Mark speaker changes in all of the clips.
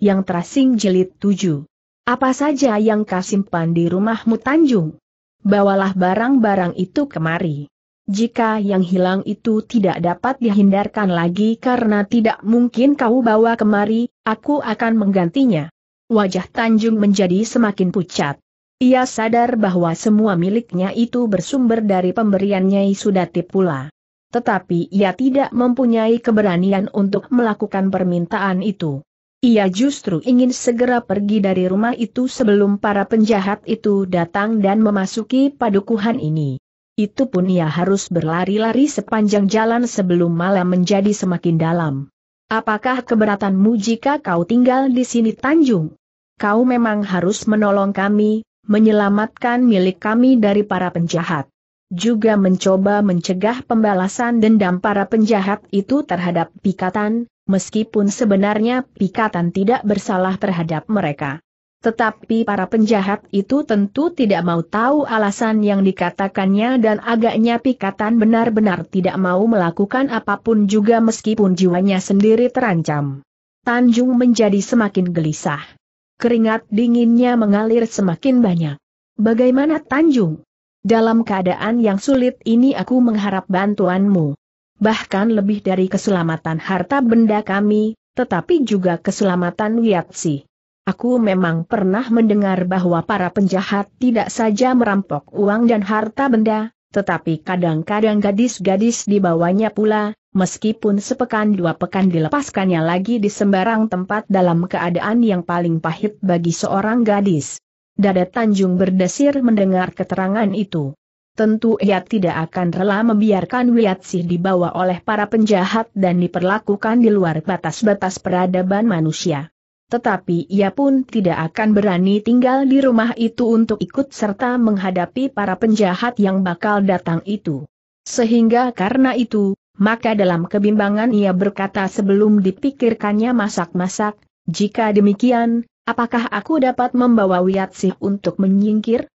Speaker 1: yang terasing jilid 7. Apa saja yang kau simpan di rumahmu Tanjung? Bawalah barang-barang itu kemari. Jika yang hilang itu tidak dapat dihindarkan lagi karena tidak mungkin kau bawa kemari, aku akan menggantinya. Wajah Tanjung menjadi semakin pucat. Ia sadar bahwa semua miliknya itu bersumber dari pemberiannya Sudati pula. Tetapi ia tidak mempunyai keberanian untuk melakukan permintaan itu. Ia justru ingin segera pergi dari rumah itu sebelum para penjahat itu datang dan memasuki padukuhan ini. Itu pun ia harus berlari-lari sepanjang jalan sebelum malam menjadi semakin dalam. Apakah keberatanmu jika kau tinggal di sini Tanjung? Kau memang harus menolong kami, menyelamatkan milik kami dari para penjahat. Juga mencoba mencegah pembalasan dendam para penjahat itu terhadap Pikatan, meskipun sebenarnya Pikatan tidak bersalah terhadap mereka. Tetapi para penjahat itu tentu tidak mau tahu alasan yang dikatakannya dan agaknya Pikatan benar-benar tidak mau melakukan apapun juga meskipun jiwanya sendiri terancam. Tanjung menjadi semakin gelisah. Keringat dinginnya mengalir semakin banyak. Bagaimana Tanjung? Dalam keadaan yang sulit ini aku mengharap bantuanmu bahkan lebih dari keselamatan harta benda kami, tetapi juga keselamatan Wiatsi. Aku memang pernah mendengar bahwa para penjahat tidak saja merampok uang dan harta benda, tetapi kadang-kadang gadis-gadis dibawanya pula, meskipun sepekan dua pekan dilepaskannya lagi di sembarang tempat dalam keadaan yang paling pahit bagi seorang gadis. Dada Tanjung berdesir mendengar keterangan itu tentu ia tidak akan rela membiarkan Wiatsih dibawa oleh para penjahat dan diperlakukan di luar batas-batas peradaban manusia. Tetapi ia pun tidak akan berani tinggal di rumah itu untuk ikut serta menghadapi para penjahat yang bakal datang itu. Sehingga karena itu, maka dalam kebimbangan ia berkata sebelum dipikirkannya masak-masak, jika demikian, apakah aku dapat membawa Wiatsih untuk menyingkir?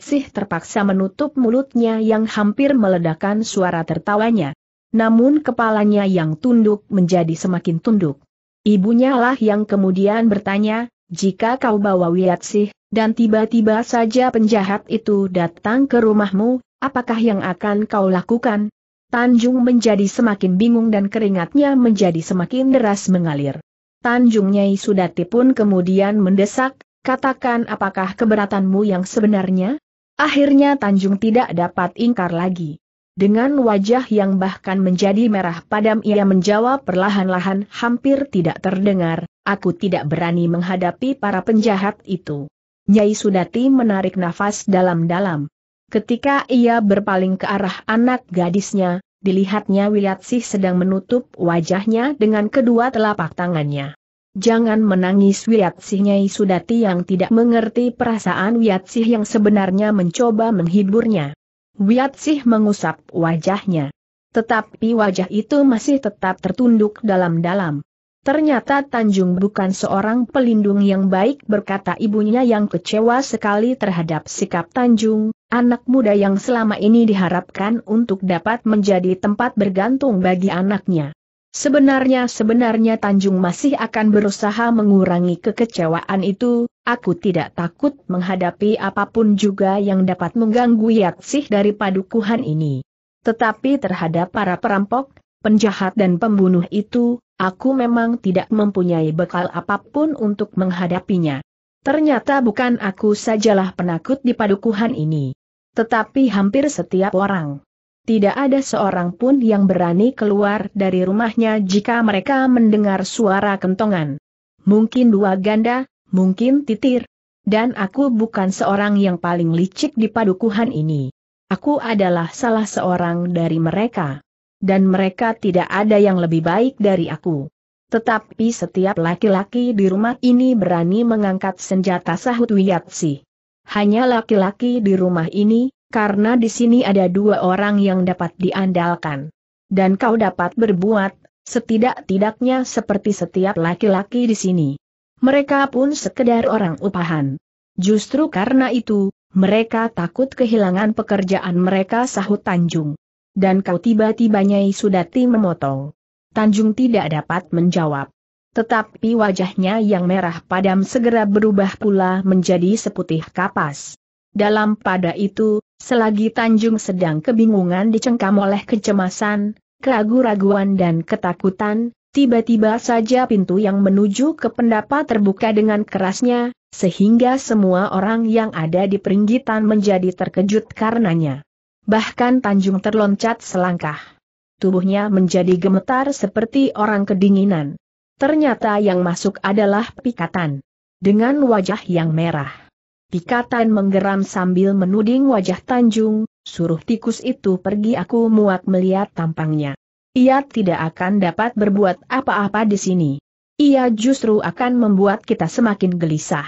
Speaker 1: sih terpaksa menutup mulutnya yang hampir meledakan suara tertawanya. Namun kepalanya yang tunduk menjadi semakin tunduk. Ibunya lah yang kemudian bertanya, jika kau bawa sih, dan tiba-tiba saja penjahat itu datang ke rumahmu, apakah yang akan kau lakukan? Tanjung menjadi semakin bingung dan keringatnya menjadi semakin deras mengalir. Tanjung Nyai Sudati pun kemudian mendesak, Katakan apakah keberatanmu yang sebenarnya? Akhirnya Tanjung tidak dapat ingkar lagi. Dengan wajah yang bahkan menjadi merah padam ia menjawab perlahan-lahan hampir tidak terdengar, aku tidak berani menghadapi para penjahat itu. Nyai Sudati menarik nafas dalam-dalam. Ketika ia berpaling ke arah anak gadisnya, dilihatnya Wiyatsih sedang menutup wajahnya dengan kedua telapak tangannya. Jangan menangis Sih Nyai Sudati yang tidak mengerti perasaan Wiat Sih yang sebenarnya mencoba menghiburnya. Wiat Sih mengusap wajahnya. Tetapi wajah itu masih tetap tertunduk dalam-dalam. Ternyata Tanjung bukan seorang pelindung yang baik berkata ibunya yang kecewa sekali terhadap sikap Tanjung, anak muda yang selama ini diharapkan untuk dapat menjadi tempat bergantung bagi anaknya. Sebenarnya-sebenarnya Tanjung masih akan berusaha mengurangi kekecewaan itu, aku tidak takut menghadapi apapun juga yang dapat mengganggu Yatsih dari padukuhan ini. Tetapi terhadap para perampok, penjahat dan pembunuh itu, aku memang tidak mempunyai bekal apapun untuk menghadapinya. Ternyata bukan aku sajalah penakut di padukuhan ini. Tetapi hampir setiap orang tidak ada seorang pun yang berani keluar dari rumahnya jika mereka mendengar suara kentongan. Mungkin dua ganda, mungkin titir. Dan aku bukan seorang yang paling licik di padukuhan ini. Aku adalah salah seorang dari mereka. Dan mereka tidak ada yang lebih baik dari aku. Tetapi setiap laki-laki di rumah ini berani mengangkat senjata sahut Wiyatsi. Hanya laki-laki di rumah ini, karena di sini ada dua orang yang dapat diandalkan. Dan kau dapat berbuat, setidak-tidaknya seperti setiap laki-laki di sini. Mereka pun sekedar orang upahan. Justru karena itu, mereka takut kehilangan pekerjaan mereka sahut Tanjung. Dan kau tiba-tibanya Sudati memotong. Tanjung tidak dapat menjawab. Tetapi wajahnya yang merah padam segera berubah pula menjadi seputih kapas. Dalam pada itu, Selagi Tanjung sedang kebingungan dicengkam oleh kecemasan, keragu-raguan dan ketakutan, tiba-tiba saja pintu yang menuju ke pendapat terbuka dengan kerasnya, sehingga semua orang yang ada di peringgitan menjadi terkejut karenanya. Bahkan Tanjung terloncat selangkah. Tubuhnya menjadi gemetar seperti orang kedinginan. Ternyata yang masuk adalah pikatan. Dengan wajah yang merah. Pikatan menggeram sambil menuding wajah Tanjung, suruh tikus itu pergi aku muak melihat tampangnya. Ia tidak akan dapat berbuat apa-apa di sini. Ia justru akan membuat kita semakin gelisah.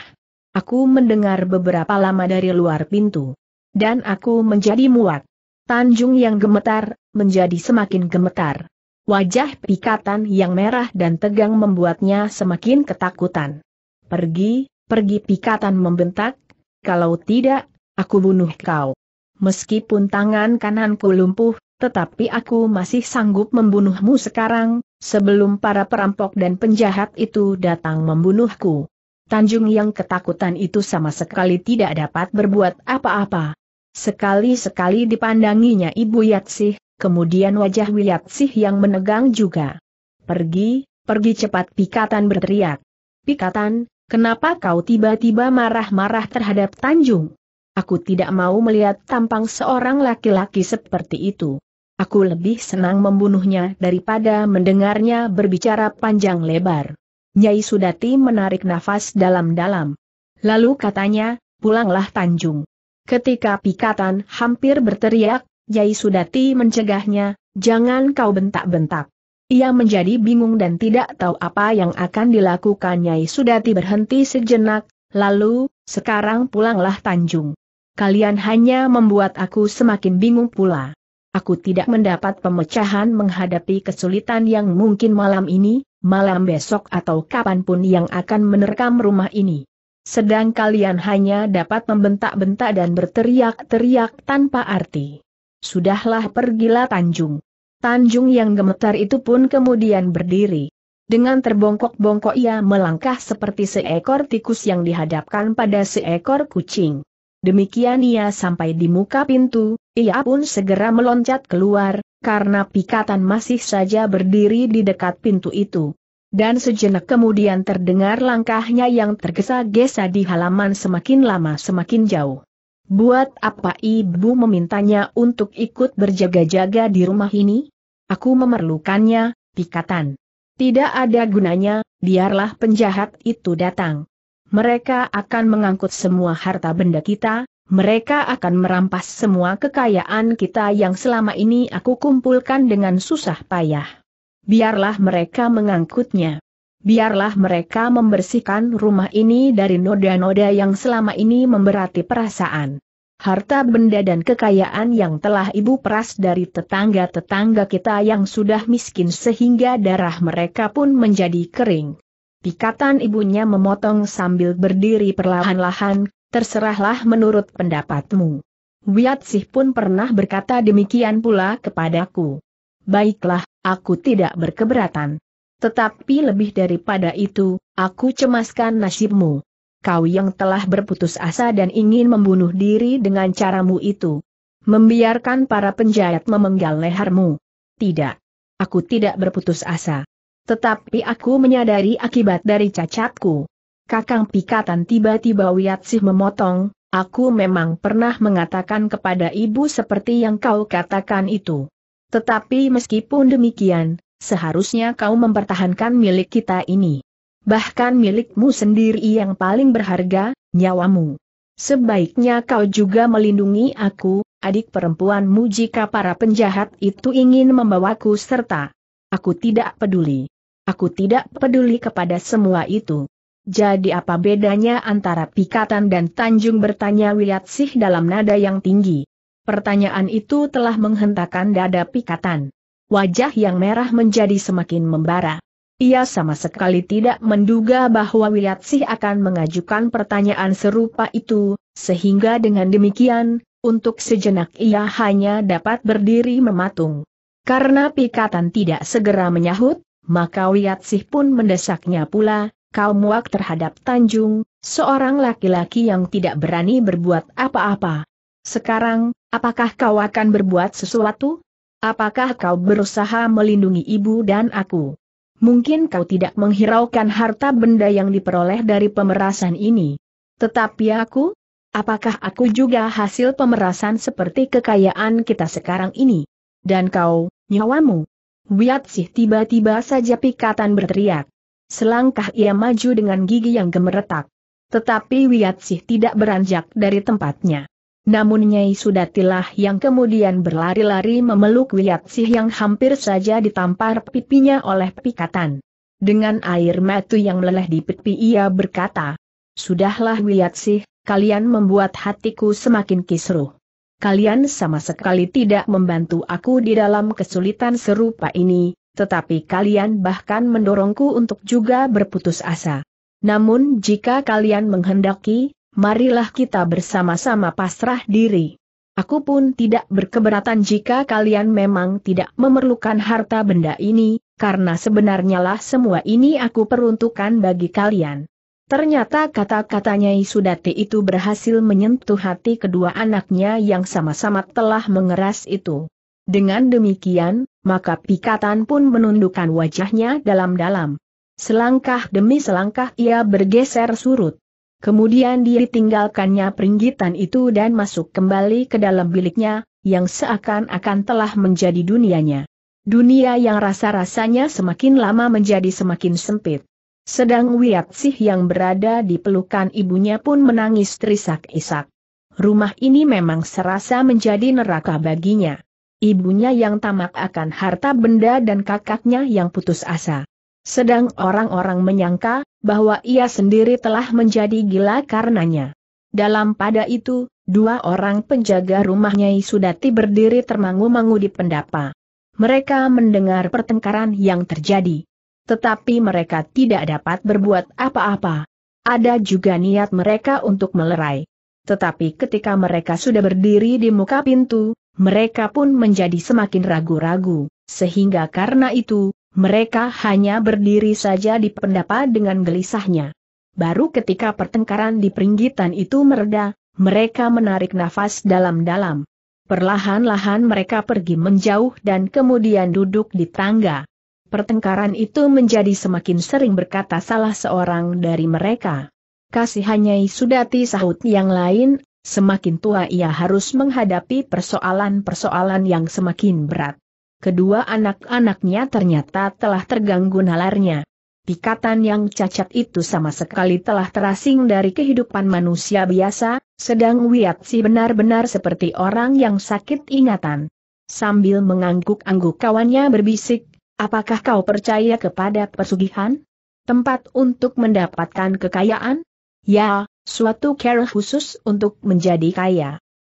Speaker 1: Aku mendengar beberapa lama dari luar pintu. Dan aku menjadi muak. Tanjung yang gemetar, menjadi semakin gemetar. Wajah pikatan yang merah dan tegang membuatnya semakin ketakutan. Pergi, pergi pikatan membentak, kalau tidak, aku bunuh kau. Meskipun tangan kananku lumpuh, tetapi aku masih sanggup membunuhmu sekarang, sebelum para perampok dan penjahat itu datang membunuhku. Tanjung yang ketakutan itu sama sekali tidak dapat berbuat apa-apa. Sekali-sekali dipandanginya Ibu Yatsih, kemudian wajah Wiyatsih yang menegang juga. Pergi, pergi cepat Pikatan berteriak. Pikatan, Kenapa kau tiba-tiba marah-marah terhadap Tanjung? Aku tidak mau melihat tampang seorang laki-laki seperti itu. Aku lebih senang membunuhnya daripada mendengarnya berbicara panjang lebar. Nyai Sudati menarik nafas dalam-dalam. Lalu katanya, pulanglah Tanjung. Ketika Pikatan hampir berteriak, Nyai Sudati mencegahnya, jangan kau bentak-bentak. Ia menjadi bingung dan tidak tahu apa yang akan dilakukannya. Sudati berhenti sejenak, lalu, sekarang pulanglah Tanjung. Kalian hanya membuat aku semakin bingung pula. Aku tidak mendapat pemecahan menghadapi kesulitan yang mungkin malam ini, malam besok atau kapanpun yang akan menerkam rumah ini. Sedang kalian hanya dapat membentak-bentak dan berteriak-teriak tanpa arti. Sudahlah pergilah Tanjung. Tanjung yang gemetar itu pun kemudian berdiri. Dengan terbongkok-bongkok ia melangkah seperti seekor tikus yang dihadapkan pada seekor kucing. Demikian ia sampai di muka pintu, ia pun segera meloncat keluar, karena pikatan masih saja berdiri di dekat pintu itu. Dan sejenak kemudian terdengar langkahnya yang tergesa-gesa di halaman semakin lama semakin jauh. Buat apa ibu memintanya untuk ikut berjaga-jaga di rumah ini? Aku memerlukannya, pikatan. Tidak ada gunanya, biarlah penjahat itu datang. Mereka akan mengangkut semua harta benda kita, mereka akan merampas semua kekayaan kita yang selama ini aku kumpulkan dengan susah payah. Biarlah mereka mengangkutnya. Biarlah mereka membersihkan rumah ini dari noda-noda yang selama ini memberati perasaan harta benda dan kekayaan yang telah ibu peras dari tetangga-tetangga kita yang sudah miskin sehingga darah mereka pun menjadi kering. Pikatan ibunya memotong sambil berdiri perlahan-lahan, terserahlah menurut pendapatmu. Wiatsih pun pernah berkata demikian pula kepadaku. Baiklah, aku tidak berkeberatan. Tetapi lebih daripada itu, aku cemaskan nasibmu kau yang telah berputus asa dan ingin membunuh diri dengan caramu itu. Membiarkan para penjahat memenggal lehermu. Tidak. Aku tidak berputus asa. Tetapi aku menyadari akibat dari cacatku. Kakang Pikatan tiba-tiba Wiatsih memotong, aku memang pernah mengatakan kepada ibu seperti yang kau katakan itu. Tetapi meskipun demikian, seharusnya kau mempertahankan milik kita ini bahkan milikmu sendiri yang paling berharga, nyawamu. Sebaiknya kau juga melindungi aku, adik perempuanmu jika para penjahat itu ingin membawaku serta. Aku tidak peduli. Aku tidak peduli kepada semua itu. Jadi apa bedanya antara pikatan dan tanjung bertanya Wilatsih dalam nada yang tinggi? Pertanyaan itu telah menghentakkan dada pikatan. Wajah yang merah menjadi semakin membara. Ia sama sekali tidak menduga bahwa Wiyatsih akan mengajukan pertanyaan serupa itu, sehingga dengan demikian, untuk sejenak ia hanya dapat berdiri mematung. Karena pikatan tidak segera menyahut, maka Wiyatsih pun mendesaknya pula, kau muak terhadap Tanjung, seorang laki-laki yang tidak berani berbuat apa-apa. Sekarang, apakah kau akan berbuat sesuatu? Apakah kau berusaha melindungi ibu dan aku? mungkin kau tidak menghiraukan harta benda yang diperoleh dari pemerasan ini. Tetapi aku? Apakah aku juga hasil pemerasan seperti kekayaan kita sekarang ini? Dan kau, nyawamu? Wiat sih tiba-tiba saja pikatan berteriak. Selangkah ia maju dengan gigi yang gemeretak. Tetapi Wiat sih tidak beranjak dari tempatnya. Namun Nyai Sudatilah yang kemudian berlari-lari memeluk Wiyatsih yang hampir saja ditampar pipinya oleh pikatan. Dengan air mata yang meleleh di pipi ia berkata, Sudahlah Wiyatsih, kalian membuat hatiku semakin kisruh. Kalian sama sekali tidak membantu aku di dalam kesulitan serupa ini, tetapi kalian bahkan mendorongku untuk juga berputus asa. Namun jika kalian menghendaki, marilah kita bersama-sama pasrah diri. Aku pun tidak berkeberatan jika kalian memang tidak memerlukan harta benda ini, karena sebenarnya lah semua ini aku peruntukkan bagi kalian. Ternyata kata-katanya Isudati itu berhasil menyentuh hati kedua anaknya yang sama-sama telah mengeras itu. Dengan demikian, maka Pikatan pun menundukkan wajahnya dalam-dalam. Selangkah demi selangkah ia bergeser surut. Kemudian dia tinggalkannya peringgitan itu dan masuk kembali ke dalam biliknya, yang seakan-akan telah menjadi dunianya. Dunia yang rasa-rasanya semakin lama menjadi semakin sempit. Sedang Wiyatsih yang berada di pelukan ibunya pun menangis terisak-isak. Rumah ini memang serasa menjadi neraka baginya. Ibunya yang tamak akan harta benda dan kakaknya yang putus asa. Sedang orang-orang menyangka, bahwa ia sendiri telah menjadi gila karenanya. Dalam pada itu, dua orang penjaga rumahnya Sudati berdiri termangu-mangu di pendapa. Mereka mendengar pertengkaran yang terjadi. Tetapi mereka tidak dapat berbuat apa-apa. Ada juga niat mereka untuk melerai. Tetapi ketika mereka sudah berdiri di muka pintu, mereka pun menjadi semakin ragu-ragu, sehingga karena itu, mereka hanya berdiri saja di pendapat dengan gelisahnya. Baru ketika pertengkaran di peringgitan itu mereda, mereka menarik nafas dalam-dalam. Perlahan-lahan mereka pergi menjauh dan kemudian duduk di tangga. Pertengkaran itu menjadi semakin sering berkata salah seorang dari mereka. Kasihanyai Sudati sahut yang lain, semakin tua ia harus menghadapi persoalan-persoalan yang semakin berat kedua anak-anaknya ternyata telah terganggu nalarnya. Pikatan yang cacat itu sama sekali telah terasing dari kehidupan manusia biasa, sedang Wiatsi benar-benar seperti orang yang sakit ingatan. Sambil mengangguk-angguk kawannya berbisik, apakah kau percaya kepada persugihan? Tempat untuk mendapatkan kekayaan? Ya, suatu cara khusus untuk menjadi kaya.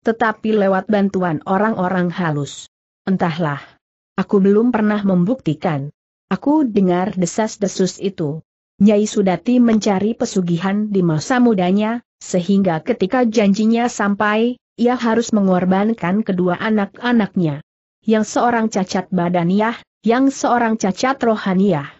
Speaker 1: Tetapi lewat bantuan orang-orang halus. Entahlah. Aku belum pernah membuktikan. Aku dengar desas-desus itu. Nyai Sudati mencari pesugihan di masa mudanya, sehingga ketika janjinya sampai, ia harus mengorbankan kedua anak-anaknya. Yang seorang cacat badaniah, yang seorang cacat rohaniah.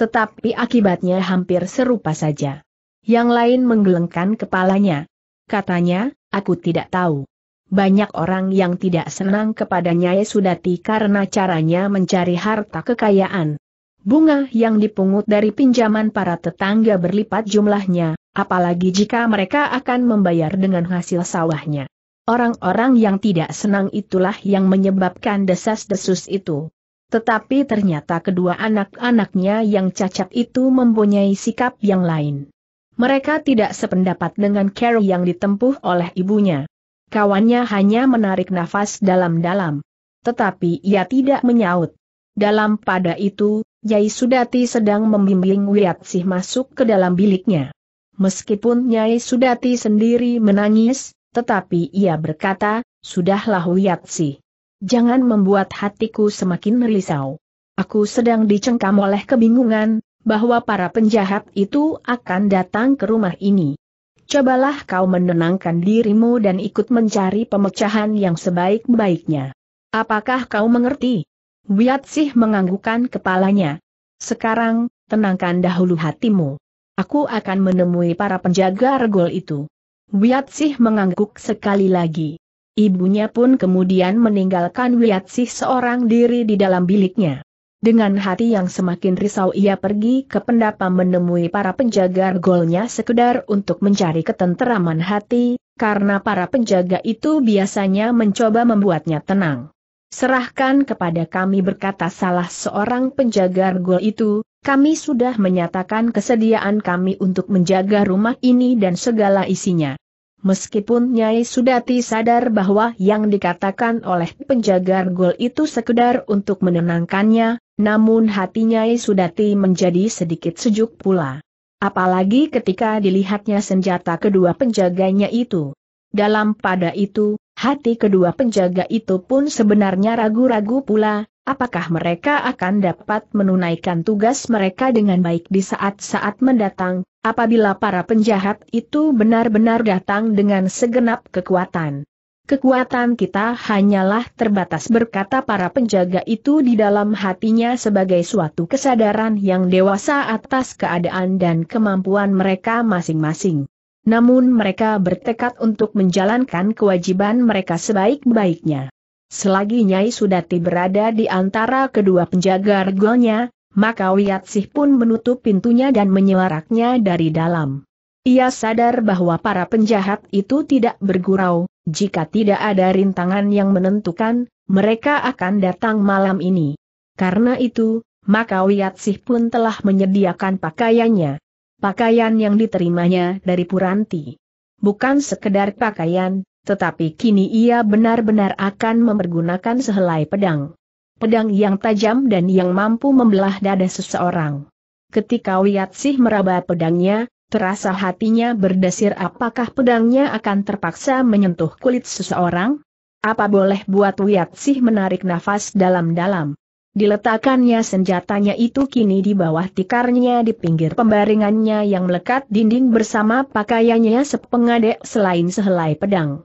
Speaker 1: Tetapi akibatnya hampir serupa saja. Yang lain menggelengkan kepalanya. Katanya, aku tidak tahu banyak orang yang tidak senang kepada Nyai ya Sudati karena caranya mencari harta kekayaan. Bunga yang dipungut dari pinjaman para tetangga berlipat jumlahnya, apalagi jika mereka akan membayar dengan hasil sawahnya. Orang-orang yang tidak senang itulah yang menyebabkan desas-desus itu. Tetapi ternyata kedua anak-anaknya yang cacat itu mempunyai sikap yang lain. Mereka tidak sependapat dengan cara yang ditempuh oleh ibunya kawannya hanya menarik nafas dalam-dalam. Tetapi ia tidak menyaut. Dalam pada itu, Yai Sudati sedang membimbing Wiyatsih masuk ke dalam biliknya. Meskipun Nyai Sudati sendiri menangis, tetapi ia berkata, Sudahlah Wiyatsih. Jangan membuat hatiku semakin merisau. Aku sedang dicengkam oleh kebingungan, bahwa para penjahat itu akan datang ke rumah ini cobalah kau menenangkan dirimu dan ikut mencari pemecahan yang sebaik-baiknya. Apakah kau mengerti? Wiatsih menganggukkan kepalanya. Sekarang, tenangkan dahulu hatimu. Aku akan menemui para penjaga regol itu. Wiatsih mengangguk sekali lagi. Ibunya pun kemudian meninggalkan Wiatsih seorang diri di dalam biliknya. Dengan hati yang semakin risau ia pergi ke pendapa menemui para penjaga golnya sekedar untuk mencari ketenteraman hati, karena para penjaga itu biasanya mencoba membuatnya tenang. Serahkan kepada kami berkata salah seorang penjaga gol itu, kami sudah menyatakan kesediaan kami untuk menjaga rumah ini dan segala isinya. Meskipun Nyai Sudati sadar bahwa yang dikatakan oleh penjaga gol itu sekedar untuk menenangkannya, namun hati Nyai Sudati menjadi sedikit sejuk pula. Apalagi ketika dilihatnya senjata kedua penjaganya itu. Dalam pada itu, hati kedua penjaga itu pun sebenarnya ragu-ragu pula, apakah mereka akan dapat menunaikan tugas mereka dengan baik di saat-saat mendatang, apabila para penjahat itu benar-benar datang dengan segenap kekuatan. Kekuatan kita hanyalah terbatas berkata para penjaga itu di dalam hatinya sebagai suatu kesadaran yang dewasa atas keadaan dan kemampuan mereka masing-masing. Namun mereka bertekad untuk menjalankan kewajiban mereka sebaik-baiknya. Selagi Nyai Sudati berada di antara kedua penjaga regolnya, maka Wiat Sih pun menutup pintunya dan menyelaraknya dari dalam. Ia sadar bahwa para penjahat itu tidak bergurau, jika tidak ada rintangan yang menentukan, mereka akan datang malam ini. Karena itu, maka Wiat Sih pun telah menyediakan pakaiannya. Pakaian yang diterimanya dari Puranti. Bukan sekedar pakaian, tetapi kini ia benar-benar akan mempergunakan sehelai pedang. Pedang yang tajam dan yang mampu membelah dada seseorang. Ketika Wiatsih meraba pedangnya, terasa hatinya berdesir apakah pedangnya akan terpaksa menyentuh kulit seseorang? Apa boleh buat Wiatsih menarik nafas dalam-dalam? Diletakkannya senjatanya itu kini di bawah tikarnya di pinggir pembaringannya yang melekat dinding bersama pakaiannya sepengadek selain sehelai pedang.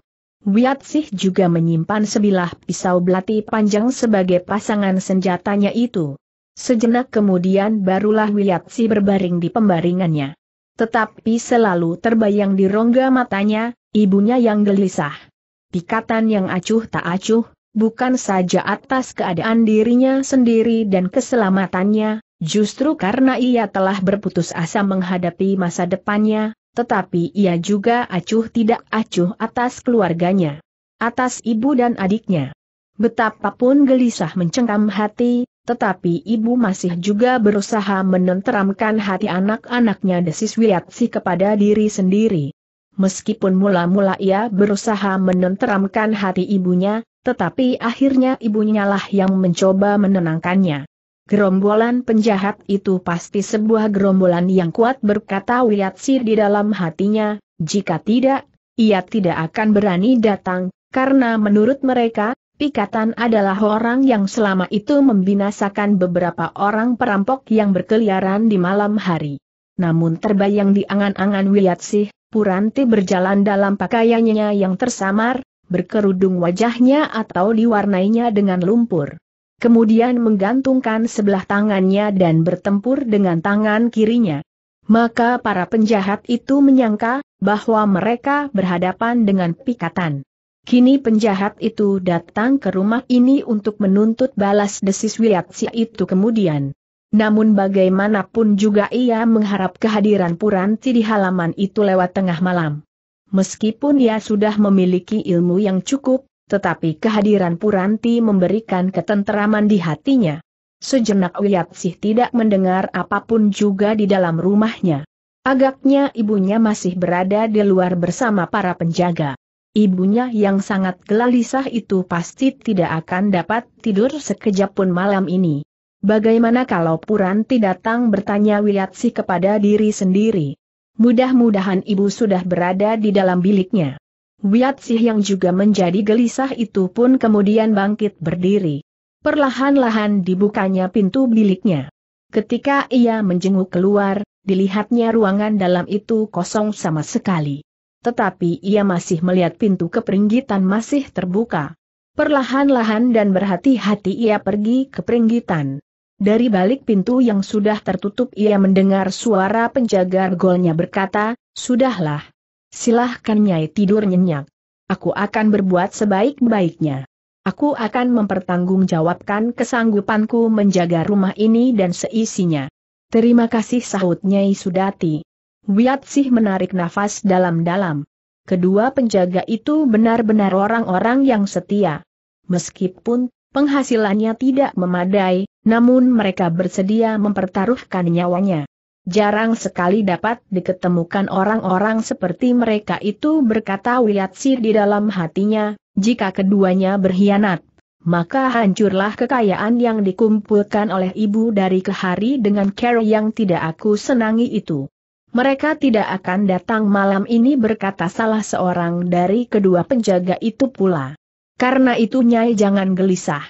Speaker 1: Sih juga menyimpan sebilah pisau belati panjang sebagai pasangan senjatanya itu. Sejenak kemudian barulah Sih berbaring di pembaringannya. Tetapi selalu terbayang di rongga matanya, ibunya yang gelisah. Pikatan yang acuh tak acuh, bukan saja atas keadaan dirinya sendiri dan keselamatannya, justru karena ia telah berputus asa menghadapi masa depannya, tetapi ia juga acuh tidak acuh atas keluarganya, atas ibu dan adiknya. Betapapun gelisah mencengkam hati, tetapi ibu masih juga berusaha menenteramkan hati anak-anaknya desis Wiatsi kepada diri sendiri. Meskipun mula-mula ia berusaha menenteramkan hati ibunya, tetapi akhirnya ibunya lah yang mencoba menenangkannya. Gerombolan penjahat itu pasti sebuah gerombolan yang kuat berkata Wiatsi di dalam hatinya, jika tidak, ia tidak akan berani datang, karena menurut mereka, Pikatan adalah orang yang selama itu membinasakan beberapa orang perampok yang berkeliaran di malam hari. Namun terbayang di angan-angan Wiatsi, Puranti berjalan dalam pakaiannya yang tersamar, berkerudung wajahnya atau diwarnainya dengan lumpur kemudian menggantungkan sebelah tangannya dan bertempur dengan tangan kirinya. Maka para penjahat itu menyangka bahwa mereka berhadapan dengan pikatan. Kini penjahat itu datang ke rumah ini untuk menuntut balas desis Wiatsi itu kemudian. Namun bagaimanapun juga ia mengharap kehadiran Puranti di halaman itu lewat tengah malam. Meskipun ia sudah memiliki ilmu yang cukup, tetapi kehadiran Puranti memberikan ketenteraman di hatinya. Sejenak Wiyatsih tidak mendengar apapun juga di dalam rumahnya. Agaknya ibunya masih berada di luar bersama para penjaga. Ibunya yang sangat gelisah itu pasti tidak akan dapat tidur sekejap pun malam ini. Bagaimana kalau Puranti datang bertanya Wiyatsi kepada diri sendiri? Mudah-mudahan ibu sudah berada di dalam biliknya. Wiat Sih yang juga menjadi gelisah itu pun kemudian bangkit berdiri. Perlahan-lahan dibukanya pintu biliknya. Ketika ia menjenguk keluar, dilihatnya ruangan dalam itu kosong sama sekali. Tetapi ia masih melihat pintu keperinggitan masih terbuka. Perlahan-lahan dan berhati-hati ia pergi ke peringgitan. Dari balik pintu yang sudah tertutup ia mendengar suara penjaga golnya berkata, Sudahlah, Silahkan Nyai tidur nyenyak. Aku akan berbuat sebaik-baiknya. Aku akan mempertanggungjawabkan kesanggupanku menjaga rumah ini dan seisinya. Terima kasih sahut Nyai Sudati. Wiat sih menarik nafas dalam-dalam. Kedua penjaga itu benar-benar orang-orang yang setia. Meskipun penghasilannya tidak memadai, namun mereka bersedia mempertaruhkan nyawanya. Jarang sekali dapat diketemukan orang-orang seperti mereka itu berkata Wiyatsi di dalam hatinya, jika keduanya berkhianat, maka hancurlah kekayaan yang dikumpulkan oleh ibu dari kehari dengan care yang tidak aku senangi itu. Mereka tidak akan datang malam ini berkata salah seorang dari kedua penjaga itu pula. Karena itu Nyai jangan gelisah.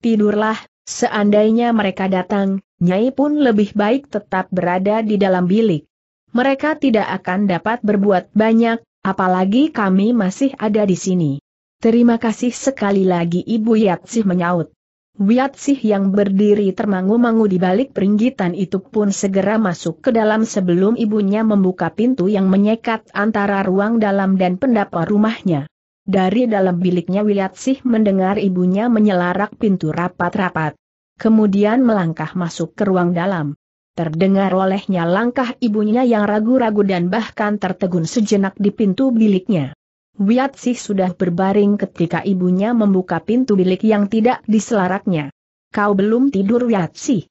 Speaker 1: Tidurlah, seandainya mereka datang, Nyai pun lebih baik tetap berada di dalam bilik. Mereka tidak akan dapat berbuat banyak, apalagi kami masih ada di sini. Terima kasih sekali lagi Ibu Yatsih menyaut. Wiatsih yang berdiri termangu-mangu di balik peringgitan itu pun segera masuk ke dalam sebelum ibunya membuka pintu yang menyekat antara ruang dalam dan pendapa rumahnya. Dari dalam biliknya Wiatsih mendengar ibunya menyelarak pintu rapat-rapat kemudian melangkah masuk ke ruang dalam. Terdengar olehnya langkah ibunya yang ragu-ragu dan bahkan tertegun sejenak di pintu biliknya. sih sudah berbaring ketika ibunya membuka pintu bilik yang tidak diselaraknya. Kau belum tidur sih?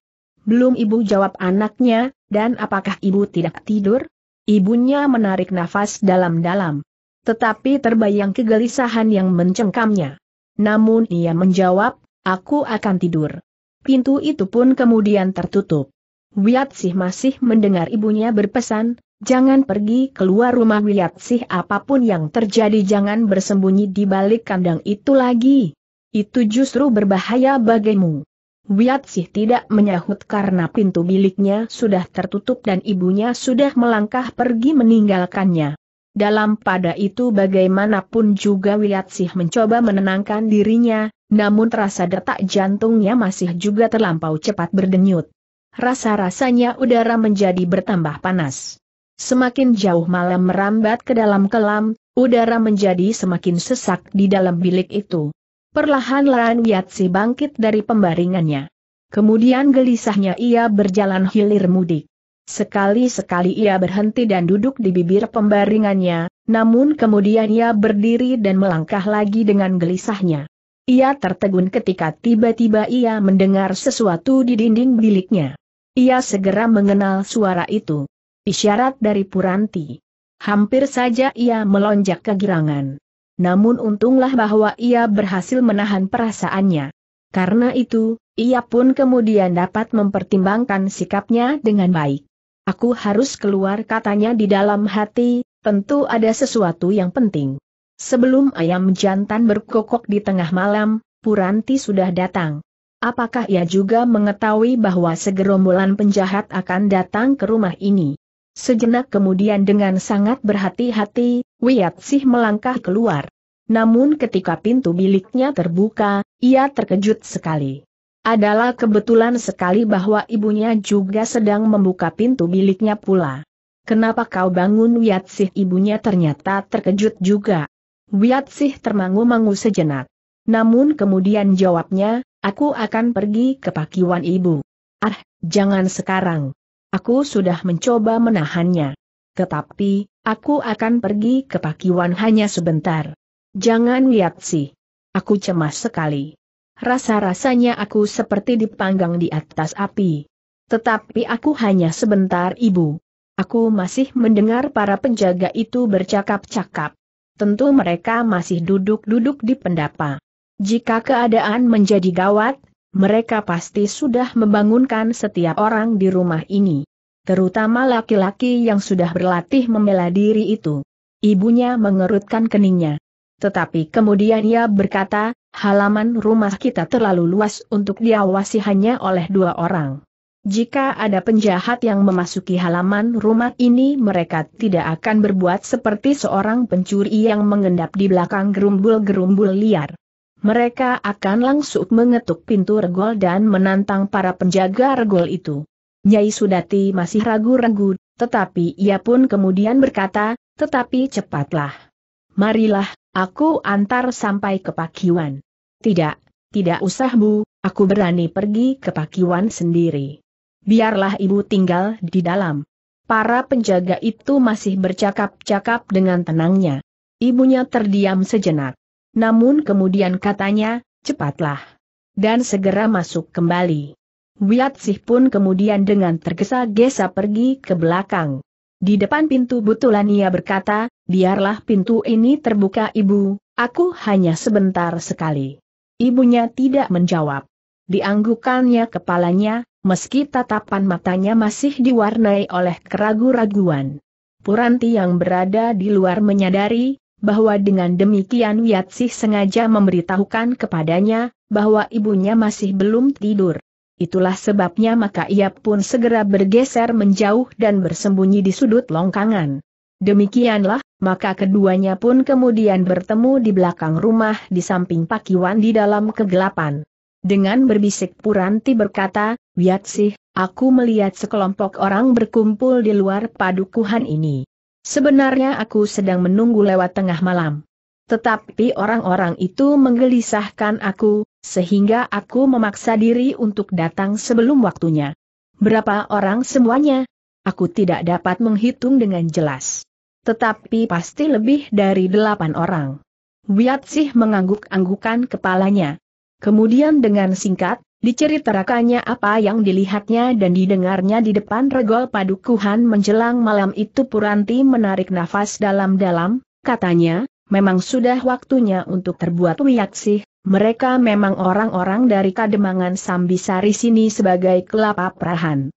Speaker 1: Belum ibu jawab anaknya, dan apakah ibu tidak tidur? Ibunya menarik nafas dalam-dalam. Tetapi terbayang kegelisahan yang mencengkamnya. Namun ia menjawab, aku akan tidur. Pintu itu pun kemudian tertutup. Wiatsih masih mendengar ibunya berpesan, jangan pergi keluar rumah Wiatsih apapun yang terjadi jangan bersembunyi di balik kandang itu lagi. Itu justru berbahaya bagimu. Wiatsih tidak menyahut karena pintu biliknya sudah tertutup dan ibunya sudah melangkah pergi meninggalkannya. Dalam pada itu bagaimanapun juga Sih mencoba menenangkan dirinya, namun rasa detak jantungnya masih juga terlampau cepat berdenyut. Rasa-rasanya udara menjadi bertambah panas. Semakin jauh malam merambat ke dalam kelam, udara menjadi semakin sesak di dalam bilik itu. Perlahan-lahan Sih bangkit dari pembaringannya. Kemudian gelisahnya ia berjalan hilir mudik. Sekali-sekali ia berhenti dan duduk di bibir pembaringannya, namun kemudian ia berdiri dan melangkah lagi dengan gelisahnya. Ia tertegun ketika tiba-tiba ia mendengar sesuatu di dinding biliknya. Ia segera mengenal suara itu. Isyarat dari Puranti. Hampir saja ia melonjak kegirangan. Namun untunglah bahwa ia berhasil menahan perasaannya. Karena itu, ia pun kemudian dapat mempertimbangkan sikapnya dengan baik. Aku harus keluar katanya di dalam hati, tentu ada sesuatu yang penting. Sebelum ayam jantan berkokok di tengah malam, Puranti sudah datang. Apakah ia juga mengetahui bahwa segerombolan penjahat akan datang ke rumah ini? Sejenak kemudian dengan sangat berhati-hati, Wiat Sih melangkah keluar. Namun ketika pintu biliknya terbuka, ia terkejut sekali. Adalah kebetulan sekali bahwa ibunya juga sedang membuka pintu biliknya pula. Kenapa kau bangun Wiatsih ibunya ternyata terkejut juga. Wiatsih termangu-mangu sejenak. Namun kemudian jawabnya, aku akan pergi ke pakiwan ibu. Ah, jangan sekarang. Aku sudah mencoba menahannya. Tetapi, aku akan pergi ke pakiwan hanya sebentar. Jangan lihat Aku cemas sekali. Rasa-rasanya aku seperti dipanggang di atas api. Tetapi aku hanya sebentar ibu. Aku masih mendengar para penjaga itu bercakap-cakap. Tentu mereka masih duduk-duduk di pendapa. Jika keadaan menjadi gawat, mereka pasti sudah membangunkan setiap orang di rumah ini. Terutama laki-laki yang sudah berlatih membela diri itu. Ibunya mengerutkan keningnya. Tetapi kemudian ia berkata, Halaman rumah kita terlalu luas untuk diawasi hanya oleh dua orang. Jika ada penjahat yang memasuki halaman rumah ini mereka tidak akan berbuat seperti seorang pencuri yang mengendap di belakang gerumbul-gerumbul liar. Mereka akan langsung mengetuk pintu regol dan menantang para penjaga regol itu. Nyai Sudati masih ragu-ragu, tetapi ia pun kemudian berkata, tetapi cepatlah. Marilah, Aku antar sampai ke Pakiwan. Tidak, tidak usah Bu, aku berani pergi ke Pakiwan sendiri. Biarlah ibu tinggal di dalam. Para penjaga itu masih bercakap-cakap dengan tenangnya. Ibunya terdiam sejenak. Namun kemudian katanya, cepatlah. Dan segera masuk kembali. Wiat Sih pun kemudian dengan tergesa-gesa pergi ke belakang. Di depan pintu butulan ia berkata, Biarlah pintu ini terbuka ibu, aku hanya sebentar sekali. Ibunya tidak menjawab. Dianggukannya kepalanya, meski tatapan matanya masih diwarnai oleh keragu-raguan. Puranti yang berada di luar menyadari, bahwa dengan demikian Wiatsih sengaja memberitahukan kepadanya, bahwa ibunya masih belum tidur. Itulah sebabnya maka ia pun segera bergeser menjauh dan bersembunyi di sudut longkangan. Demikianlah, maka keduanya pun kemudian bertemu di belakang rumah di samping Pakiwan di dalam kegelapan. Dengan berbisik Puranti berkata, sih, aku melihat sekelompok orang berkumpul di luar padukuhan ini. Sebenarnya aku sedang menunggu lewat tengah malam. Tetapi orang-orang itu menggelisahkan aku, sehingga aku memaksa diri untuk datang sebelum waktunya. Berapa orang semuanya? Aku tidak dapat menghitung dengan jelas. Tetapi pasti lebih dari delapan orang. sih mengangguk-anggukan kepalanya. Kemudian dengan singkat, diceritakannya apa yang dilihatnya dan didengarnya di depan regol padukuhan menjelang malam itu Puranti menarik nafas dalam-dalam, katanya, memang sudah waktunya untuk terbuat sih. mereka memang orang-orang dari kademangan Sambisari sini sebagai kelapa perahan.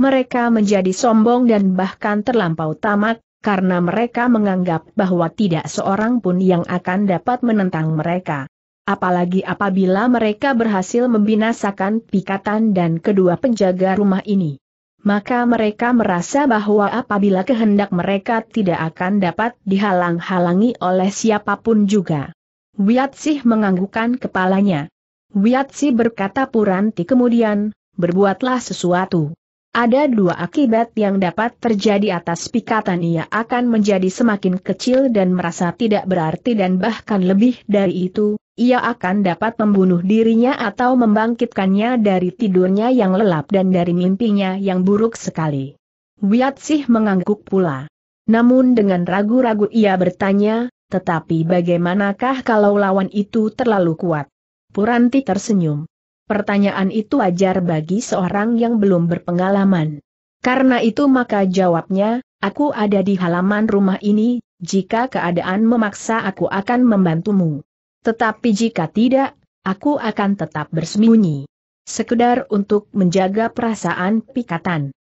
Speaker 1: Mereka menjadi sombong dan bahkan terlampau tamak, karena mereka menganggap bahwa tidak seorang pun yang akan dapat menentang mereka. Apalagi apabila mereka berhasil membinasakan pikatan dan kedua penjaga rumah ini. Maka mereka merasa bahwa apabila kehendak mereka tidak akan dapat dihalang-halangi oleh siapapun juga. Wiatsih menganggukkan kepalanya. Wiatsih berkata Puranti kemudian, berbuatlah sesuatu. Ada dua akibat yang dapat terjadi atas pikatan ia akan menjadi semakin kecil dan merasa tidak berarti dan bahkan lebih dari itu, ia akan dapat membunuh dirinya atau membangkitkannya dari tidurnya yang lelap dan dari mimpinya yang buruk sekali. Wiatsih mengangguk pula. Namun dengan ragu-ragu ia bertanya, tetapi bagaimanakah kalau lawan itu terlalu kuat? Puranti tersenyum. Pertanyaan itu ajar bagi seorang yang belum berpengalaman. Karena itu maka jawabnya, aku ada di halaman rumah ini, jika keadaan memaksa aku akan membantumu. Tetapi jika tidak, aku akan tetap bersembunyi. Sekedar untuk menjaga perasaan pikatan.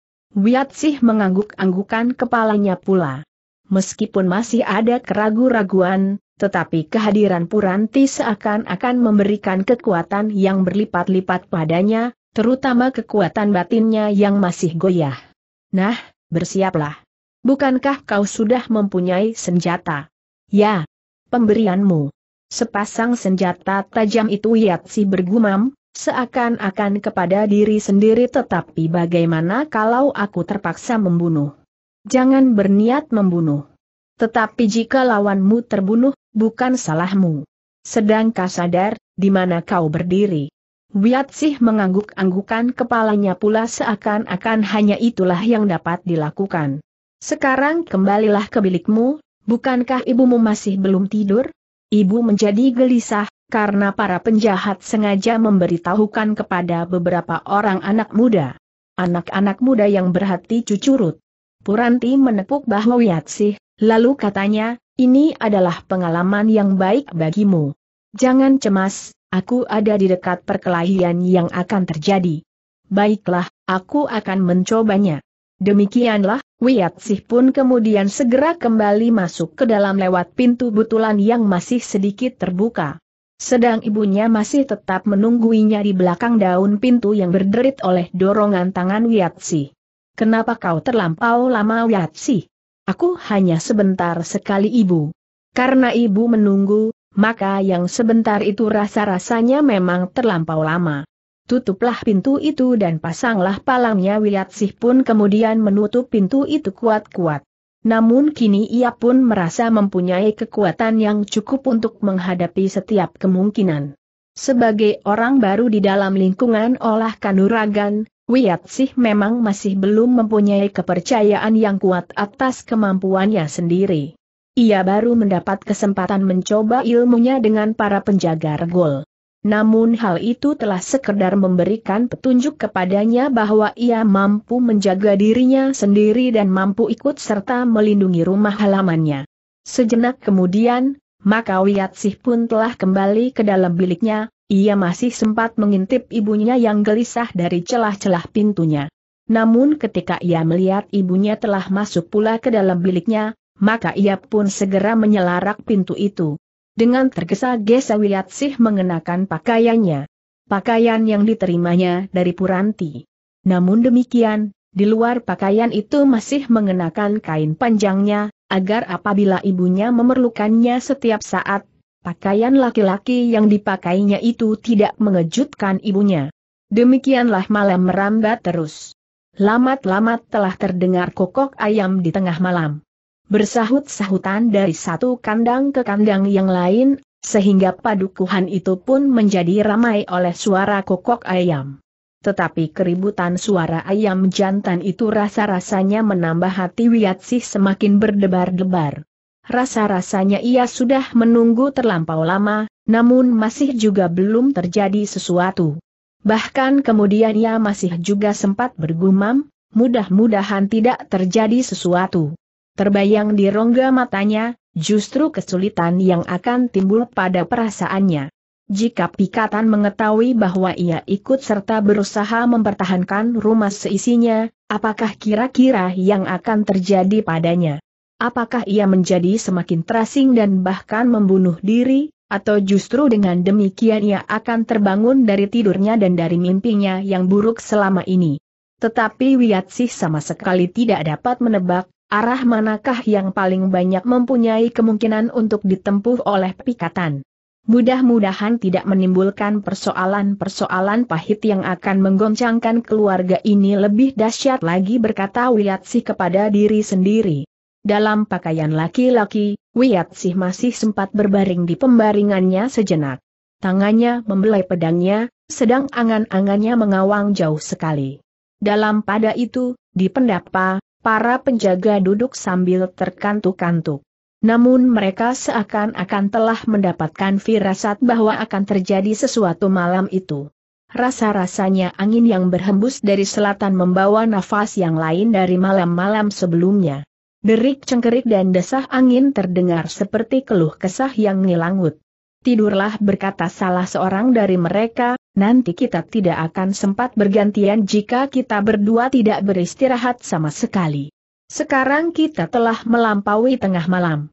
Speaker 1: sih mengangguk-anggukan kepalanya pula. Meskipun masih ada keraguan raguan tetapi kehadiran Puranti seakan-akan memberikan kekuatan yang berlipat-lipat padanya, terutama kekuatan batinnya yang masih goyah. Nah, bersiaplah. Bukankah kau sudah mempunyai senjata? Ya, pemberianmu. Sepasang senjata tajam itu Yatsi bergumam, seakan-akan kepada diri sendiri tetapi bagaimana kalau aku terpaksa membunuh? Jangan berniat membunuh. Tetapi jika lawanmu terbunuh, bukan salahmu. Sedang kau sadar, di mana kau berdiri? Wiatsih mengangguk-anggukan kepalanya pula seakan-akan hanya itulah yang dapat dilakukan. Sekarang kembalilah ke bilikmu, bukankah ibumu masih belum tidur? Ibu menjadi gelisah, karena para penjahat sengaja memberitahukan kepada beberapa orang anak muda. Anak-anak muda yang berhati cucurut. Puranti menepuk bahu Wiatsih, lalu katanya, ini adalah pengalaman yang baik bagimu. Jangan cemas, aku ada di dekat perkelahian yang akan terjadi. Baiklah, aku akan mencobanya. Demikianlah, Wiyatsih pun kemudian segera kembali masuk ke dalam lewat pintu butulan yang masih sedikit terbuka. Sedang ibunya masih tetap menungguinya di belakang daun pintu yang berderit oleh dorongan tangan Sih. Kenapa kau terlampau lama Sih? Aku hanya sebentar sekali ibu. Karena ibu menunggu, maka yang sebentar itu rasa-rasanya memang terlampau lama. Tutuplah pintu itu dan pasanglah palangnya Wiyatsih pun kemudian menutup pintu itu kuat-kuat. Namun kini ia pun merasa mempunyai kekuatan yang cukup untuk menghadapi setiap kemungkinan. Sebagai orang baru di dalam lingkungan olah kanuragan, sih memang masih belum mempunyai kepercayaan yang kuat atas kemampuannya sendiri. Ia baru mendapat kesempatan mencoba ilmunya dengan para penjaga regol. Namun hal itu telah sekedar memberikan petunjuk kepadanya bahwa ia mampu menjaga dirinya sendiri dan mampu ikut serta melindungi rumah halamannya. Sejenak kemudian, maka sih pun telah kembali ke dalam biliknya, ia masih sempat mengintip ibunya yang gelisah dari celah-celah pintunya. Namun ketika ia melihat ibunya telah masuk pula ke dalam biliknya, maka ia pun segera menyelarak pintu itu. Dengan tergesa-gesa Sih mengenakan pakaiannya. Pakaian yang diterimanya dari Puranti. Namun demikian, di luar pakaian itu masih mengenakan kain panjangnya, agar apabila ibunya memerlukannya setiap saat, Pakaian laki-laki yang dipakainya itu tidak mengejutkan ibunya. Demikianlah malam merambat terus. Lamat-lamat telah terdengar kokok ayam di tengah malam. Bersahut-sahutan dari satu kandang ke kandang yang lain, sehingga padukuhan itu pun menjadi ramai oleh suara kokok ayam. Tetapi keributan suara ayam jantan itu rasa-rasanya menambah hati Wiatsih semakin berdebar-debar. Rasa-rasanya ia sudah menunggu terlampau lama, namun masih juga belum terjadi sesuatu. Bahkan kemudian ia masih juga sempat bergumam, mudah-mudahan tidak terjadi sesuatu. Terbayang di rongga matanya, justru kesulitan yang akan timbul pada perasaannya. Jika Pikatan mengetahui bahwa ia ikut serta berusaha mempertahankan rumah seisinya, apakah kira-kira yang akan terjadi padanya? apakah ia menjadi semakin terasing dan bahkan membunuh diri, atau justru dengan demikian ia akan terbangun dari tidurnya dan dari mimpinya yang buruk selama ini. Tetapi Wiyatsih sama sekali tidak dapat menebak, arah manakah yang paling banyak mempunyai kemungkinan untuk ditempuh oleh pikatan. Mudah-mudahan tidak menimbulkan persoalan-persoalan pahit yang akan menggoncangkan keluarga ini lebih dahsyat lagi berkata Wilatsi kepada diri sendiri. Dalam pakaian laki-laki, Wiatsih masih sempat berbaring di pembaringannya sejenak. Tangannya membelai pedangnya, sedang angan-angannya mengawang jauh sekali. Dalam pada itu, di pendapa, para penjaga duduk sambil terkantuk-kantuk. Namun mereka seakan-akan telah mendapatkan firasat bahwa akan terjadi sesuatu malam itu. Rasa-rasanya angin yang berhembus dari selatan membawa nafas yang lain dari malam-malam sebelumnya. Derik cengkerik dan desah angin terdengar seperti keluh kesah yang ngilangut. Tidurlah berkata salah seorang dari mereka, nanti kita tidak akan sempat bergantian jika kita berdua tidak beristirahat sama sekali. Sekarang kita telah melampaui tengah malam.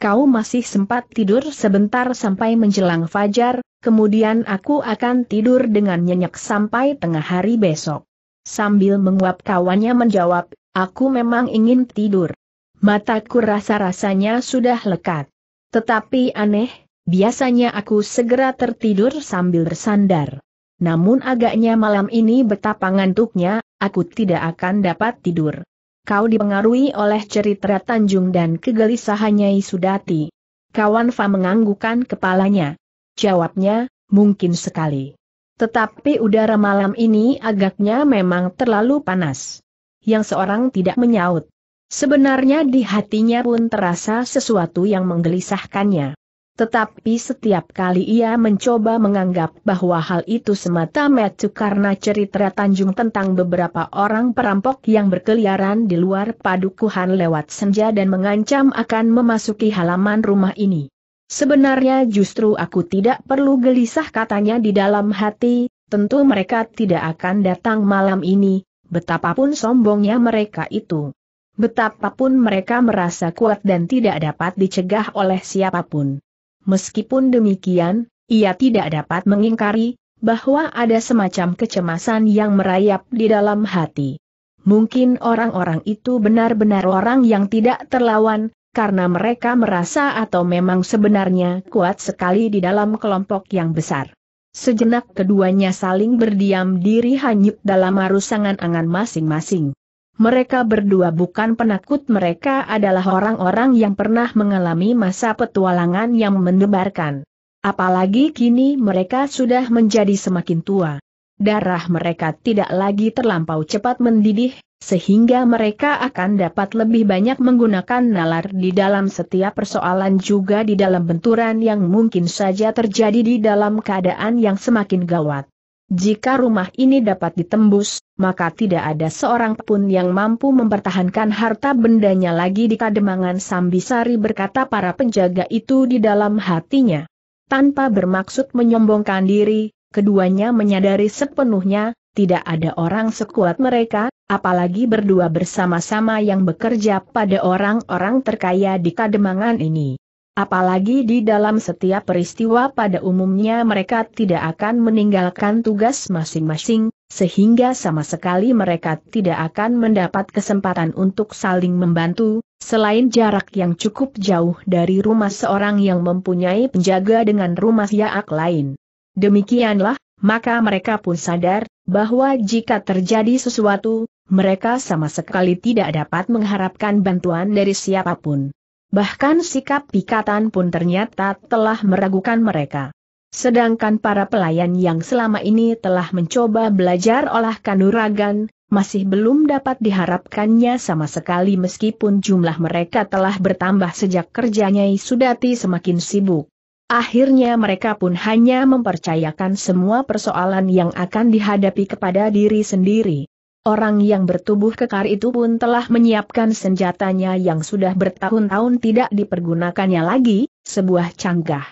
Speaker 1: Kau masih sempat tidur sebentar sampai menjelang fajar, kemudian aku akan tidur dengan nyenyak sampai tengah hari besok. Sambil menguap kawannya menjawab, aku memang ingin tidur mataku rasa-rasanya sudah lekat. Tetapi aneh, biasanya aku segera tertidur sambil bersandar. Namun agaknya malam ini betapa ngantuknya, aku tidak akan dapat tidur. Kau dipengaruhi oleh cerita Tanjung dan kegelisahannya Isudati. Kawan Fa menganggukan kepalanya. Jawabnya, mungkin sekali. Tetapi udara malam ini agaknya memang terlalu panas. Yang seorang tidak menyaut. Sebenarnya di hatinya pun terasa sesuatu yang menggelisahkannya. Tetapi setiap kali ia mencoba menganggap bahwa hal itu semata-mata karena cerita Tanjung tentang beberapa orang perampok yang berkeliaran di luar padukuhan lewat senja dan mengancam akan memasuki halaman rumah ini. Sebenarnya justru aku tidak perlu gelisah katanya di dalam hati, tentu mereka tidak akan datang malam ini, betapapun sombongnya mereka itu. Betapapun mereka merasa kuat dan tidak dapat dicegah oleh siapapun. Meskipun demikian, ia tidak dapat mengingkari bahwa ada semacam kecemasan yang merayap di dalam hati. Mungkin orang-orang itu benar-benar orang yang tidak terlawan, karena mereka merasa atau memang sebenarnya kuat sekali di dalam kelompok yang besar. Sejenak keduanya saling berdiam diri hanyut dalam arus angan-angan masing-masing. Mereka berdua bukan penakut mereka adalah orang-orang yang pernah mengalami masa petualangan yang mendebarkan. Apalagi kini mereka sudah menjadi semakin tua. Darah mereka tidak lagi terlampau cepat mendidih, sehingga mereka akan dapat lebih banyak menggunakan nalar di dalam setiap persoalan juga di dalam benturan yang mungkin saja terjadi di dalam keadaan yang semakin gawat. Jika rumah ini dapat ditembus, maka tidak ada seorang pun yang mampu mempertahankan harta bendanya lagi di kademangan Sambisari berkata para penjaga itu di dalam hatinya. Tanpa bermaksud menyombongkan diri, keduanya menyadari sepenuhnya, tidak ada orang sekuat mereka, apalagi berdua bersama-sama yang bekerja pada orang-orang terkaya di kademangan ini. Apalagi di dalam setiap peristiwa pada umumnya mereka tidak akan meninggalkan tugas masing-masing, sehingga sama sekali mereka tidak akan mendapat kesempatan untuk saling membantu, selain jarak yang cukup jauh dari rumah seorang yang mempunyai penjaga dengan rumah Yaak lain. Demikianlah, maka mereka pun sadar, bahwa jika terjadi sesuatu, mereka sama sekali tidak dapat mengharapkan bantuan dari siapapun bahkan sikap pikatan pun ternyata telah meragukan mereka. Sedangkan para pelayan yang selama ini telah mencoba belajar olah kanuragan, masih belum dapat diharapkannya sama sekali meskipun jumlah mereka telah bertambah sejak kerjanya Sudati semakin sibuk. Akhirnya mereka pun hanya mempercayakan semua persoalan yang akan dihadapi kepada diri sendiri. Orang yang bertubuh kekar itu pun telah menyiapkan senjatanya yang sudah bertahun-tahun tidak dipergunakannya lagi, sebuah canggah.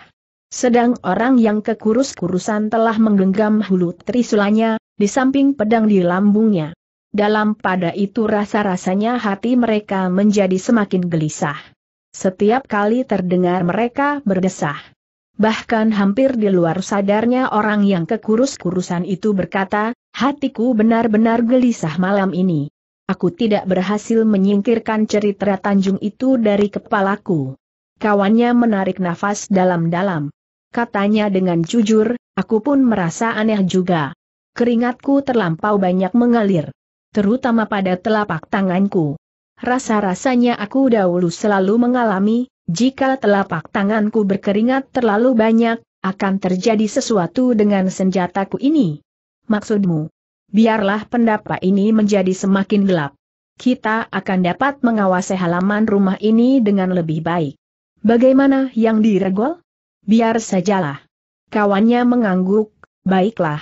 Speaker 1: Sedang orang yang kekurus-kurusan telah menggenggam hulu trisulanya, di samping pedang di lambungnya. Dalam pada itu rasa-rasanya hati mereka menjadi semakin gelisah. Setiap kali terdengar mereka berdesah, Bahkan hampir di luar sadarnya orang yang kekurus-kurusan itu berkata, hatiku benar-benar gelisah malam ini. Aku tidak berhasil menyingkirkan cerita Tanjung itu dari kepalaku. Kawannya menarik nafas dalam-dalam. Katanya dengan jujur, aku pun merasa aneh juga. Keringatku terlampau banyak mengalir. Terutama pada telapak tanganku. Rasa-rasanya aku dahulu selalu mengalami, jika telapak tanganku berkeringat terlalu banyak, akan terjadi sesuatu dengan senjataku ini. Maksudmu? Biarlah pendapat ini menjadi semakin gelap. Kita akan dapat mengawasi halaman rumah ini dengan lebih baik. Bagaimana yang diregol? Biar sajalah. Kawannya mengangguk, baiklah.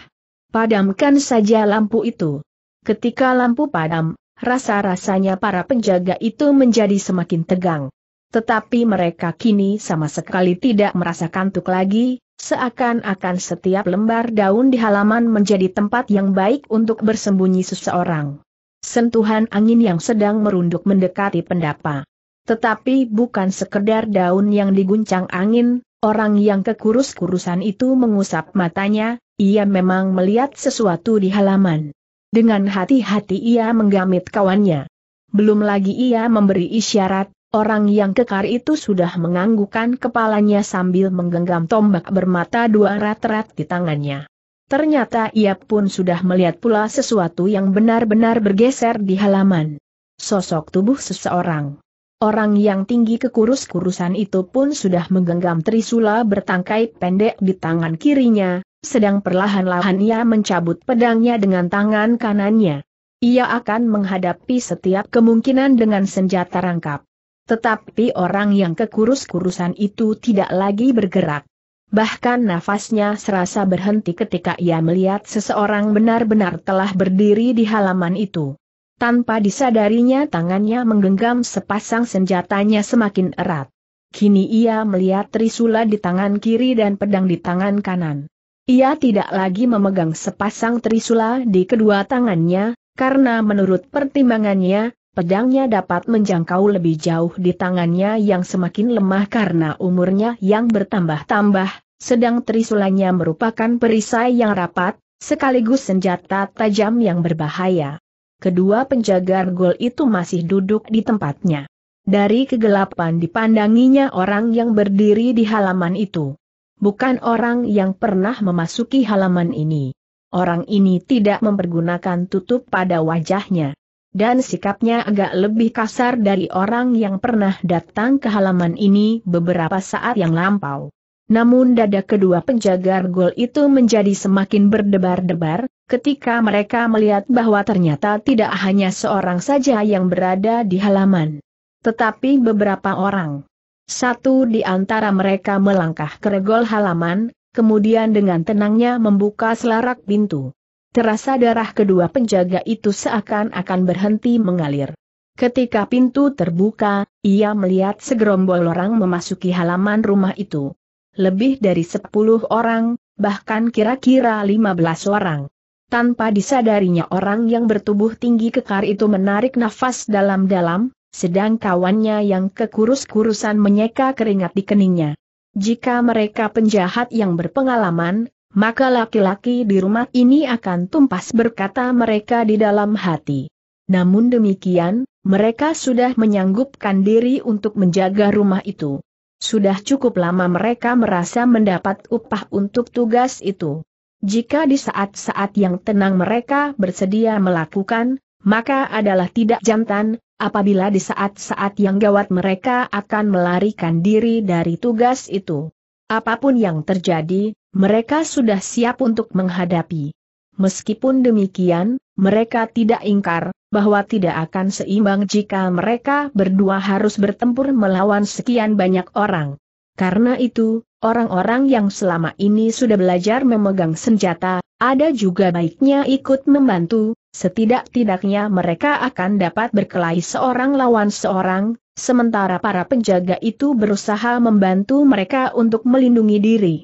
Speaker 1: Padamkan saja lampu itu. Ketika lampu padam, rasa-rasanya para penjaga itu menjadi semakin tegang. Tetapi mereka kini sama sekali tidak merasa kantuk lagi, seakan-akan setiap lembar daun di halaman menjadi tempat yang baik untuk bersembunyi seseorang. Sentuhan angin yang sedang merunduk mendekati pendapa. Tetapi bukan sekedar daun yang diguncang angin, orang yang kekurus-kurusan itu mengusap matanya, ia memang melihat sesuatu di halaman. Dengan hati-hati ia menggamit kawannya. Belum lagi ia memberi isyarat, Orang yang kekar itu sudah menganggukkan kepalanya sambil menggenggam tombak bermata dua rat-rat di tangannya. Ternyata ia pun sudah melihat pula sesuatu yang benar-benar bergeser di halaman. Sosok tubuh seseorang. Orang yang tinggi kekurus-kurusan itu pun sudah menggenggam trisula bertangkai pendek di tangan kirinya, sedang perlahan-lahan ia mencabut pedangnya dengan tangan kanannya. Ia akan menghadapi setiap kemungkinan dengan senjata rangkap. Tetapi orang yang kekurus-kurusan itu tidak lagi bergerak. Bahkan nafasnya serasa berhenti ketika ia melihat seseorang benar-benar telah berdiri di halaman itu. Tanpa disadarinya tangannya menggenggam sepasang senjatanya semakin erat. Kini ia melihat trisula di tangan kiri dan pedang di tangan kanan. Ia tidak lagi memegang sepasang trisula di kedua tangannya, karena menurut pertimbangannya, pedangnya dapat menjangkau lebih jauh di tangannya yang semakin lemah karena umurnya yang bertambah-tambah, sedang trisulanya merupakan perisai yang rapat, sekaligus senjata tajam yang berbahaya. Kedua penjaga gol itu masih duduk di tempatnya. Dari kegelapan dipandanginya orang yang berdiri di halaman itu. Bukan orang yang pernah memasuki halaman ini. Orang ini tidak mempergunakan tutup pada wajahnya dan sikapnya agak lebih kasar dari orang yang pernah datang ke halaman ini beberapa saat yang lampau. Namun dada kedua penjaga gol itu menjadi semakin berdebar-debar, ketika mereka melihat bahwa ternyata tidak hanya seorang saja yang berada di halaman. Tetapi beberapa orang. Satu di antara mereka melangkah ke regol halaman, kemudian dengan tenangnya membuka selarak pintu. Terasa darah kedua penjaga itu seakan-akan berhenti mengalir. Ketika pintu terbuka, ia melihat segerombol orang memasuki halaman rumah itu. Lebih dari sepuluh orang, bahkan kira-kira lima belas orang. Tanpa disadarinya orang yang bertubuh tinggi kekar itu menarik nafas dalam-dalam, sedang kawannya yang kekurus-kurusan menyeka keringat di keningnya. Jika mereka penjahat yang berpengalaman, maka laki-laki di rumah ini akan tumpas berkata mereka di dalam hati. Namun demikian, mereka sudah menyanggupkan diri untuk menjaga rumah itu. Sudah cukup lama mereka merasa mendapat upah untuk tugas itu. Jika di saat-saat yang tenang mereka bersedia melakukan, maka adalah tidak jantan, apabila di saat-saat yang gawat mereka akan melarikan diri dari tugas itu. Apapun yang terjadi, mereka sudah siap untuk menghadapi. Meskipun demikian, mereka tidak ingkar bahwa tidak akan seimbang jika mereka berdua harus bertempur melawan sekian banyak orang. Karena itu, orang-orang yang selama ini sudah belajar memegang senjata, ada juga baiknya ikut membantu, setidak-tidaknya mereka akan dapat berkelahi seorang lawan seorang, sementara para penjaga itu berusaha membantu mereka untuk melindungi diri.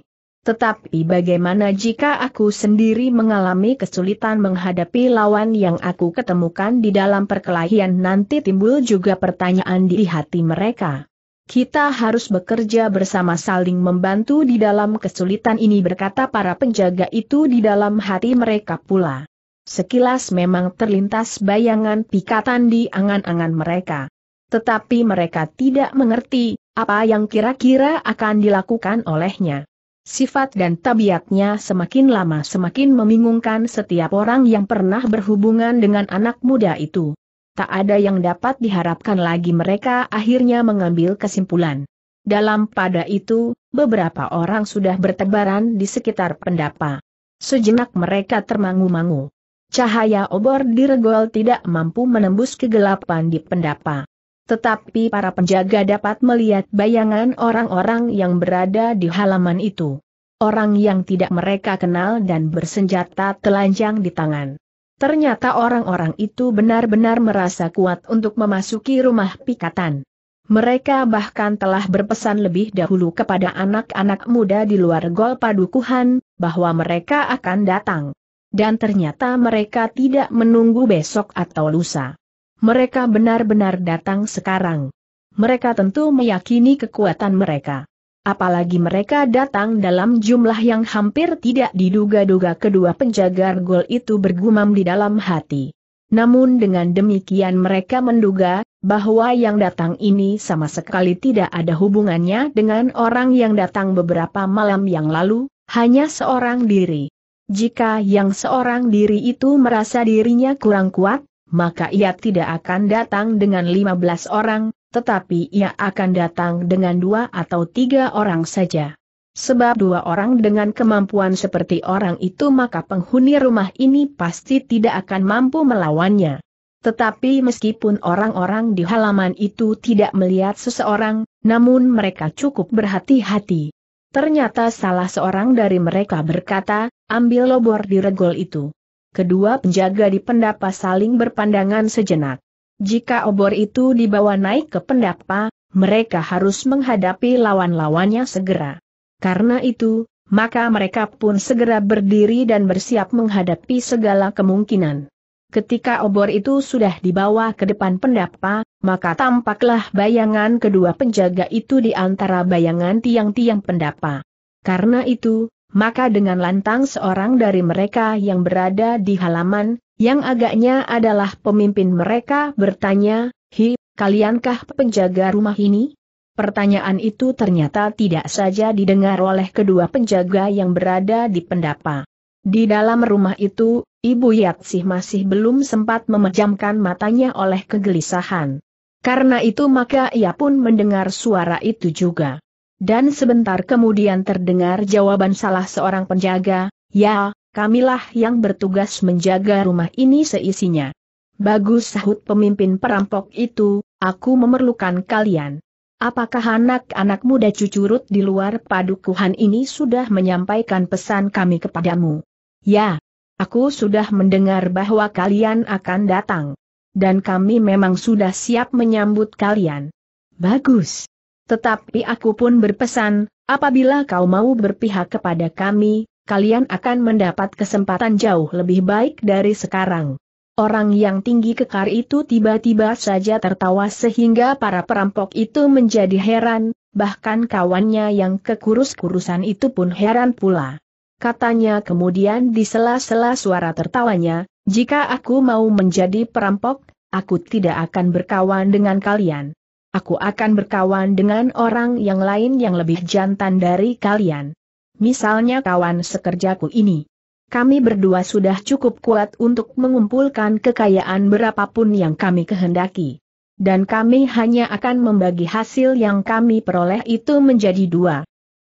Speaker 1: Tetapi bagaimana jika aku sendiri mengalami kesulitan menghadapi lawan yang aku ketemukan di dalam perkelahian nanti timbul juga pertanyaan di hati mereka. Kita harus bekerja bersama saling membantu di dalam kesulitan ini berkata para penjaga itu di dalam hati mereka pula. Sekilas memang terlintas bayangan pikatan di angan-angan mereka. Tetapi mereka tidak mengerti, apa yang kira-kira akan dilakukan olehnya. Sifat dan tabiatnya semakin lama semakin membingungkan setiap orang yang pernah berhubungan dengan anak muda itu. Tak ada yang dapat diharapkan lagi mereka akhirnya mengambil kesimpulan. Dalam pada itu, beberapa orang sudah bertebaran di sekitar pendapa. Sejenak mereka termangu-mangu. Cahaya obor di regol tidak mampu menembus kegelapan di pendapa. Tetapi para penjaga dapat melihat bayangan orang-orang yang berada di halaman itu. Orang yang tidak mereka kenal dan bersenjata telanjang di tangan. Ternyata orang-orang itu benar-benar merasa kuat untuk memasuki rumah pikatan. Mereka bahkan telah berpesan lebih dahulu kepada anak-anak muda di luar gol padukuhan, bahwa mereka akan datang. Dan ternyata mereka tidak menunggu besok atau lusa. Mereka benar-benar datang sekarang. Mereka tentu meyakini kekuatan mereka. Apalagi mereka datang dalam jumlah yang hampir tidak diduga-duga kedua penjaga gol itu bergumam di dalam hati. Namun dengan demikian mereka menduga, bahwa yang datang ini sama sekali tidak ada hubungannya dengan orang yang datang beberapa malam yang lalu, hanya seorang diri. Jika yang seorang diri itu merasa dirinya kurang kuat, maka ia tidak akan datang dengan 15 orang, tetapi ia akan datang dengan dua atau tiga orang saja. Sebab dua orang dengan kemampuan seperti orang itu maka penghuni rumah ini pasti tidak akan mampu melawannya. Tetapi meskipun orang-orang di halaman itu tidak melihat seseorang, namun mereka cukup berhati-hati. Ternyata salah seorang dari mereka berkata, ambil lobor di regol itu kedua penjaga di pendapa saling berpandangan sejenak. Jika obor itu dibawa naik ke pendapa, mereka harus menghadapi lawan-lawannya segera. Karena itu, maka mereka pun segera berdiri dan bersiap menghadapi segala kemungkinan. Ketika obor itu sudah dibawa ke depan pendapa, maka tampaklah bayangan kedua penjaga itu di antara bayangan tiang-tiang pendapa. Karena itu, maka dengan lantang seorang dari mereka yang berada di halaman, yang agaknya adalah pemimpin mereka bertanya, Hi, kaliankah penjaga rumah ini? Pertanyaan itu ternyata tidak saja didengar oleh kedua penjaga yang berada di pendapa. Di dalam rumah itu, Ibu Yatsih masih belum sempat memejamkan matanya oleh kegelisahan. Karena itu maka ia pun mendengar suara itu juga. Dan sebentar kemudian terdengar jawaban salah seorang penjaga, ya, kamilah yang bertugas menjaga rumah ini seisinya. Bagus sahut pemimpin perampok itu, aku memerlukan kalian. Apakah anak-anak muda cucurut di luar padukuhan ini sudah menyampaikan pesan kami kepadamu? Ya, aku sudah mendengar bahwa kalian akan datang. Dan kami memang sudah siap menyambut kalian. Bagus. Tetapi aku pun berpesan, apabila kau mau berpihak kepada kami, kalian akan mendapat kesempatan jauh lebih baik dari sekarang. Orang yang tinggi kekar itu tiba-tiba saja tertawa sehingga para perampok itu menjadi heran, bahkan kawannya yang kekurus-kurusan itu pun heran pula. Katanya kemudian di sela-sela suara tertawanya, jika aku mau menjadi perampok, aku tidak akan berkawan dengan kalian aku akan berkawan dengan orang yang lain yang lebih jantan dari kalian. Misalnya kawan sekerjaku ini. Kami berdua sudah cukup kuat untuk mengumpulkan kekayaan berapapun yang kami kehendaki. Dan kami hanya akan membagi hasil yang kami peroleh itu menjadi dua.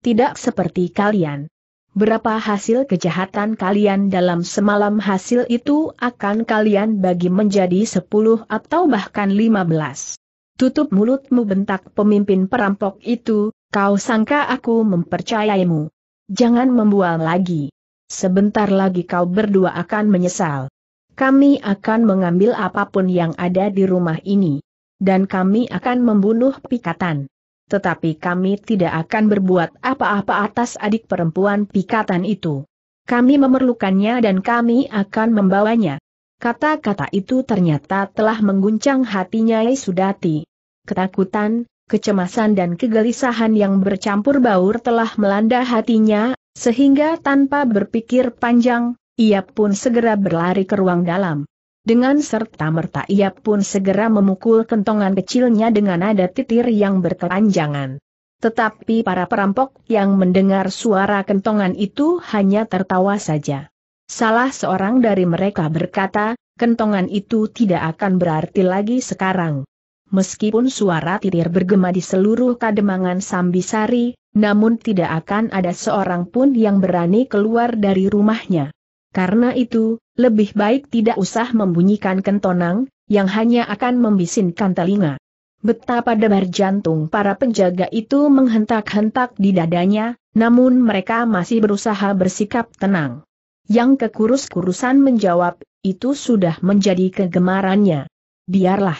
Speaker 1: Tidak seperti kalian. Berapa hasil kejahatan kalian dalam semalam hasil itu akan kalian bagi menjadi 10 atau bahkan 15. Tutup mulutmu bentak pemimpin perampok itu, kau sangka aku mempercayaimu. Jangan membual lagi. Sebentar lagi kau berdua akan menyesal. Kami akan mengambil apapun yang ada di rumah ini. Dan kami akan membunuh pikatan. Tetapi kami tidak akan berbuat apa-apa atas adik perempuan pikatan itu. Kami memerlukannya dan kami akan membawanya. Kata-kata itu ternyata telah mengguncang hatinya Yai Sudati. Ketakutan, kecemasan dan kegelisahan yang bercampur baur telah melanda hatinya, sehingga tanpa berpikir panjang, ia pun segera berlari ke ruang dalam. Dengan serta-merta ia pun segera memukul kentongan kecilnya dengan nada titir yang berkelanjangan. Tetapi para perampok yang mendengar suara kentongan itu hanya tertawa saja. Salah seorang dari mereka berkata, kentongan itu tidak akan berarti lagi sekarang. Meskipun suara titir bergema di seluruh kademangan Sambisari, namun tidak akan ada seorang pun yang berani keluar dari rumahnya. Karena itu, lebih baik tidak usah membunyikan kentonang, yang hanya akan membisinkan telinga. Betapa debar jantung para penjaga itu menghentak-hentak di dadanya, namun mereka masih berusaha bersikap tenang. Yang kekurus-kurusan menjawab, itu sudah menjadi kegemarannya. Biarlah.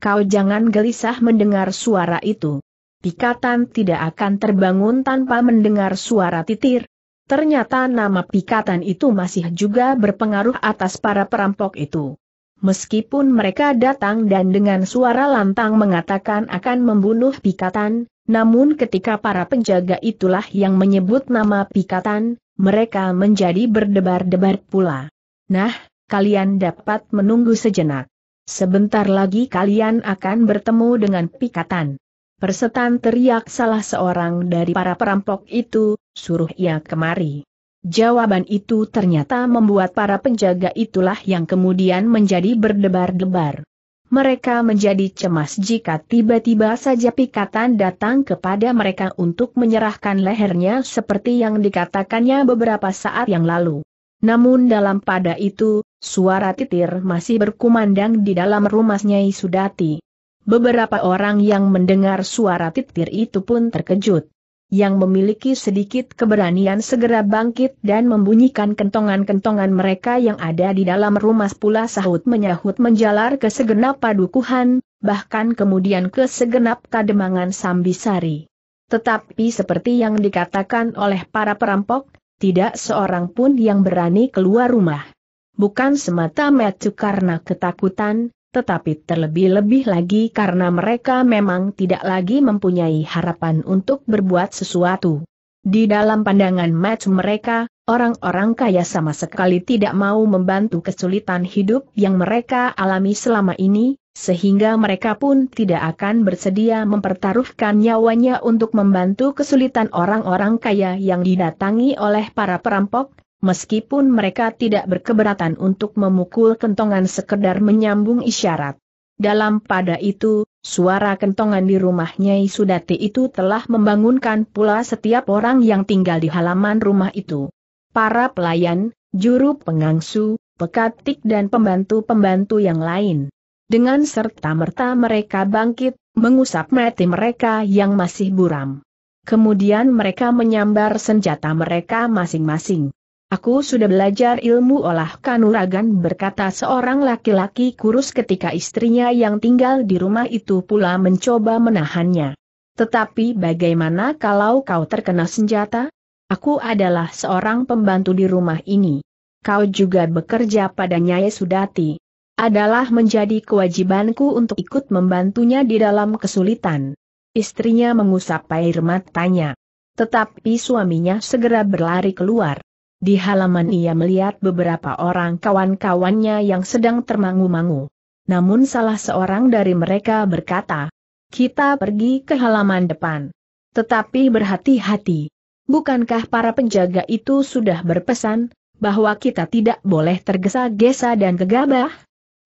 Speaker 1: Kau jangan gelisah mendengar suara itu. Pikatan tidak akan terbangun tanpa mendengar suara titir. Ternyata nama pikatan itu masih juga berpengaruh atas para perampok itu. Meskipun mereka datang dan dengan suara lantang mengatakan akan membunuh pikatan, namun ketika para penjaga itulah yang menyebut nama pikatan, mereka menjadi berdebar-debar pula. Nah, kalian dapat menunggu sejenak. Sebentar lagi kalian akan bertemu dengan pikatan. Persetan teriak salah seorang dari para perampok itu, suruh ia kemari. Jawaban itu ternyata membuat para penjaga itulah yang kemudian menjadi berdebar-debar mereka menjadi cemas jika tiba-tiba saja pikatan datang kepada mereka untuk menyerahkan lehernya seperti yang dikatakannya beberapa saat yang lalu. Namun dalam pada itu, suara titir masih berkumandang di dalam rumah Nyai Sudati. Beberapa orang yang mendengar suara titir itu pun terkejut yang memiliki sedikit keberanian segera bangkit dan membunyikan kentongan-kentongan mereka yang ada di dalam rumah pula sahut menyahut menjalar ke segenap padukuhan, bahkan kemudian ke segenap kademangan Sambisari. Tetapi seperti yang dikatakan oleh para perampok, tidak seorang pun yang berani keluar rumah. Bukan semata-mata karena ketakutan, tetapi terlebih-lebih lagi karena mereka memang tidak lagi mempunyai harapan untuk berbuat sesuatu. Di dalam pandangan match mereka, orang-orang kaya sama sekali tidak mau membantu kesulitan hidup yang mereka alami selama ini, sehingga mereka pun tidak akan bersedia mempertaruhkan nyawanya untuk membantu kesulitan orang-orang kaya yang didatangi oleh para perampok, meskipun mereka tidak berkeberatan untuk memukul kentongan sekedar menyambung isyarat. Dalam pada itu, suara kentongan di rumah Nyai Sudati itu telah membangunkan pula setiap orang yang tinggal di halaman rumah itu. Para pelayan, juru pengangsu, pekatik dan pembantu-pembantu yang lain. Dengan serta-merta mereka bangkit, mengusap mati mereka yang masih buram. Kemudian mereka menyambar senjata mereka masing-masing. Aku sudah belajar ilmu olah kanuragan berkata seorang laki-laki kurus ketika istrinya yang tinggal di rumah itu pula mencoba menahannya. Tetapi bagaimana kalau kau terkena senjata? Aku adalah seorang pembantu di rumah ini. Kau juga bekerja pada Nyai Sudati. Adalah menjadi kewajibanku untuk ikut membantunya di dalam kesulitan. Istrinya mengusap air matanya. Tetapi suaminya segera berlari keluar. Di halaman ia melihat beberapa orang kawan-kawannya yang sedang termangu-mangu. Namun salah seorang dari mereka berkata, kita pergi ke halaman depan. Tetapi berhati-hati. Bukankah para penjaga itu sudah berpesan, bahwa kita tidak boleh tergesa-gesa dan gegabah?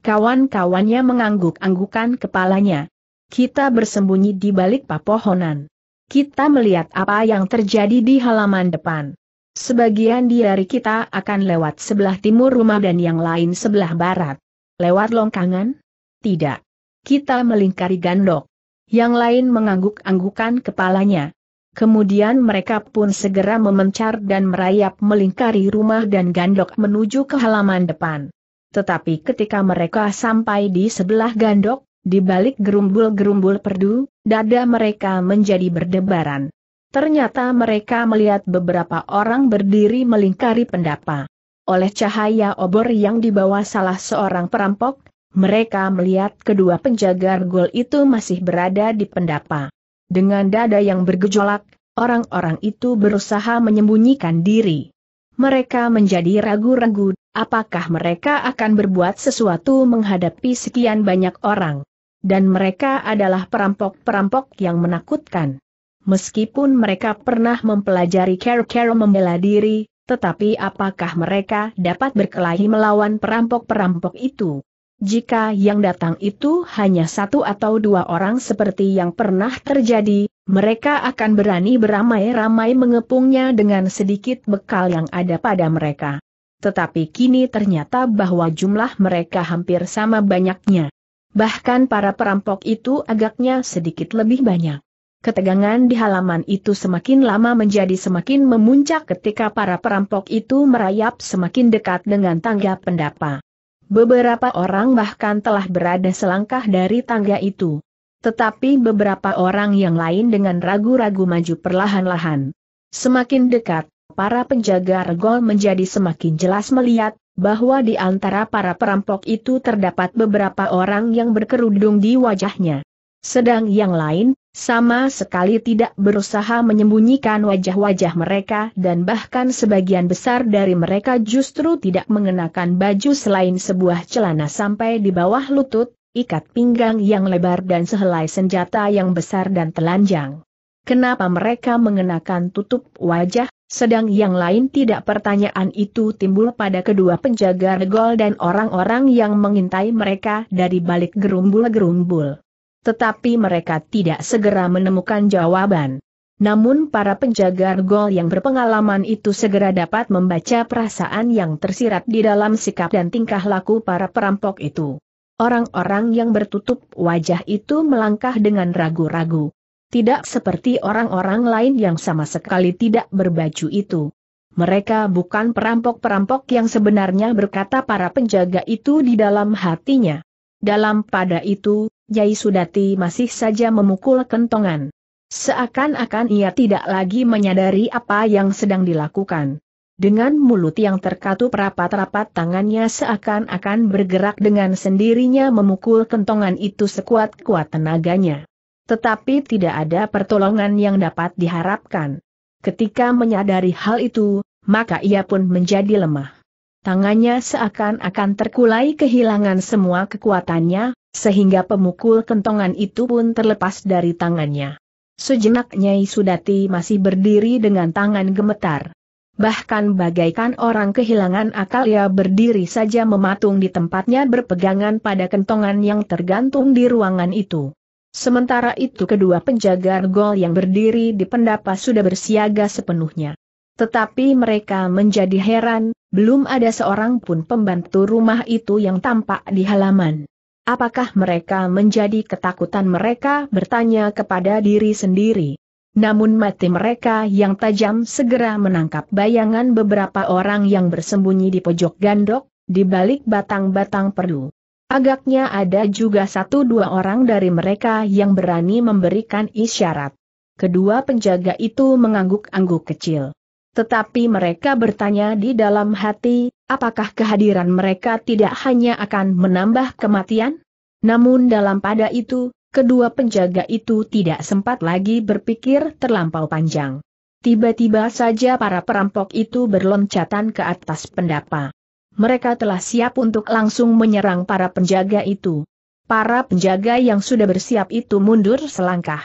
Speaker 1: Kawan-kawannya mengangguk-anggukan kepalanya. Kita bersembunyi di balik pepohonan. Kita melihat apa yang terjadi di halaman depan. Sebagian hari kita akan lewat sebelah timur rumah dan yang lain sebelah barat. Lewat longkangan? Tidak. Kita melingkari gandok. Yang lain mengangguk-anggukan kepalanya. Kemudian mereka pun segera memencar dan merayap melingkari rumah dan gandok menuju ke halaman depan. Tetapi ketika mereka sampai di sebelah gandok, di balik gerumbul-gerumbul perdu, dada mereka menjadi berdebaran. Ternyata mereka melihat beberapa orang berdiri melingkari pendapa. Oleh cahaya obor yang dibawa salah seorang perampok, mereka melihat kedua penjaga gol itu masih berada di pendapa. Dengan dada yang bergejolak, orang-orang itu berusaha menyembunyikan diri. Mereka menjadi ragu-ragu, apakah mereka akan berbuat sesuatu menghadapi sekian banyak orang. Dan mereka adalah perampok-perampok yang menakutkan meskipun mereka pernah mempelajari care-care membela diri, tetapi apakah mereka dapat berkelahi melawan perampok-perampok itu? Jika yang datang itu hanya satu atau dua orang seperti yang pernah terjadi, mereka akan berani beramai-ramai mengepungnya dengan sedikit bekal yang ada pada mereka. Tetapi kini ternyata bahwa jumlah mereka hampir sama banyaknya. Bahkan para perampok itu agaknya sedikit lebih banyak. Ketegangan di halaman itu semakin lama menjadi semakin memuncak ketika para perampok itu merayap semakin dekat dengan tangga pendapa. Beberapa orang bahkan telah berada selangkah dari tangga itu. Tetapi beberapa orang yang lain dengan ragu-ragu maju perlahan-lahan. Semakin dekat, para penjaga regol menjadi semakin jelas melihat bahwa di antara para perampok itu terdapat beberapa orang yang berkerudung di wajahnya. Sedang yang lain, sama sekali tidak berusaha menyembunyikan wajah-wajah mereka dan bahkan sebagian besar dari mereka justru tidak mengenakan baju selain sebuah celana sampai di bawah lutut, ikat pinggang yang lebar dan sehelai senjata yang besar dan telanjang. Kenapa mereka mengenakan tutup wajah, sedang yang lain tidak pertanyaan itu timbul pada kedua penjaga regol dan orang-orang yang mengintai mereka dari balik gerumbul-gerumbul tetapi mereka tidak segera menemukan jawaban. Namun para penjaga gol yang berpengalaman itu segera dapat membaca perasaan yang tersirat di dalam sikap dan tingkah laku para perampok itu. Orang-orang yang bertutup wajah itu melangkah dengan ragu-ragu. Tidak seperti orang-orang lain yang sama sekali tidak berbaju itu. Mereka bukan perampok-perampok yang sebenarnya berkata para penjaga itu di dalam hatinya. Dalam pada itu, Jai Sudati masih saja memukul kentongan. Seakan-akan ia tidak lagi menyadari apa yang sedang dilakukan. Dengan mulut yang terkatup rapat-rapat tangannya seakan-akan bergerak dengan sendirinya memukul kentongan itu sekuat-kuat tenaganya. Tetapi tidak ada pertolongan yang dapat diharapkan. Ketika menyadari hal itu, maka ia pun menjadi lemah. Tangannya seakan-akan terkulai kehilangan semua kekuatannya, sehingga pemukul kentongan itu pun terlepas dari tangannya. Sejenak Nyai Sudati masih berdiri dengan tangan gemetar. Bahkan bagaikan orang kehilangan akal ia berdiri saja mematung di tempatnya berpegangan pada kentongan yang tergantung di ruangan itu. Sementara itu kedua penjaga gol yang berdiri di pendapa sudah bersiaga sepenuhnya. Tetapi mereka menjadi heran, belum ada seorang pun pembantu rumah itu yang tampak di halaman. Apakah mereka menjadi ketakutan mereka bertanya kepada diri sendiri? Namun mati mereka yang tajam segera menangkap bayangan beberapa orang yang bersembunyi di pojok gandok, di balik batang-batang perdu. Agaknya ada juga satu dua orang dari mereka yang berani memberikan isyarat. Kedua penjaga itu mengangguk-angguk kecil. Tetapi mereka bertanya di dalam hati, apakah kehadiran mereka tidak hanya akan menambah kematian? Namun dalam pada itu, kedua penjaga itu tidak sempat lagi berpikir terlampau panjang. Tiba-tiba saja para perampok itu berloncatan ke atas pendapa. Mereka telah siap untuk langsung menyerang para penjaga itu. Para penjaga yang sudah bersiap itu mundur selangkah.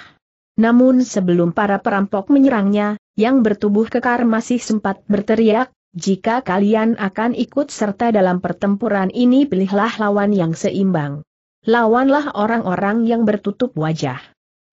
Speaker 1: Namun sebelum para perampok menyerangnya, yang bertubuh kekar masih sempat berteriak, jika kalian akan ikut serta dalam pertempuran ini pilihlah lawan yang seimbang. Lawanlah orang-orang yang bertutup wajah.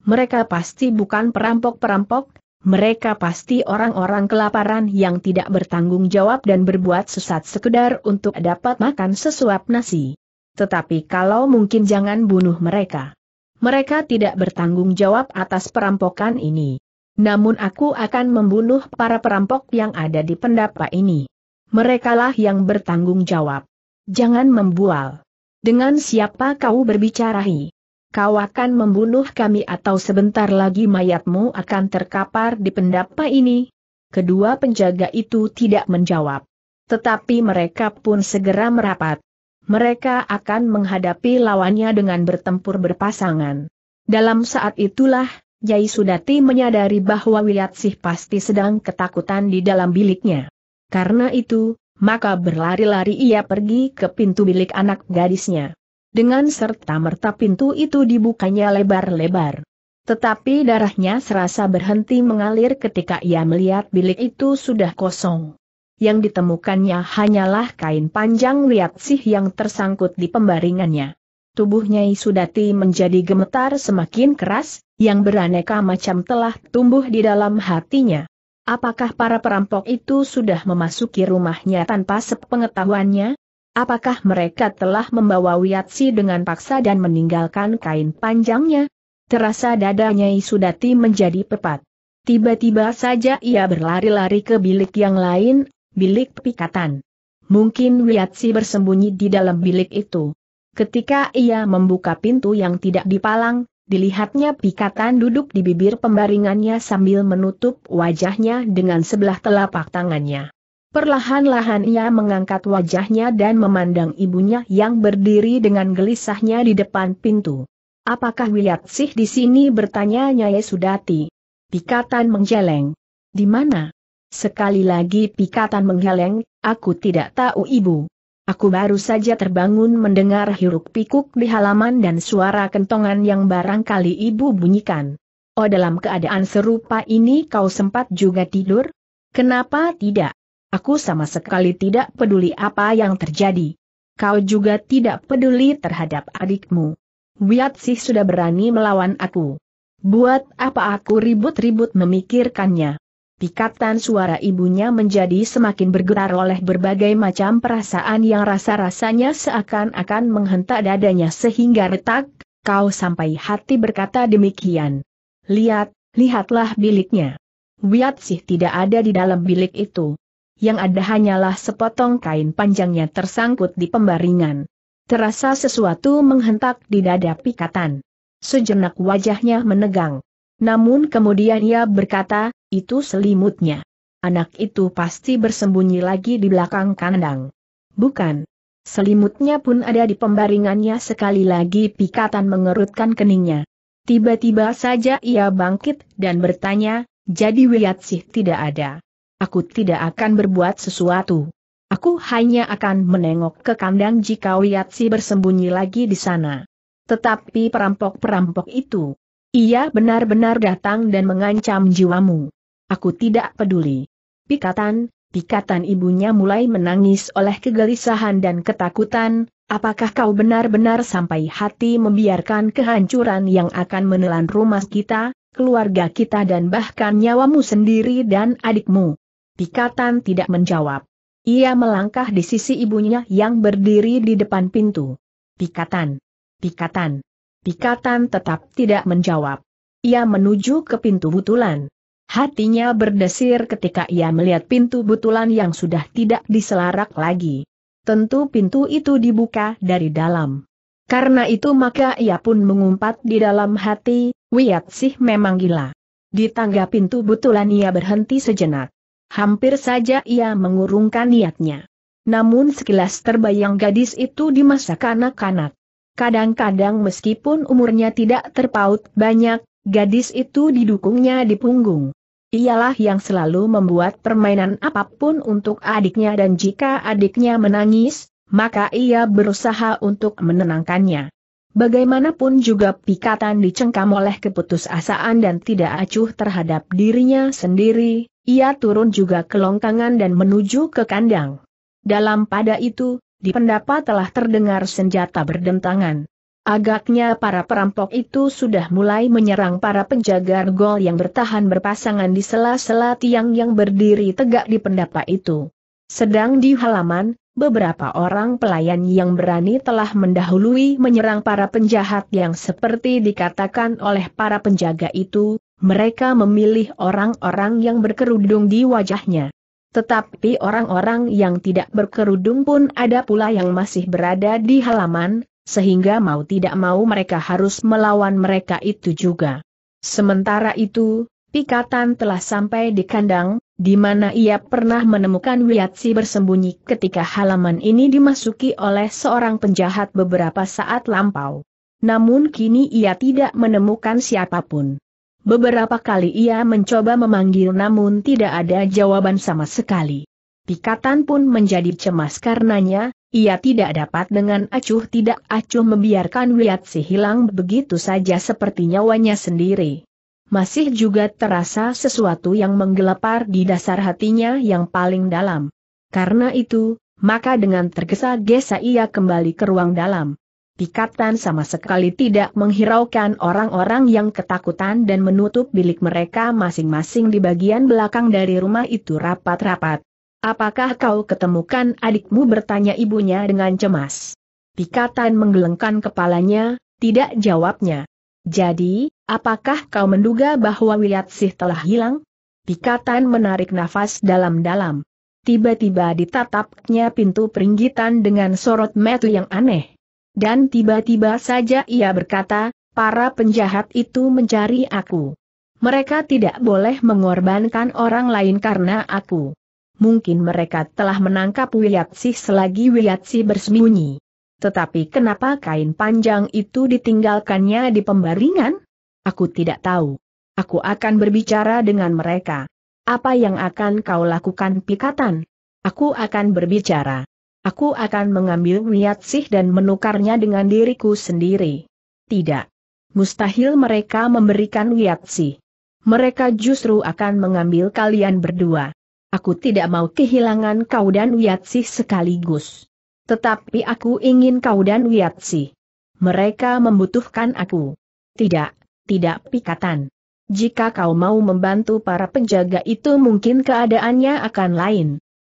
Speaker 1: Mereka pasti bukan perampok-perampok, mereka pasti orang-orang kelaparan yang tidak bertanggung jawab dan berbuat sesat sekedar untuk dapat makan sesuap nasi. Tetapi kalau mungkin jangan bunuh mereka. Mereka tidak bertanggung jawab atas perampokan ini. Namun aku akan membunuh para perampok yang ada di pendapa ini. Merekalah yang bertanggung jawab. Jangan membual. Dengan siapa kau berbicarahi? Kau akan membunuh kami atau sebentar lagi mayatmu akan terkapar di pendapa ini? Kedua penjaga itu tidak menjawab. Tetapi mereka pun segera merapat. Mereka akan menghadapi lawannya dengan bertempur berpasangan. Dalam saat itulah, Jai Sudati menyadari bahwa Wiyatsih pasti sedang ketakutan di dalam biliknya. Karena itu, maka berlari-lari ia pergi ke pintu bilik anak gadisnya. Dengan serta-merta pintu itu dibukanya lebar-lebar. Tetapi darahnya serasa berhenti mengalir ketika ia melihat bilik itu sudah kosong. Yang ditemukannya hanyalah kain panjang Wiyatsih yang tersangkut di pembaringannya. Tubuh Nyai Sudati menjadi gemetar semakin keras, yang beraneka macam telah tumbuh di dalam hatinya. Apakah para perampok itu sudah memasuki rumahnya tanpa sepengetahuannya? Apakah mereka telah membawa Wiatsi dengan paksa dan meninggalkan kain panjangnya? Terasa dada Nyai Sudati menjadi pepat. Tiba-tiba saja ia berlari-lari ke bilik yang lain, bilik pikatan. Mungkin Wiatsi bersembunyi di dalam bilik itu. Ketika ia membuka pintu yang tidak dipalang, dilihatnya pikatan duduk di bibir pembaringannya sambil menutup wajahnya dengan sebelah telapak tangannya. Perlahan-lahan ia mengangkat wajahnya dan memandang ibunya yang berdiri dengan gelisahnya di depan pintu. Apakah sih di sini bertanya Nyai Sudati? Pikatan menggeleng. Di mana? Sekali lagi pikatan menggeleng, aku tidak tahu ibu. Aku baru saja terbangun mendengar hiruk pikuk di halaman dan suara kentongan yang barangkali ibu bunyikan. Oh dalam keadaan serupa ini kau sempat juga tidur? Kenapa tidak? Aku sama sekali tidak peduli apa yang terjadi. Kau juga tidak peduli terhadap adikmu. Wiat sih sudah berani melawan aku. Buat apa aku ribut-ribut memikirkannya? Pikatan suara ibunya menjadi semakin bergetar oleh berbagai macam perasaan yang rasa-rasanya seakan-akan menghentak dadanya sehingga retak, kau sampai hati berkata demikian. Lihat, lihatlah biliknya. Wiat sih tidak ada di dalam bilik itu. Yang ada hanyalah sepotong kain panjangnya tersangkut di pembaringan. Terasa sesuatu menghentak di dada pikatan. Sejenak wajahnya menegang. Namun kemudian ia berkata, itu selimutnya. Anak itu pasti bersembunyi lagi di belakang kandang. Bukan. Selimutnya pun ada di pembaringannya sekali lagi pikatan mengerutkan keningnya. Tiba-tiba saja ia bangkit dan bertanya, jadi sih tidak ada. Aku tidak akan berbuat sesuatu. Aku hanya akan menengok ke kandang jika sih bersembunyi lagi di sana. Tetapi perampok-perampok itu, ia benar-benar datang dan mengancam jiwamu. Aku tidak peduli. Pikatan, pikatan ibunya mulai menangis oleh kegelisahan dan ketakutan, apakah kau benar-benar sampai hati membiarkan kehancuran yang akan menelan rumah kita, keluarga kita dan bahkan nyawamu sendiri dan adikmu? Pikatan tidak menjawab. Ia melangkah di sisi ibunya yang berdiri di depan pintu. Pikatan. Pikatan. Pikatan tetap tidak menjawab. Ia menuju ke pintu butulan. Hatinya berdesir ketika ia melihat pintu butulan yang sudah tidak diselarak lagi. Tentu pintu itu dibuka dari dalam. Karena itu maka ia pun mengumpat di dalam hati, Wiat sih memang gila. Di tangga pintu butulan ia berhenti sejenak. Hampir saja ia mengurungkan niatnya. Namun sekilas terbayang gadis itu di masa kanak-kanak. Kadang-kadang meskipun umurnya tidak terpaut banyak, Gadis itu didukungnya di punggung. Ialah yang selalu membuat permainan apapun untuk adiknya dan jika adiknya menangis, maka ia berusaha untuk menenangkannya. Bagaimanapun juga pikatan dicengkam oleh keputusasaan dan tidak acuh terhadap dirinya sendiri, ia turun juga ke longkangan dan menuju ke kandang. Dalam pada itu, di pendapat telah terdengar senjata berdentangan. Agaknya para perampok itu sudah mulai menyerang para penjaga gol yang bertahan berpasangan di sela-sela tiang yang berdiri tegak di pendapa itu. Sedang di halaman, beberapa orang pelayan yang berani telah mendahului menyerang para penjahat yang seperti dikatakan oleh para penjaga itu, mereka memilih orang-orang yang berkerudung di wajahnya. Tetapi orang-orang yang tidak berkerudung pun ada pula yang masih berada di halaman, sehingga mau tidak mau mereka harus melawan mereka itu juga. Sementara itu, Pikatan telah sampai di kandang, di mana ia pernah menemukan Wiatsi bersembunyi ketika halaman ini dimasuki oleh seorang penjahat beberapa saat lampau. Namun kini ia tidak menemukan siapapun. Beberapa kali ia mencoba memanggil namun tidak ada jawaban sama sekali. Pikatan pun menjadi cemas karenanya, ia tidak dapat dengan acuh tidak acuh membiarkan si hilang begitu saja seperti nyawanya sendiri. Masih juga terasa sesuatu yang menggelepar di dasar hatinya yang paling dalam. Karena itu, maka dengan tergesa-gesa ia kembali ke ruang dalam. Pikatan sama sekali tidak menghiraukan orang-orang yang ketakutan dan menutup bilik mereka masing-masing di bagian belakang dari rumah itu rapat-rapat. Apakah kau ketemukan adikmu bertanya ibunya dengan cemas. Pikatan menggelengkan kepalanya, tidak jawabnya. Jadi, apakah kau menduga bahwa Sih telah hilang? Pikatan menarik nafas dalam-dalam. Tiba-tiba ditatapnya pintu peringgitan dengan sorot metu yang aneh. Dan tiba-tiba saja ia berkata, para penjahat itu mencari aku. Mereka tidak boleh mengorbankan orang lain karena aku mungkin mereka telah menangkap Wiyatsi selagi Wiyatsi bersembunyi. Tetapi kenapa kain panjang itu ditinggalkannya di pembaringan? Aku tidak tahu. Aku akan berbicara dengan mereka. Apa yang akan kau lakukan pikatan? Aku akan berbicara. Aku akan mengambil Wiyatsih dan menukarnya dengan diriku sendiri. Tidak. Mustahil mereka memberikan Wiyatsih. Mereka justru akan mengambil kalian berdua. Aku tidak mau kehilangan kau dan Wiatsi sekaligus. Tetapi aku ingin kau dan Wiatsi. Mereka membutuhkan aku. Tidak, tidak pikatan. Jika kau mau membantu para penjaga itu mungkin keadaannya akan lain.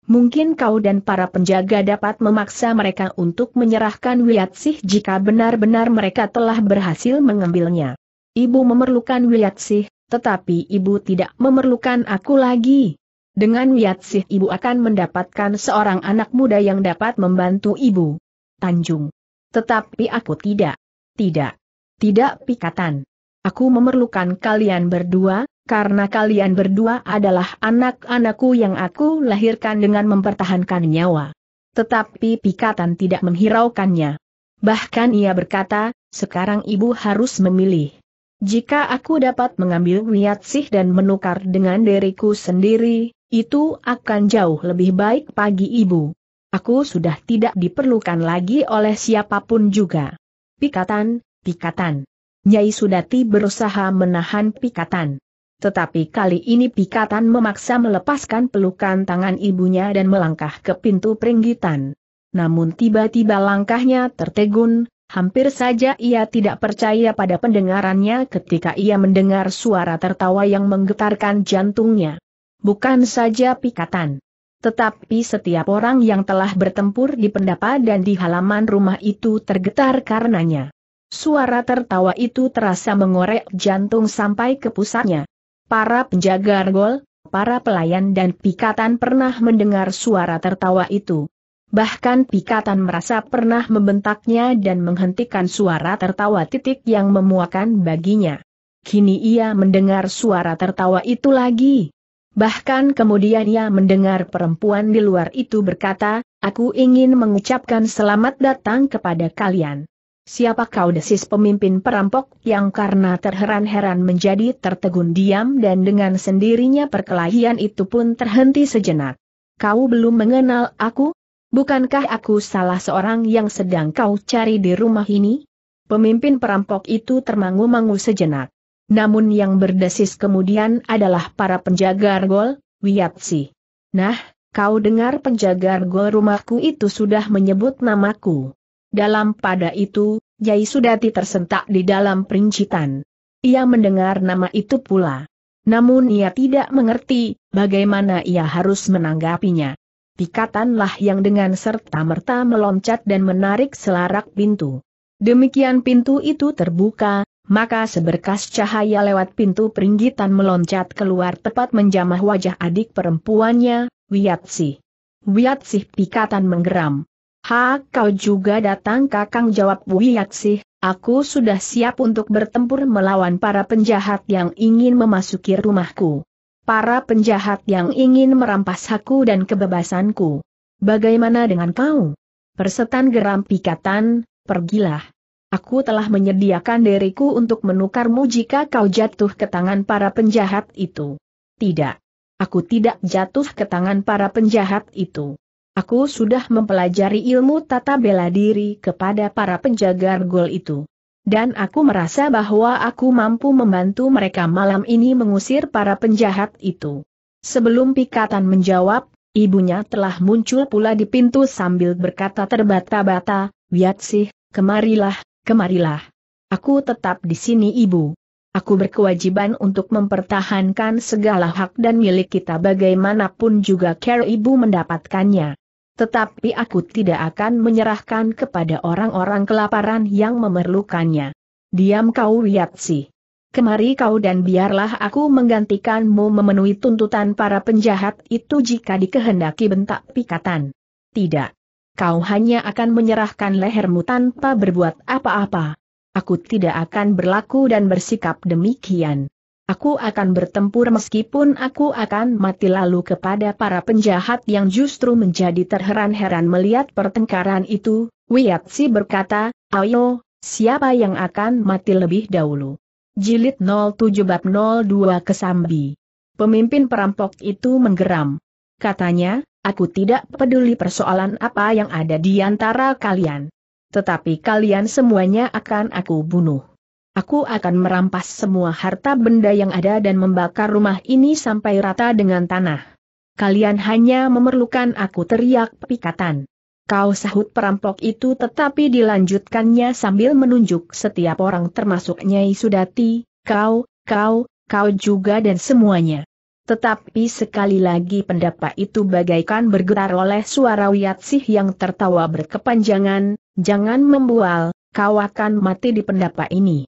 Speaker 1: Mungkin kau dan para penjaga dapat memaksa mereka untuk menyerahkan Wiatsi jika benar-benar mereka telah berhasil mengambilnya. Ibu memerlukan Wiatsi, tetapi ibu tidak memerlukan aku lagi. Dengan Yatsih ibu akan mendapatkan seorang anak muda yang dapat membantu ibu. Tanjung. Tetapi aku tidak. Tidak. Tidak pikatan. Aku memerlukan kalian berdua, karena kalian berdua adalah anak-anakku yang aku lahirkan dengan mempertahankan nyawa. Tetapi pikatan tidak menghiraukannya. Bahkan ia berkata, sekarang ibu harus memilih. Jika aku dapat mengambil Wiatsih dan menukar dengan diriku sendiri, itu akan jauh lebih baik pagi ibu. Aku sudah tidak diperlukan lagi oleh siapapun juga. Pikatan, pikatan. Nyai Sudati berusaha menahan pikatan. Tetapi kali ini pikatan memaksa melepaskan pelukan tangan ibunya dan melangkah ke pintu peringgitan. Namun tiba-tiba langkahnya tertegun, hampir saja ia tidak percaya pada pendengarannya ketika ia mendengar suara tertawa yang menggetarkan jantungnya bukan saja pikatan. Tetapi setiap orang yang telah bertempur di pendapa dan di halaman rumah itu tergetar karenanya. Suara tertawa itu terasa mengorek jantung sampai ke pusatnya. Para penjaga gol, para pelayan dan pikatan pernah mendengar suara tertawa itu. Bahkan pikatan merasa pernah membentaknya dan menghentikan suara tertawa titik yang memuakan baginya. Kini ia mendengar suara tertawa itu lagi. Bahkan kemudian ia mendengar perempuan di luar itu berkata, aku ingin mengucapkan selamat datang kepada kalian. Siapa kau desis pemimpin perampok yang karena terheran-heran menjadi tertegun diam dan dengan sendirinya perkelahian itu pun terhenti sejenak. Kau belum mengenal aku? Bukankah aku salah seorang yang sedang kau cari di rumah ini? Pemimpin perampok itu termangu-mangu sejenak. Namun yang berdesis kemudian adalah para penjaga gol, Wiatsi. Nah, kau dengar penjaga gol rumahku itu sudah menyebut namaku. Dalam pada itu, Yai Sudati tersentak di dalam perincitan. Ia mendengar nama itu pula. Namun ia tidak mengerti, bagaimana ia harus menanggapinya. Pikatanlah yang dengan serta-merta meloncat dan menarik selarak pintu. Demikian pintu itu terbuka, maka seberkas cahaya lewat pintu peringgitan meloncat keluar tepat menjamah wajah adik perempuannya, Wiatsi. Wiatsi pikatan menggeram. Ha, kau juga datang kakang jawab Wiatsi, aku sudah siap untuk bertempur melawan para penjahat yang ingin memasuki rumahku. Para penjahat yang ingin merampas aku dan kebebasanku. Bagaimana dengan kau? Persetan geram pikatan, pergilah. Aku telah menyediakan diriku untuk menukarmu jika kau jatuh ke tangan para penjahat itu. Tidak. Aku tidak jatuh ke tangan para penjahat itu. Aku sudah mempelajari ilmu tata bela diri kepada para penjaga gol itu. Dan aku merasa bahwa aku mampu membantu mereka malam ini mengusir para penjahat itu. Sebelum Pikatan menjawab, ibunya telah muncul pula di pintu sambil berkata terbata-bata, sih, kemarilah, kemarilah. Aku tetap di sini ibu. Aku berkewajiban untuk mempertahankan segala hak dan milik kita bagaimanapun juga care ibu mendapatkannya. Tetapi aku tidak akan menyerahkan kepada orang-orang kelaparan yang memerlukannya. Diam kau sih. Kemari kau dan biarlah aku menggantikanmu memenuhi tuntutan para penjahat itu jika dikehendaki bentak pikatan. Tidak kau hanya akan menyerahkan lehermu tanpa berbuat apa-apa. Aku tidak akan berlaku dan bersikap demikian. Aku akan bertempur meskipun aku akan mati lalu kepada para penjahat yang justru menjadi terheran-heran melihat pertengkaran itu, Wiatsi berkata, ayo, siapa yang akan mati lebih dahulu? Jilid 07 bab 02 Kesambi. Pemimpin perampok itu menggeram. Katanya, Aku tidak peduli persoalan apa yang ada di antara kalian. Tetapi kalian semuanya akan aku bunuh. Aku akan merampas semua harta benda yang ada dan membakar rumah ini sampai rata dengan tanah. Kalian hanya memerlukan aku teriak pikatan. Kau sahut perampok itu tetapi dilanjutkannya sambil menunjuk setiap orang termasuk Nyai Sudati, kau, kau, kau juga dan semuanya. Tetapi sekali lagi pendapat itu bagaikan bergerak oleh suara Wiatsih yang tertawa berkepanjangan, jangan membual, kau akan mati di pendapat ini.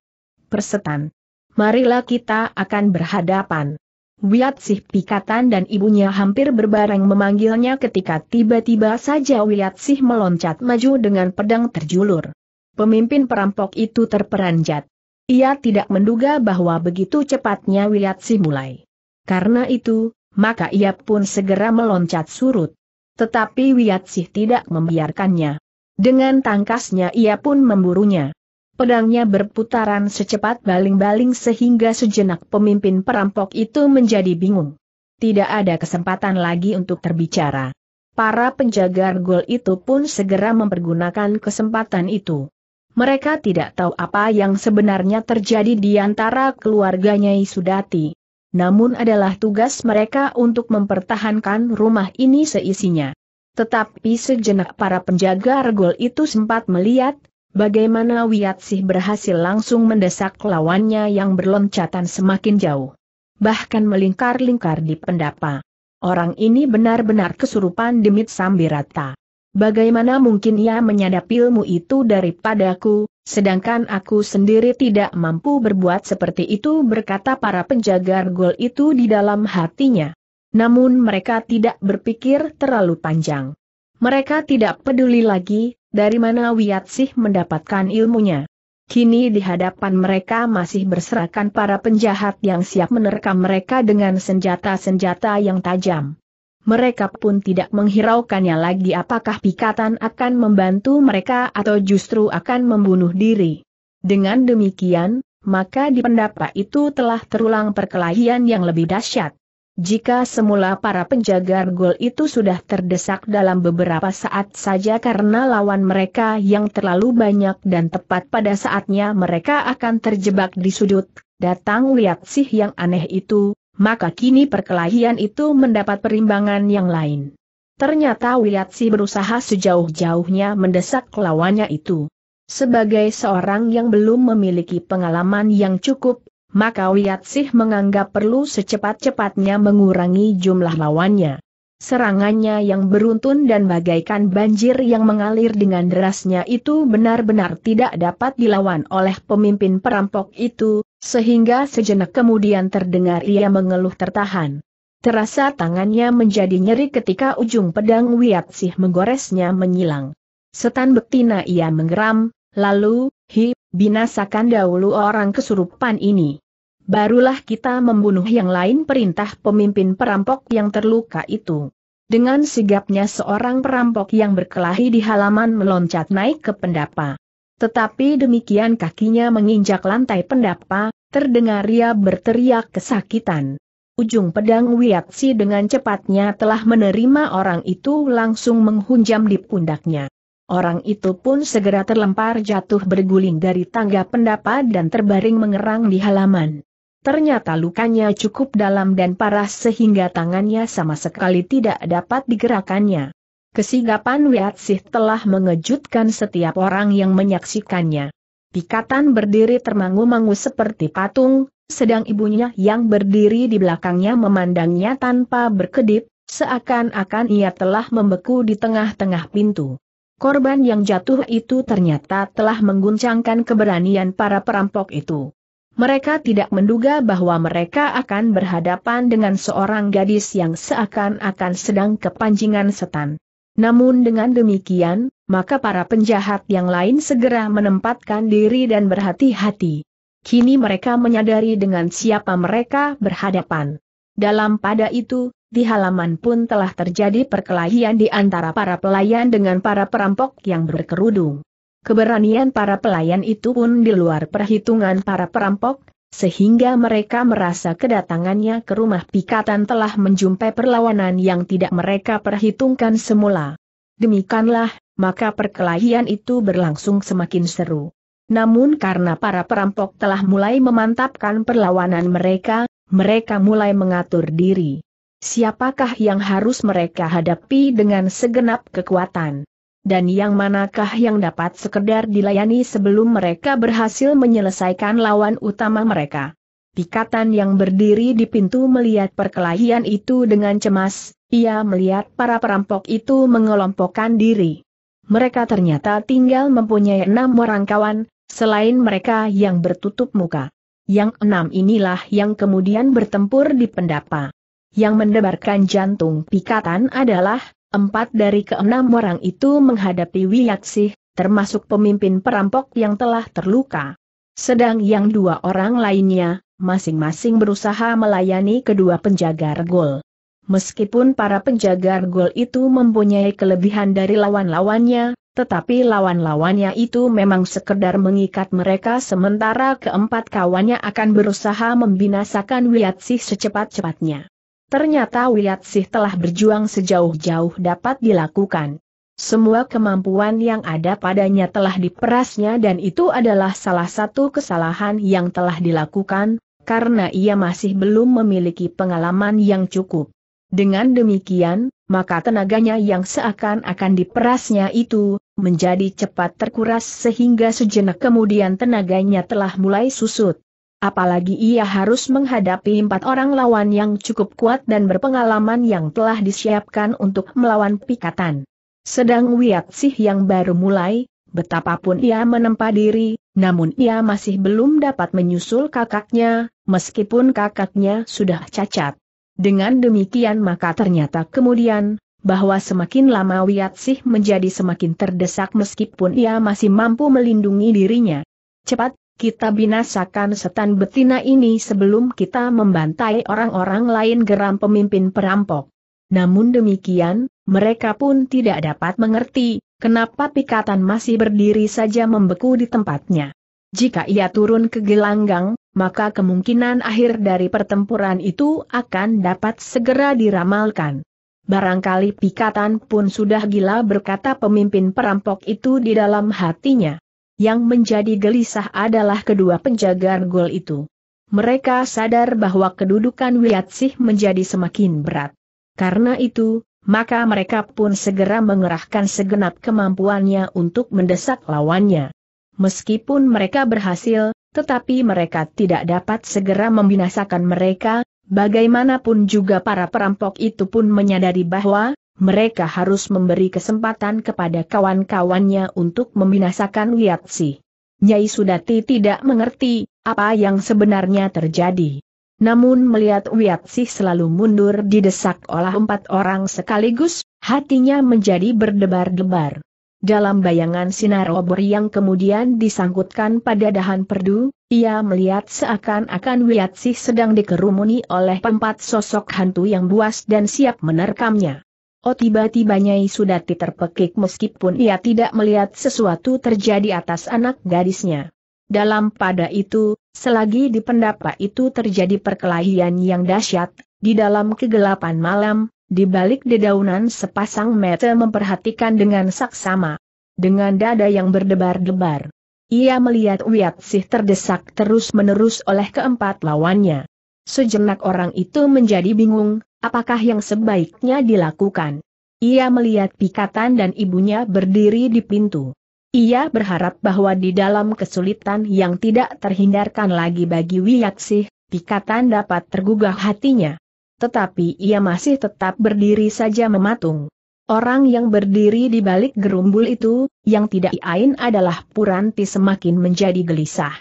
Speaker 1: Persetan. Marilah kita akan berhadapan. Wiatsih pikatan dan ibunya hampir berbareng memanggilnya ketika tiba-tiba saja Wiatsih meloncat maju dengan pedang terjulur. Pemimpin perampok itu terperanjat. Ia tidak menduga bahwa begitu cepatnya Wiatsih mulai karena itu, maka ia pun segera meloncat surut. Tetapi Wiatsih tidak membiarkannya. Dengan tangkasnya ia pun memburunya. Pedangnya berputaran secepat baling-baling sehingga sejenak pemimpin perampok itu menjadi bingung. Tidak ada kesempatan lagi untuk terbicara. Para penjaga gol itu pun segera mempergunakan kesempatan itu. Mereka tidak tahu apa yang sebenarnya terjadi di antara keluarganya Isudati namun adalah tugas mereka untuk mempertahankan rumah ini seisinya. Tetapi sejenak para penjaga regol itu sempat melihat, bagaimana Sih berhasil langsung mendesak lawannya yang berloncatan semakin jauh. Bahkan melingkar-lingkar di pendapa. Orang ini benar-benar kesurupan demit Sambirata. Bagaimana mungkin ia menyadap ilmu itu daripadaku, sedangkan aku sendiri tidak mampu berbuat seperti itu berkata para penjaga gol itu di dalam hatinya. Namun mereka tidak berpikir terlalu panjang. Mereka tidak peduli lagi, dari mana Wiyatsih mendapatkan ilmunya. Kini di hadapan mereka masih berserakan para penjahat yang siap menerkam mereka dengan senjata-senjata yang tajam. Mereka pun tidak menghiraukannya lagi apakah pikatan akan membantu mereka atau justru akan membunuh diri. Dengan demikian, maka di pendapat itu telah terulang perkelahian yang lebih dahsyat. Jika semula para penjaga gol itu sudah terdesak dalam beberapa saat saja karena lawan mereka yang terlalu banyak dan tepat pada saatnya mereka akan terjebak di sudut, datang lihat sih yang aneh itu, maka kini perkelahian itu mendapat perimbangan yang lain. Ternyata Wiyatsi berusaha sejauh-jauhnya mendesak lawannya itu. Sebagai seorang yang belum memiliki pengalaman yang cukup, maka Wiyatsi menganggap perlu secepat-cepatnya mengurangi jumlah lawannya. Serangannya yang beruntun dan bagaikan banjir yang mengalir dengan derasnya itu benar-benar tidak dapat dilawan oleh pemimpin perampok itu, sehingga sejenak kemudian terdengar ia mengeluh tertahan. Terasa tangannya menjadi nyeri ketika ujung pedang Sih menggoresnya menyilang. Setan betina ia menggeram, lalu, hi, binasakan dahulu orang kesurupan ini. Barulah kita membunuh yang lain perintah pemimpin perampok yang terluka itu. Dengan sigapnya seorang perampok yang berkelahi di halaman meloncat naik ke pendapa. Tetapi demikian kakinya menginjak lantai pendapa, terdengar ia berteriak kesakitan. Ujung pedang Wiatsi dengan cepatnya telah menerima orang itu langsung menghunjam di pundaknya. Orang itu pun segera terlempar jatuh berguling dari tangga pendapa dan terbaring mengerang di halaman. Ternyata lukanya cukup dalam dan parah sehingga tangannya sama sekali tidak dapat digerakannya. Kesigapan Sih telah mengejutkan setiap orang yang menyaksikannya. Pikatan berdiri termangu-mangu seperti patung, sedang ibunya yang berdiri di belakangnya memandangnya tanpa berkedip, seakan-akan ia telah membeku di tengah-tengah pintu. Korban yang jatuh itu ternyata telah mengguncangkan keberanian para perampok itu. Mereka tidak menduga bahwa mereka akan berhadapan dengan seorang gadis yang seakan-akan sedang kepanjingan setan. Namun dengan demikian, maka para penjahat yang lain segera menempatkan diri dan berhati-hati. Kini mereka menyadari dengan siapa mereka berhadapan. Dalam pada itu, di halaman pun telah terjadi perkelahian di antara para pelayan dengan para perampok yang berkerudung. Keberanian para pelayan itu pun di luar perhitungan para perampok, sehingga mereka merasa kedatangannya ke rumah pikatan telah menjumpai perlawanan yang tidak mereka perhitungkan semula. Demikianlah, maka perkelahian itu berlangsung semakin seru. Namun karena para perampok telah mulai memantapkan perlawanan mereka, mereka mulai mengatur diri. Siapakah yang harus mereka hadapi dengan segenap kekuatan? dan yang manakah yang dapat sekedar dilayani sebelum mereka berhasil menyelesaikan lawan utama mereka. Pikatan yang berdiri di pintu melihat perkelahian itu dengan cemas, ia melihat para perampok itu mengelompokkan diri. Mereka ternyata tinggal mempunyai enam orang kawan, selain mereka yang bertutup muka. Yang enam inilah yang kemudian bertempur di pendapa. Yang mendebarkan jantung pikatan adalah Empat dari keenam orang itu menghadapi Wiyaksih, termasuk pemimpin perampok yang telah terluka. Sedang yang dua orang lainnya, masing-masing berusaha melayani kedua penjaga regol. Meskipun para penjaga regol itu mempunyai kelebihan dari lawan-lawannya, tetapi lawan-lawannya itu memang sekedar mengikat mereka sementara keempat kawannya akan berusaha membinasakan Wiyatsih secepat-cepatnya. Ternyata Sih telah berjuang sejauh-jauh dapat dilakukan. Semua kemampuan yang ada padanya telah diperasnya dan itu adalah salah satu kesalahan yang telah dilakukan, karena ia masih belum memiliki pengalaman yang cukup. Dengan demikian, maka tenaganya yang seakan-akan diperasnya itu, menjadi cepat terkuras sehingga sejenak kemudian tenaganya telah mulai susut. Apalagi ia harus menghadapi empat orang lawan yang cukup kuat dan berpengalaman yang telah disiapkan untuk melawan pikatan. Sedang Sih yang baru mulai, betapapun ia menempa diri, namun ia masih belum dapat menyusul kakaknya, meskipun kakaknya sudah cacat. Dengan demikian maka ternyata kemudian, bahwa semakin lama Sih menjadi semakin terdesak meskipun ia masih mampu melindungi dirinya. Cepat, kita binasakan setan betina ini sebelum kita membantai orang-orang lain geram pemimpin perampok. Namun demikian, mereka pun tidak dapat mengerti, kenapa pikatan masih berdiri saja membeku di tempatnya. Jika ia turun ke gelanggang, maka kemungkinan akhir dari pertempuran itu akan dapat segera diramalkan. Barangkali pikatan pun sudah gila berkata pemimpin perampok itu di dalam hatinya. Yang menjadi gelisah adalah kedua penjaga gol itu. Mereka sadar bahwa kedudukan Wiatsih menjadi semakin berat. Karena itu, maka mereka pun segera mengerahkan segenap kemampuannya untuk mendesak lawannya. Meskipun mereka berhasil, tetapi mereka tidak dapat segera membinasakan mereka, bagaimanapun juga para perampok itu pun menyadari bahwa, mereka harus memberi kesempatan kepada kawan-kawannya untuk membinasakan Wiatsi. Nyai Sudati tidak mengerti apa yang sebenarnya terjadi. Namun melihat Wiatsi selalu mundur didesak oleh empat orang sekaligus, hatinya menjadi berdebar-debar. Dalam bayangan sinar obor yang kemudian disangkutkan pada dahan perdu, ia melihat seakan-akan Wiatsi sedang dikerumuni oleh empat sosok hantu yang buas dan siap menerkamnya. Oh tiba-tiba Nyai Sudati terpekik meskipun ia tidak melihat sesuatu terjadi atas anak gadisnya. Dalam pada itu, selagi di pendapa itu terjadi perkelahian yang dahsyat, di dalam kegelapan malam, di balik dedaunan sepasang mata memperhatikan dengan saksama. Dengan dada yang berdebar-debar. Ia melihat Wiat Sih terdesak terus-menerus oleh keempat lawannya. Sejenak orang itu menjadi bingung, apakah yang sebaiknya dilakukan. Ia melihat pikatan dan ibunya berdiri di pintu. Ia berharap bahwa di dalam kesulitan yang tidak terhindarkan lagi bagi Wiyaksih, pikatan dapat tergugah hatinya. Tetapi ia masih tetap berdiri saja mematung. Orang yang berdiri di balik gerumbul itu, yang tidak iain adalah Puranti semakin menjadi gelisah.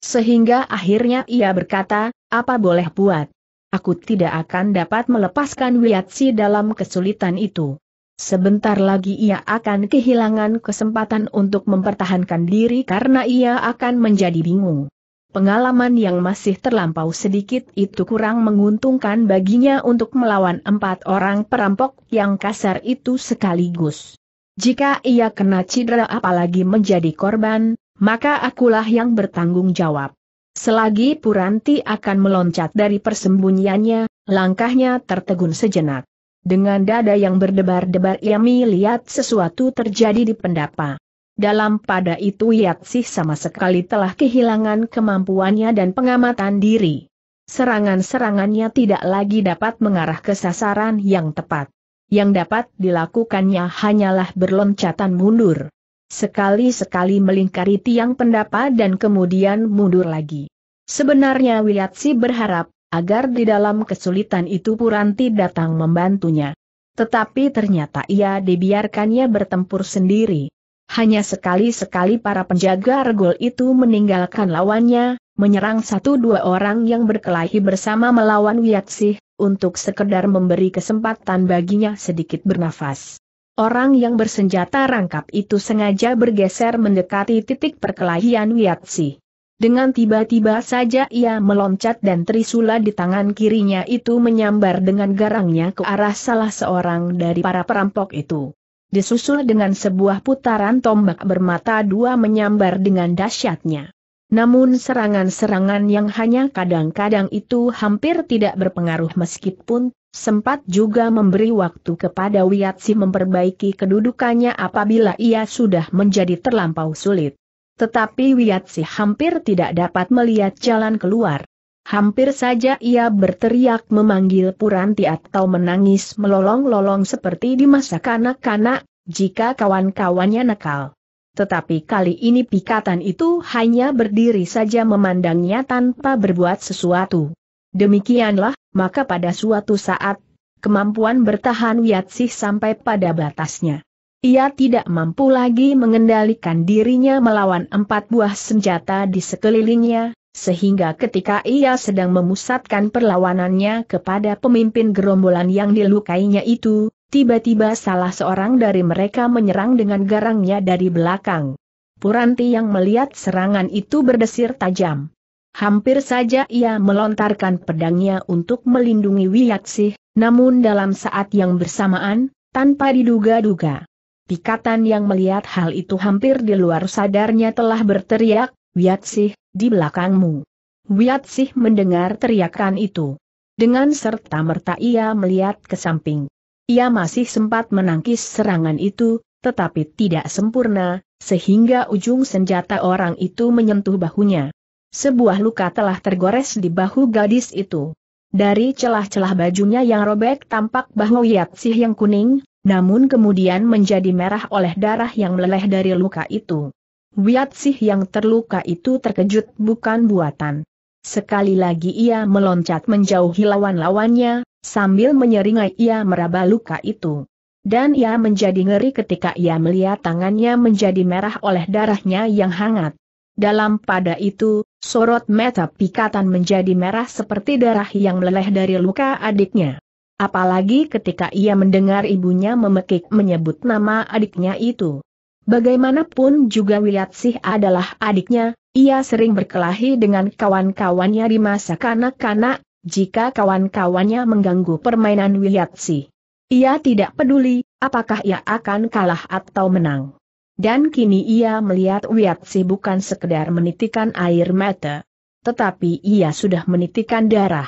Speaker 1: Sehingga akhirnya ia berkata, apa boleh buat? Aku tidak akan dapat melepaskan Wiatsi dalam kesulitan itu. Sebentar lagi ia akan kehilangan kesempatan untuk mempertahankan diri karena ia akan menjadi bingung. Pengalaman yang masih terlampau sedikit itu kurang menguntungkan baginya untuk melawan empat orang perampok yang kasar itu sekaligus. Jika ia kena cedera apalagi menjadi korban, maka akulah yang bertanggung jawab. Selagi Puranti akan meloncat dari persembunyiannya, langkahnya tertegun sejenak. Dengan dada yang berdebar-debar ia melihat sesuatu terjadi di pendapa. Dalam pada itu Yatsih sama sekali telah kehilangan kemampuannya dan pengamatan diri. Serangan-serangannya tidak lagi dapat mengarah ke sasaran yang tepat. Yang dapat dilakukannya hanyalah berloncatan mundur sekali-sekali melingkari tiang pendapa dan kemudian mundur lagi. Sebenarnya Wiliatsi berharap, agar di dalam kesulitan itu Puranti datang membantunya. Tetapi ternyata ia dibiarkannya bertempur sendiri. Hanya sekali-sekali para penjaga regol itu meninggalkan lawannya, menyerang satu dua orang yang berkelahi bersama melawan Wiatsih, untuk sekedar memberi kesempatan baginya sedikit bernafas. Orang yang bersenjata rangkap itu sengaja bergeser mendekati titik perkelahian Wiatsi. Dengan tiba-tiba saja ia meloncat dan trisula di tangan kirinya itu menyambar dengan garangnya ke arah salah seorang dari para perampok itu. Disusul dengan sebuah putaran tombak bermata dua menyambar dengan dahsyatnya. Namun serangan-serangan yang hanya kadang-kadang itu hampir tidak berpengaruh meskipun Sempat juga memberi waktu kepada Wiatsi memperbaiki kedudukannya apabila ia sudah menjadi terlampau sulit. Tetapi Wiatsi hampir tidak dapat melihat jalan keluar. Hampir saja ia berteriak memanggil Puranti atau menangis melolong-lolong seperti di masa kanak-kanak, jika kawan-kawannya nakal. Tetapi kali ini pikatan itu hanya berdiri saja memandangnya tanpa berbuat sesuatu. Demikianlah maka pada suatu saat, kemampuan bertahan Yatsih sampai pada batasnya. Ia tidak mampu lagi mengendalikan dirinya melawan empat buah senjata di sekelilingnya, sehingga ketika ia sedang memusatkan perlawanannya kepada pemimpin gerombolan yang dilukainya itu, tiba-tiba salah seorang dari mereka menyerang dengan garangnya dari belakang. Puranti yang melihat serangan itu berdesir tajam. Hampir saja ia melontarkan pedangnya untuk melindungi Wiyatsih, namun dalam saat yang bersamaan, tanpa diduga-duga. Pikatan yang melihat hal itu hampir di luar sadarnya telah berteriak, Wiyatsih, di belakangmu. Wiyatsih mendengar teriakan itu. Dengan serta-merta ia melihat ke samping. Ia masih sempat menangkis serangan itu, tetapi tidak sempurna, sehingga ujung senjata orang itu menyentuh bahunya. Sebuah luka telah tergores di bahu gadis itu. Dari celah-celah bajunya yang robek tampak bahu Yatsih yang kuning, namun kemudian menjadi merah oleh darah yang meleleh dari luka itu. Yatsih yang terluka itu terkejut bukan buatan. Sekali lagi ia meloncat menjauhi lawan-lawannya, sambil menyeringai ia meraba luka itu. Dan ia menjadi ngeri ketika ia melihat tangannya menjadi merah oleh darahnya yang hangat. Dalam pada itu, Sorot mata pikatan menjadi merah seperti darah yang meleleh dari luka adiknya. Apalagi ketika ia mendengar ibunya memekik menyebut nama adiknya itu. Bagaimanapun juga Wiyatsih adalah adiknya, ia sering berkelahi dengan kawan-kawannya di masa kanak-kanak, jika kawan-kawannya mengganggu permainan Wiyatsih. Ia tidak peduli, apakah ia akan kalah atau menang. Dan kini ia melihat Wiatsi bukan sekedar menitikan air mata. Tetapi ia sudah menitikan darah.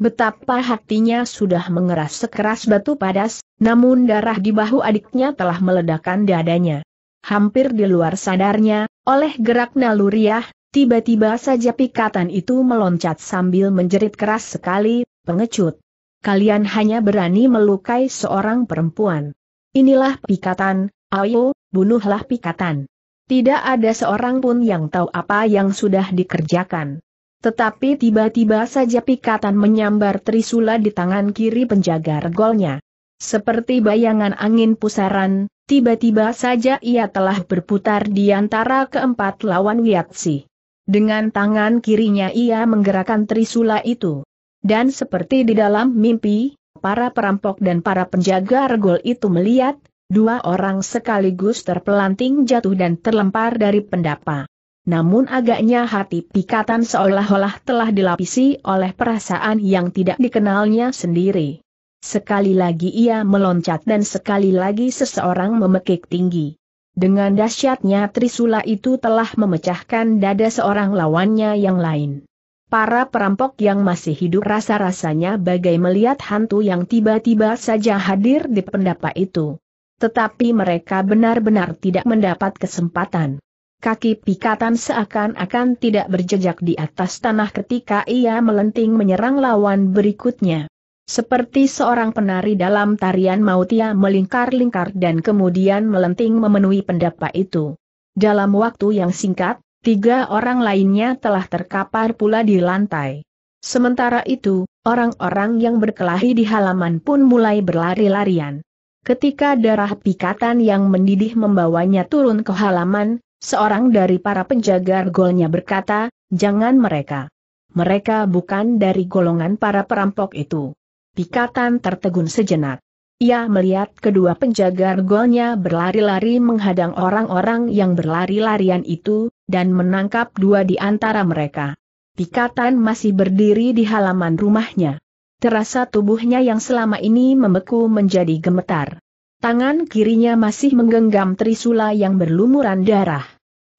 Speaker 1: Betapa hatinya sudah mengeras sekeras batu padas, namun darah di bahu adiknya telah meledakkan dadanya. Hampir di luar sadarnya, oleh gerak naluriah, tiba-tiba saja pikatan itu meloncat sambil menjerit keras sekali, pengecut. Kalian hanya berani melukai seorang perempuan. Inilah pikatan, Ayo, bunuhlah pikatan. Tidak ada seorang pun yang tahu apa yang sudah dikerjakan. Tetapi tiba-tiba saja pikatan menyambar trisula di tangan kiri penjaga regolnya. Seperti bayangan angin pusaran, tiba-tiba saja ia telah berputar di antara keempat lawan Wiatsi. Dengan tangan kirinya ia menggerakkan trisula itu. Dan seperti di dalam mimpi, para perampok dan para penjaga regol itu melihat, Dua orang sekaligus terpelanting jatuh dan terlempar dari pendapa. Namun agaknya hati pikatan seolah-olah telah dilapisi oleh perasaan yang tidak dikenalnya sendiri. Sekali lagi ia meloncat dan sekali lagi seseorang memekik tinggi. Dengan dahsyatnya Trisula itu telah memecahkan dada seorang lawannya yang lain. Para perampok yang masih hidup rasa-rasanya bagai melihat hantu yang tiba-tiba saja hadir di pendapa itu. Tetapi mereka benar-benar tidak mendapat kesempatan. Kaki pikatan seakan-akan tidak berjejak di atas tanah ketika ia melenting menyerang lawan berikutnya. Seperti seorang penari dalam tarian maut ia melingkar-lingkar dan kemudian melenting memenuhi pendapa itu. Dalam waktu yang singkat, tiga orang lainnya telah terkapar pula di lantai. Sementara itu, orang-orang yang berkelahi di halaman pun mulai berlari-larian. Ketika darah pikatan yang mendidih membawanya turun ke halaman, seorang dari para penjaga golnya berkata, jangan mereka. Mereka bukan dari golongan para perampok itu. Pikatan tertegun sejenak. Ia melihat kedua penjaga golnya berlari-lari menghadang orang-orang yang berlari-larian itu, dan menangkap dua di antara mereka. Pikatan masih berdiri di halaman rumahnya. Terasa tubuhnya yang selama ini membeku menjadi gemetar. Tangan kirinya masih menggenggam trisula yang berlumuran darah.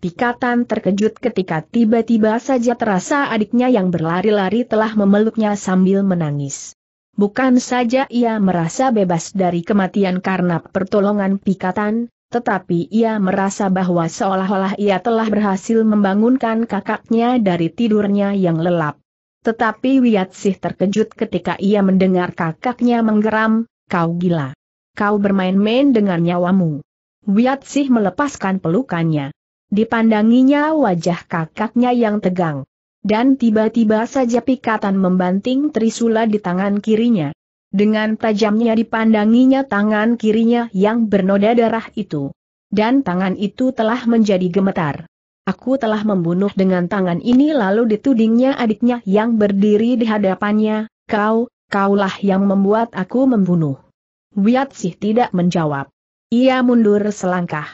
Speaker 1: Pikatan terkejut ketika tiba-tiba saja terasa adiknya yang berlari-lari telah memeluknya sambil menangis. Bukan saja ia merasa bebas dari kematian karena pertolongan pikatan, tetapi ia merasa bahwa seolah-olah ia telah berhasil membangunkan kakaknya dari tidurnya yang lelap. Tetapi Sih terkejut ketika ia mendengar kakaknya menggeram, kau gila. Kau bermain-main dengan nyawamu. Sih melepaskan pelukannya. Dipandanginya wajah kakaknya yang tegang. Dan tiba-tiba saja pikatan membanting trisula di tangan kirinya. Dengan tajamnya dipandanginya tangan kirinya yang bernoda darah itu. Dan tangan itu telah menjadi gemetar. Aku telah membunuh dengan tangan ini lalu ditudingnya adiknya yang berdiri di hadapannya, kau, kaulah yang membuat aku membunuh. sih tidak menjawab. Ia mundur selangkah.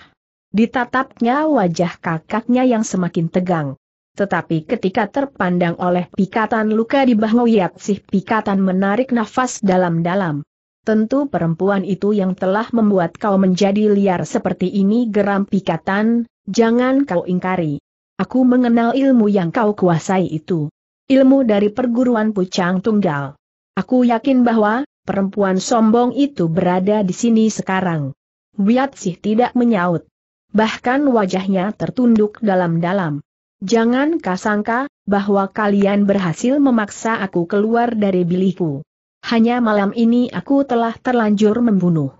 Speaker 1: Ditatapnya wajah kakaknya yang semakin tegang. Tetapi ketika terpandang oleh pikatan luka di bahu sih, pikatan menarik nafas dalam-dalam. Tentu perempuan itu yang telah membuat kau menjadi liar seperti ini geram pikatan, Jangan kau ingkari. Aku mengenal ilmu yang kau kuasai itu. Ilmu dari perguruan Pucang Tunggal. Aku yakin bahwa, perempuan sombong itu berada di sini sekarang. Wiat sih tidak menyaut. Bahkan wajahnya tertunduk dalam-dalam. Jangan kasangka, bahwa kalian berhasil memaksa aku keluar dari bilikku. Hanya malam ini aku telah terlanjur membunuh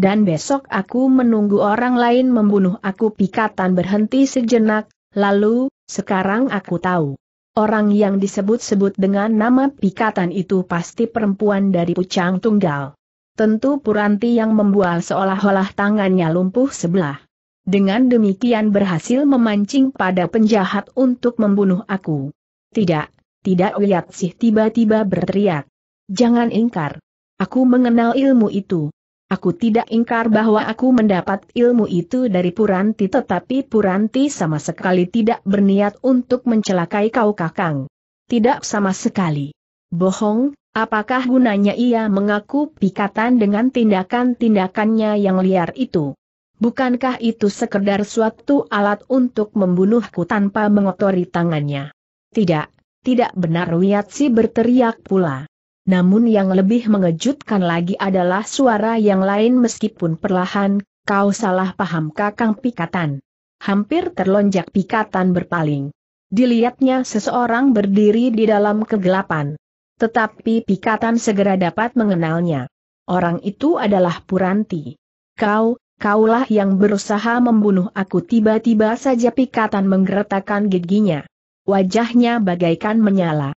Speaker 1: dan besok aku menunggu orang lain membunuh aku pikatan berhenti sejenak, lalu, sekarang aku tahu. Orang yang disebut-sebut dengan nama pikatan itu pasti perempuan dari Pucang Tunggal. Tentu Puranti yang membual seolah-olah tangannya lumpuh sebelah. Dengan demikian berhasil memancing pada penjahat untuk membunuh aku. Tidak, tidak Wiyat sih tiba-tiba berteriak. Jangan ingkar. Aku mengenal ilmu itu. Aku tidak ingkar bahwa aku mendapat ilmu itu dari Puranti tetapi Puranti sama sekali tidak berniat untuk mencelakai kau kakang. Tidak sama sekali. Bohong, apakah gunanya ia mengaku pikatan dengan tindakan-tindakannya yang liar itu? Bukankah itu sekedar suatu alat untuk membunuhku tanpa mengotori tangannya? Tidak, tidak benar Wiatsi berteriak pula. Namun yang lebih mengejutkan lagi adalah suara yang lain meskipun perlahan, kau salah paham kakang pikatan. Hampir terlonjak pikatan berpaling. Dilihatnya seseorang berdiri di dalam kegelapan. Tetapi pikatan segera dapat mengenalnya. Orang itu adalah Puranti. Kau, kaulah yang berusaha membunuh aku tiba-tiba saja pikatan menggeretakan giginya. Wajahnya bagaikan menyala.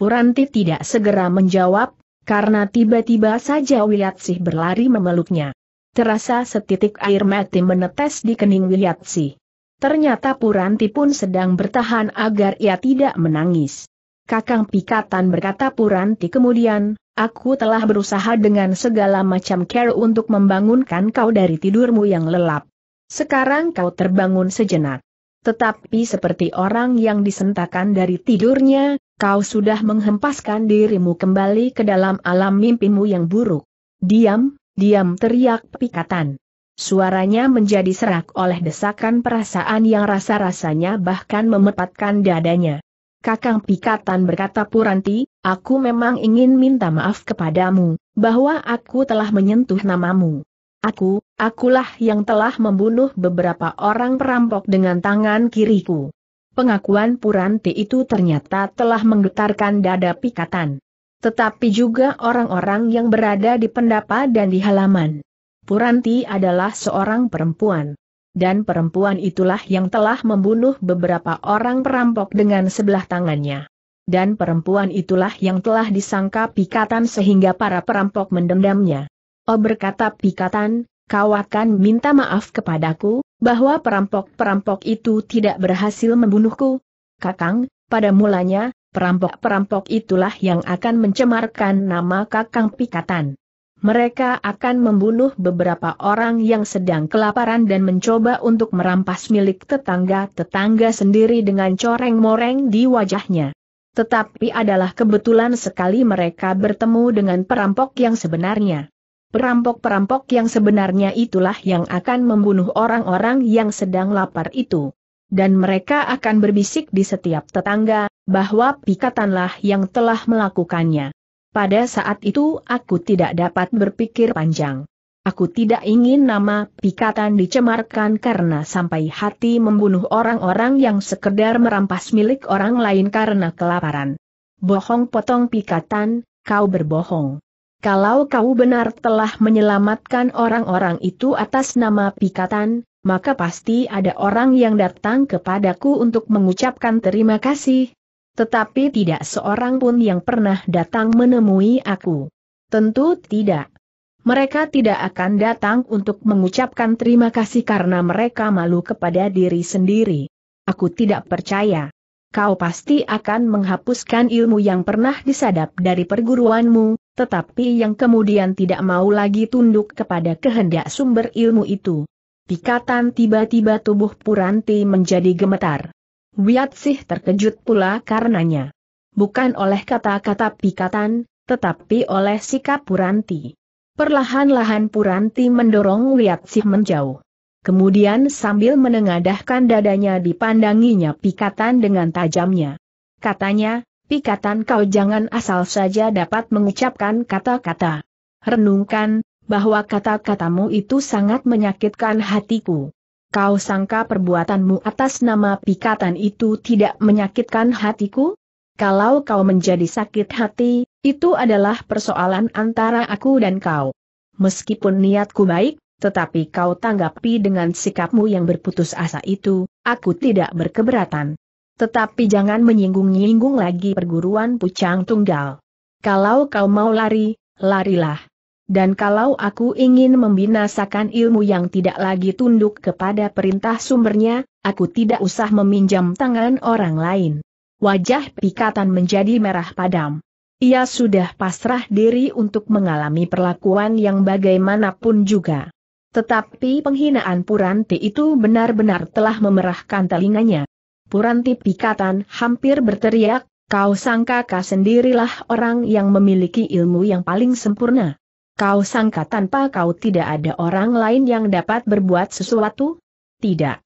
Speaker 1: Puranti tidak segera menjawab, karena tiba-tiba saja Wiyatsih berlari memeluknya. Terasa setitik air mati menetes di kening Wiyatsih. Ternyata Puranti pun sedang bertahan agar ia tidak menangis. Kakang Pikatan berkata Puranti kemudian, aku telah berusaha dengan segala macam care untuk membangunkan kau dari tidurmu yang lelap. Sekarang kau terbangun sejenak. Tetapi seperti orang yang disentakan dari tidurnya, Kau sudah menghempaskan dirimu kembali ke dalam alam mimpimu yang buruk. Diam, diam teriak pikatan. Suaranya menjadi serak oleh desakan perasaan yang rasa-rasanya bahkan memepatkan dadanya. Kakang Pikatan berkata Puranti, aku memang ingin minta maaf kepadamu, bahwa aku telah menyentuh namamu. Aku, akulah yang telah membunuh beberapa orang perampok dengan tangan kiriku pengakuan Puranti itu ternyata telah menggetarkan dada pikatan. Tetapi juga orang-orang yang berada di pendapa dan di halaman. Puranti adalah seorang perempuan. Dan perempuan itulah yang telah membunuh beberapa orang perampok dengan sebelah tangannya. Dan perempuan itulah yang telah disangka pikatan sehingga para perampok mendendamnya. Oh berkata pikatan, kau akan minta maaf kepadaku, bahwa perampok-perampok itu tidak berhasil membunuhku. Kakang, pada mulanya, perampok-perampok itulah yang akan mencemarkan nama Kakang Pikatan. Mereka akan membunuh beberapa orang yang sedang kelaparan dan mencoba untuk merampas milik tetangga-tetangga sendiri dengan coreng-moreng di wajahnya. Tetapi adalah kebetulan sekali mereka bertemu dengan perampok yang sebenarnya. Perampok-perampok yang sebenarnya itulah yang akan membunuh orang-orang yang sedang lapar itu. Dan mereka akan berbisik di setiap tetangga, bahwa pikatanlah yang telah melakukannya. Pada saat itu aku tidak dapat berpikir panjang. Aku tidak ingin nama pikatan dicemarkan karena sampai hati membunuh orang-orang yang sekedar merampas milik orang lain karena kelaparan. Bohong potong pikatan, kau berbohong. Kalau kau benar telah menyelamatkan orang-orang itu atas nama pikatan, maka pasti ada orang yang datang kepadaku untuk mengucapkan terima kasih. Tetapi tidak seorang pun yang pernah datang menemui aku. Tentu tidak. Mereka tidak akan datang untuk mengucapkan terima kasih karena mereka malu kepada diri sendiri. Aku tidak percaya kau pasti akan menghapuskan ilmu yang pernah disadap dari perguruanmu, tetapi yang kemudian tidak mau lagi tunduk kepada kehendak sumber ilmu itu. Pikatan tiba-tiba tubuh Puranti menjadi gemetar. Wiatsih terkejut pula karenanya. Bukan oleh kata-kata pikatan, tetapi oleh sikap Puranti. Perlahan-lahan Puranti mendorong Wiatsih menjauh. Kemudian sambil menengadahkan dadanya dipandanginya pikatan dengan tajamnya. Katanya, pikatan kau jangan asal saja dapat mengucapkan kata-kata. Renungkan, bahwa kata-katamu itu sangat menyakitkan hatiku. Kau sangka perbuatanmu atas nama pikatan itu tidak menyakitkan hatiku? Kalau kau menjadi sakit hati, itu adalah persoalan antara aku dan kau. Meskipun niatku baik, tetapi kau tanggapi dengan sikapmu yang berputus asa itu, aku tidak berkeberatan. Tetapi jangan menyinggung-nyinggung lagi perguruan pucang tunggal. Kalau kau mau lari, larilah. Dan kalau aku ingin membinasakan ilmu yang tidak lagi tunduk kepada perintah sumbernya, aku tidak usah meminjam tangan orang lain. Wajah pikatan menjadi merah padam. Ia sudah pasrah diri untuk mengalami perlakuan yang bagaimanapun juga. Tetapi penghinaan Puranti itu benar-benar telah memerahkan telinganya. Puranti pikatan hampir berteriak, kau sangka kau sendirilah orang yang memiliki ilmu yang paling sempurna. Kau sangka tanpa kau tidak ada orang lain yang dapat berbuat sesuatu? Tidak.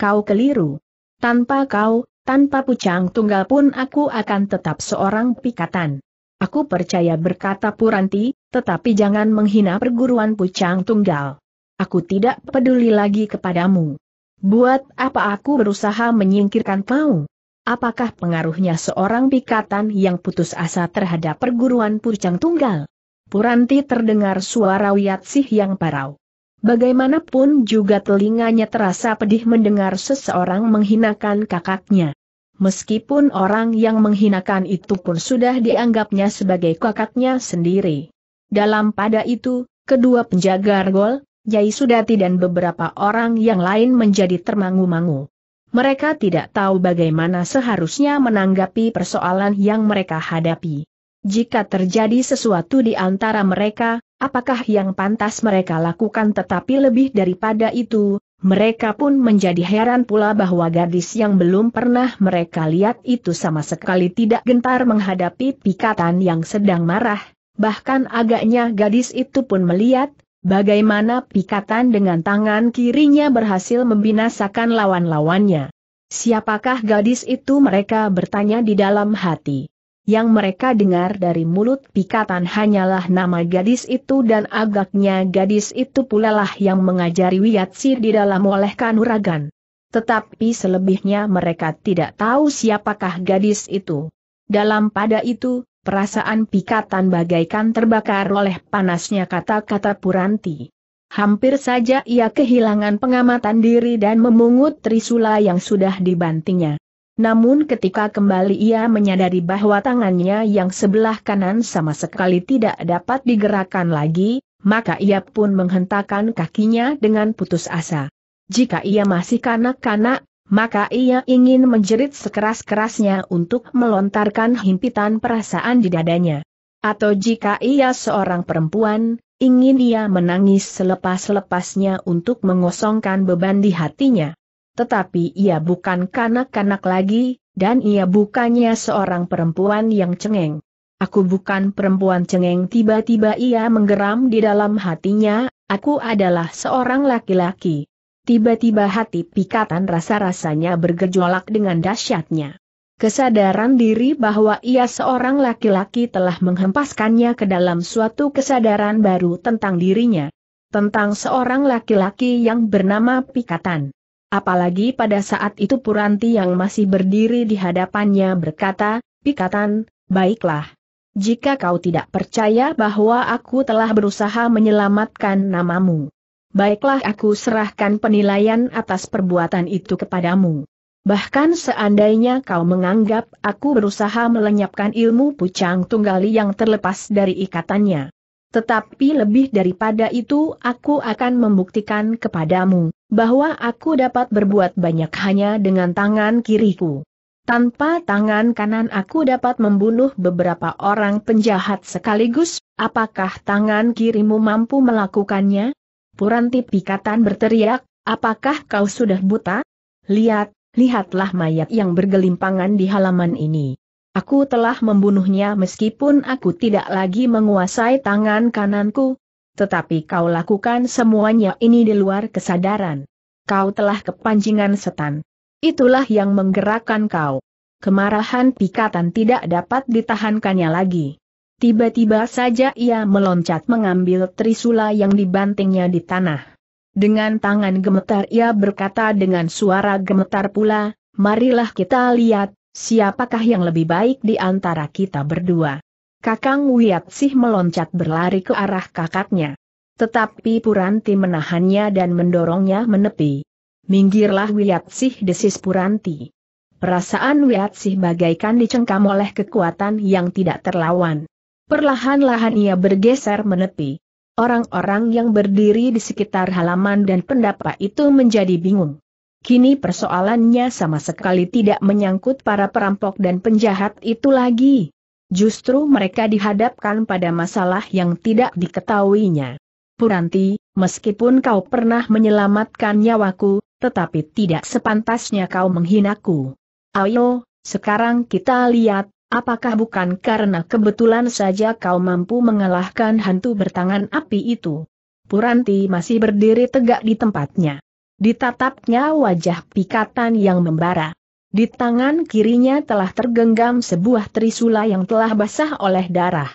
Speaker 1: Kau keliru. Tanpa kau, tanpa pucang tunggal pun aku akan tetap seorang pikatan. Aku percaya berkata Puranti, tetapi jangan menghina perguruan pucang tunggal. Aku tidak peduli lagi kepadamu. Buat apa aku berusaha menyingkirkan kau? Apakah pengaruhnya seorang pikatan yang putus asa terhadap perguruan Purcang Tunggal? Puranti terdengar suara Wiyatsih yang parau. Bagaimanapun juga telinganya terasa pedih mendengar seseorang menghinakan kakaknya. Meskipun orang yang menghinakan itu pun sudah dianggapnya sebagai kakaknya sendiri. Dalam pada itu, kedua penjaga gol, Yai Sudati dan beberapa orang yang lain menjadi termangu-mangu. Mereka tidak tahu bagaimana seharusnya menanggapi persoalan yang mereka hadapi. Jika terjadi sesuatu di antara mereka, apakah yang pantas mereka lakukan tetapi lebih daripada itu, mereka pun menjadi heran pula bahwa gadis yang belum pernah mereka lihat itu sama sekali tidak gentar menghadapi pikatan yang sedang marah, bahkan agaknya gadis itu pun melihat, bagaimana pikatan dengan tangan kirinya berhasil membinasakan lawan-lawannya. Siapakah gadis itu mereka bertanya di dalam hati. Yang mereka dengar dari mulut pikatan hanyalah nama gadis itu dan agaknya gadis itu pula lah yang mengajari Wiyatsi di dalam oleh kanuragan. Tetapi selebihnya mereka tidak tahu siapakah gadis itu. Dalam pada itu, perasaan pikatan bagaikan terbakar oleh panasnya kata-kata Puranti. Hampir saja ia kehilangan pengamatan diri dan memungut trisula yang sudah dibantingnya. Namun ketika kembali ia menyadari bahwa tangannya yang sebelah kanan sama sekali tidak dapat digerakkan lagi, maka ia pun menghentakkan kakinya dengan putus asa. Jika ia masih kanak-kanak, maka ia ingin menjerit sekeras-kerasnya untuk melontarkan himpitan perasaan di dadanya. Atau jika ia seorang perempuan, ingin ia menangis selepas-lepasnya untuk mengosongkan beban di hatinya. Tetapi ia bukan kanak-kanak lagi, dan ia bukannya seorang perempuan yang cengeng. Aku bukan perempuan cengeng tiba-tiba ia menggeram di dalam hatinya, aku adalah seorang laki-laki. Tiba-tiba hati pikatan rasa-rasanya bergejolak dengan dahsyatnya. Kesadaran diri bahwa ia seorang laki-laki telah menghempaskannya ke dalam suatu kesadaran baru tentang dirinya. Tentang seorang laki-laki yang bernama Pikatan. Apalagi pada saat itu Puranti yang masih berdiri di hadapannya berkata, Pikatan, baiklah. Jika kau tidak percaya bahwa aku telah berusaha menyelamatkan namamu, baiklah aku serahkan penilaian atas perbuatan itu kepadamu. Bahkan seandainya kau menganggap aku berusaha melenyapkan ilmu pucang tunggali yang terlepas dari ikatannya. Tetapi lebih daripada itu aku akan membuktikan kepadamu, bahwa aku dapat berbuat banyak hanya dengan tangan kiriku. Tanpa tangan kanan aku dapat membunuh beberapa orang penjahat sekaligus, apakah tangan kirimu mampu melakukannya? Puranti Pikatan berteriak, apakah kau sudah buta? Lihat, lihatlah mayat yang bergelimpangan di halaman ini. Aku telah membunuhnya meskipun aku tidak lagi menguasai tangan kananku. Tetapi kau lakukan semuanya ini di luar kesadaran. Kau telah kepancingan setan. Itulah yang menggerakkan kau. Kemarahan pikatan tidak dapat ditahankannya lagi. Tiba-tiba saja ia meloncat mengambil trisula yang dibantingnya di tanah. Dengan tangan gemetar ia berkata dengan suara gemetar pula, marilah kita lihat, siapakah yang lebih baik di antara kita berdua. Kakang Wiatsih meloncat berlari ke arah kakaknya. Tetapi Puranti menahannya dan mendorongnya menepi. Minggirlah Wiatsih desis Puranti. Perasaan Wiatsih bagaikan dicengkam oleh kekuatan yang tidak terlawan. Perlahan-lahan ia bergeser menepi. Orang-orang yang berdiri di sekitar halaman dan pendapa itu menjadi bingung. Kini persoalannya sama sekali tidak menyangkut para perampok dan penjahat itu lagi. Justru mereka dihadapkan pada masalah yang tidak diketahuinya. Puranti, meskipun kau pernah menyelamatkan nyawaku, tetapi tidak sepantasnya kau menghinaku. Ayo, sekarang kita lihat, Apakah bukan karena kebetulan saja kau mampu mengalahkan hantu bertangan api itu? Puranti masih berdiri tegak di tempatnya. Ditatapnya wajah pikatan yang membara. Di tangan kirinya telah tergenggam sebuah trisula yang telah basah oleh darah.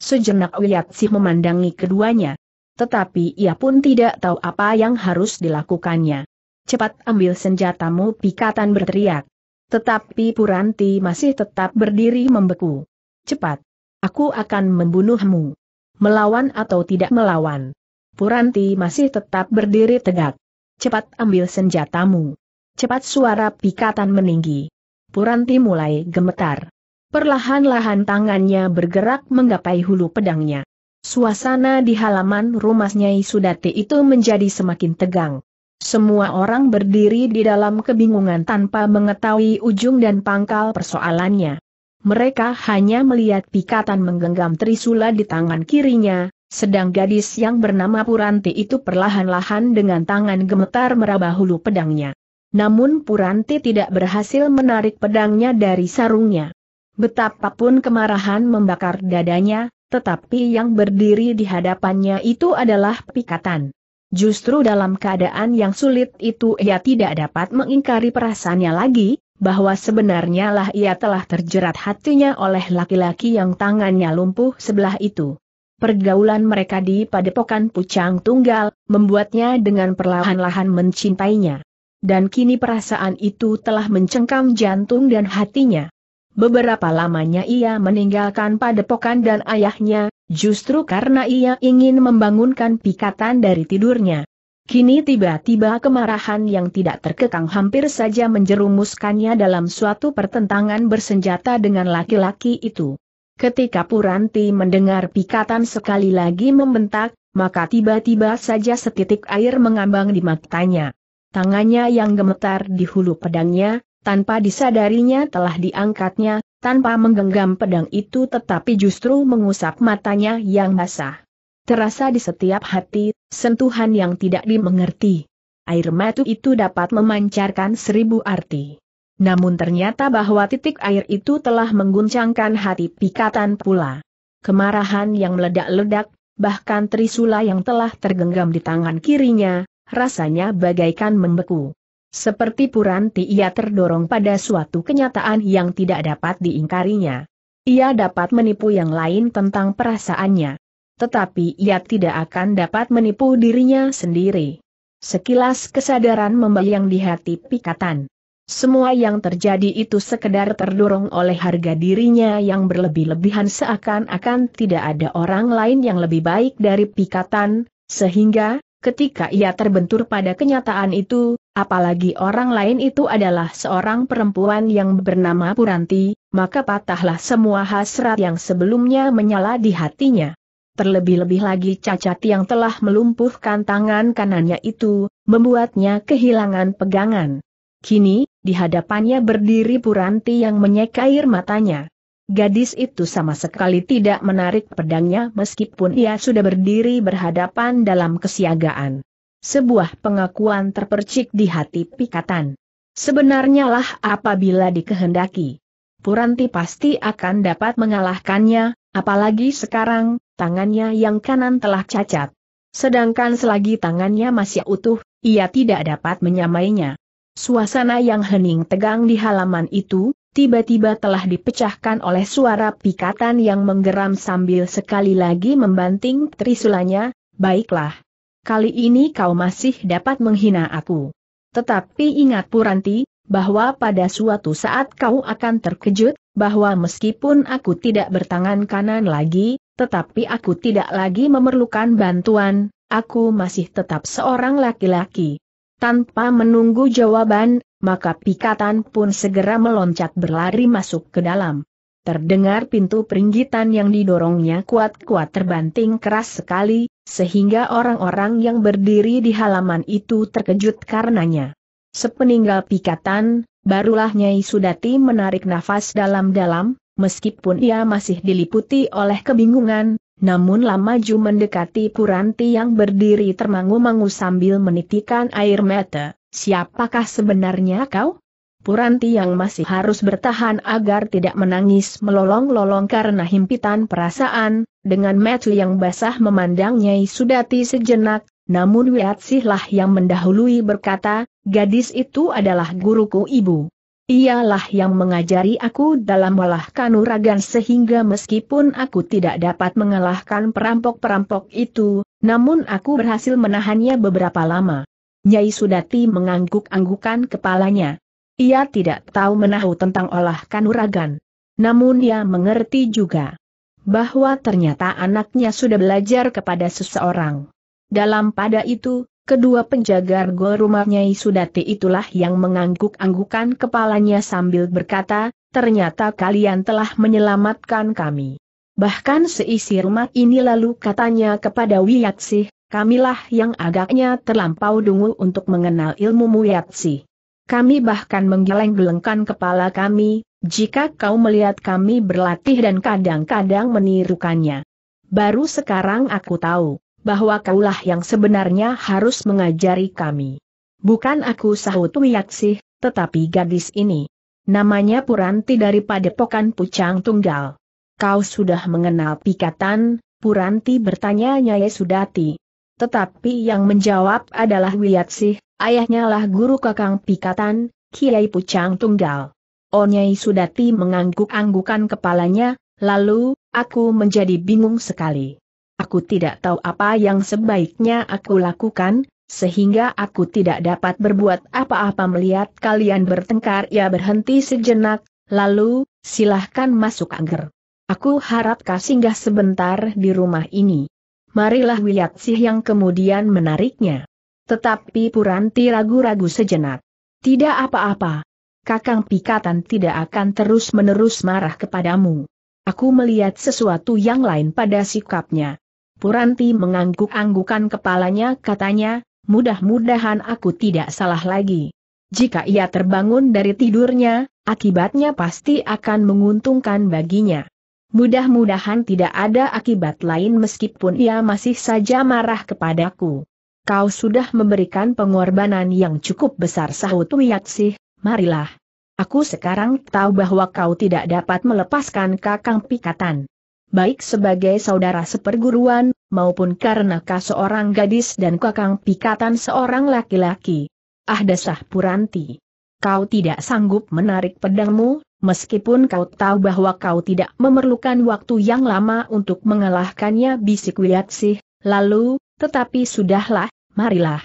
Speaker 1: Sejenak Wiyatsi memandangi keduanya. Tetapi ia pun tidak tahu apa yang harus dilakukannya. Cepat ambil senjatamu pikatan berteriak. Tetapi Puranti masih tetap berdiri membeku. Cepat. Aku akan membunuhmu. Melawan atau tidak melawan. Puranti masih tetap berdiri tegak. Cepat ambil senjatamu. Cepat suara pikatan meninggi. Puranti mulai gemetar. Perlahan-lahan tangannya bergerak menggapai hulu pedangnya. Suasana di halaman rumah Nyai Sudati itu menjadi semakin tegang. Semua orang berdiri di dalam kebingungan tanpa mengetahui ujung dan pangkal persoalannya. Mereka hanya melihat pikatan menggenggam trisula di tangan kirinya, sedang gadis yang bernama Puranti itu perlahan-lahan dengan tangan gemetar meraba hulu pedangnya. Namun Puranti tidak berhasil menarik pedangnya dari sarungnya. Betapapun kemarahan membakar dadanya, tetapi yang berdiri di hadapannya itu adalah pikatan. Justru dalam keadaan yang sulit itu ia tidak dapat mengingkari perasaannya lagi, bahwa sebenarnya lah ia telah terjerat hatinya oleh laki-laki yang tangannya lumpuh sebelah itu. Pergaulan mereka di padepokan Pucang Tunggal, membuatnya dengan perlahan-lahan mencintainya. Dan kini perasaan itu telah mencengkam jantung dan hatinya. Beberapa lamanya ia meninggalkan padepokan dan ayahnya, Justru karena ia ingin membangunkan pikatan dari tidurnya. Kini tiba-tiba kemarahan yang tidak terkekang hampir saja menjerumuskannya dalam suatu pertentangan bersenjata dengan laki-laki itu. Ketika Puranti mendengar pikatan sekali lagi membentak, maka tiba-tiba saja setitik air mengambang di matanya. Tangannya yang gemetar di hulu pedangnya, tanpa disadarinya telah diangkatnya, tanpa menggenggam pedang itu tetapi justru mengusap matanya yang basah. Terasa di setiap hati, sentuhan yang tidak dimengerti. Air mata itu dapat memancarkan seribu arti. Namun ternyata bahwa titik air itu telah mengguncangkan hati pikatan pula. Kemarahan yang meledak-ledak, bahkan trisula yang telah tergenggam di tangan kirinya, rasanya bagaikan membeku. Seperti puranti ia terdorong pada suatu kenyataan yang tidak dapat diingkarinya. Ia dapat menipu yang lain tentang perasaannya. Tetapi ia tidak akan dapat menipu dirinya sendiri. Sekilas kesadaran membayang di hati pikatan. Semua yang terjadi itu sekedar terdorong oleh harga dirinya yang berlebih-lebihan seakan-akan tidak ada orang lain yang lebih baik dari pikatan, sehingga, Ketika ia terbentur pada kenyataan itu, apalagi orang lain itu adalah seorang perempuan yang bernama Puranti, maka patahlah semua hasrat yang sebelumnya menyala di hatinya. Terlebih-lebih lagi cacat yang telah melumpuhkan tangan kanannya itu, membuatnya kehilangan pegangan. Kini, di hadapannya berdiri Puranti yang menyeka air matanya. Gadis itu sama sekali tidak menarik pedangnya meskipun ia sudah berdiri berhadapan dalam kesiagaan. Sebuah pengakuan terpercik di hati pikatan. Sebenarnya lah apabila dikehendaki. Puranti pasti akan dapat mengalahkannya, apalagi sekarang, tangannya yang kanan telah cacat. Sedangkan selagi tangannya masih utuh, ia tidak dapat menyamainya. Suasana yang hening tegang di halaman itu, tiba-tiba telah dipecahkan oleh suara pikatan yang menggeram sambil sekali lagi membanting trisulanya, baiklah. Kali ini kau masih dapat menghina aku. Tetapi ingat Puranti, bahwa pada suatu saat kau akan terkejut, bahwa meskipun aku tidak bertangan kanan lagi, tetapi aku tidak lagi memerlukan bantuan, aku masih tetap seorang laki-laki. Tanpa menunggu jawaban, maka pikatan pun segera meloncat berlari masuk ke dalam. Terdengar pintu peringgitan yang didorongnya kuat-kuat terbanting keras sekali, sehingga orang-orang yang berdiri di halaman itu terkejut karenanya. Sepeninggal pikatan, barulah Nyai Sudati menarik nafas dalam-dalam, meskipun ia masih diliputi oleh kebingungan, namun lama ju mendekati Puranti yang berdiri termangu-mangu sambil menitikan air mata. Siapakah sebenarnya kau? Puranti yang masih harus bertahan agar tidak menangis melolong-lolong karena himpitan perasaan, dengan metu yang basah memandang Nyai Sudati sejenak, namun Wiatsihlah yang mendahului berkata, gadis itu adalah guruku ibu. Ialah yang mengajari aku dalam walah kanuragan sehingga meskipun aku tidak dapat mengalahkan perampok-perampok itu, namun aku berhasil menahannya beberapa lama. Nyai Sudati mengangguk-anggukan kepalanya. Ia tidak tahu menahu tentang olah kanuragan. Namun ia mengerti juga bahwa ternyata anaknya sudah belajar kepada seseorang. Dalam pada itu, kedua penjaga gol rumah Nyai Sudati itulah yang mengangguk-anggukan kepalanya sambil berkata, ternyata kalian telah menyelamatkan kami. Bahkan seisi rumah ini lalu katanya kepada Wiyaksih, kamilah yang agaknya terlampau dungu untuk mengenal ilmu muyatsi. Kami bahkan menggeleng-gelengkan kepala kami, jika kau melihat kami berlatih dan kadang-kadang menirukannya. Baru sekarang aku tahu, bahwa kaulah yang sebenarnya harus mengajari kami. Bukan aku sahut Wiyaksih, tetapi gadis ini. Namanya Puranti daripada Padepokan Pucang Tunggal. Kau sudah mengenal Pikatan, Puranti bertanya Nyai Sudati, tetapi yang menjawab adalah Sih, ayahnya lah guru kakang Pikatan, Kiai Pucang Tunggal. Onyai oh, Sudati mengangguk-anggukan kepalanya, lalu, aku menjadi bingung sekali. Aku tidak tahu apa yang sebaiknya aku lakukan, sehingga aku tidak dapat berbuat apa-apa melihat kalian bertengkar. Ya berhenti sejenak, lalu, silahkan masuk angger. Aku harap kau singgah sebentar di rumah ini marilah Sih yang kemudian menariknya. Tetapi Puranti ragu-ragu sejenak. Tidak apa-apa. Kakang Pikatan tidak akan terus-menerus marah kepadamu. Aku melihat sesuatu yang lain pada sikapnya. Puranti mengangguk-anggukan kepalanya katanya, mudah-mudahan aku tidak salah lagi. Jika ia terbangun dari tidurnya, akibatnya pasti akan menguntungkan baginya. Mudah-mudahan tidak ada akibat lain meskipun ia masih saja marah kepadaku. Kau sudah memberikan pengorbanan yang cukup besar sahut Wiyaksih, marilah. Aku sekarang tahu bahwa kau tidak dapat melepaskan kakang pikatan. Baik sebagai saudara seperguruan, maupun karena kau seorang gadis dan kakang pikatan seorang laki-laki. Ah dasah Puranti. Kau tidak sanggup menarik pedangmu, Meskipun kau tahu bahwa kau tidak memerlukan waktu yang lama untuk mengalahkannya bisik Wiatsih, lalu, tetapi sudahlah, marilah.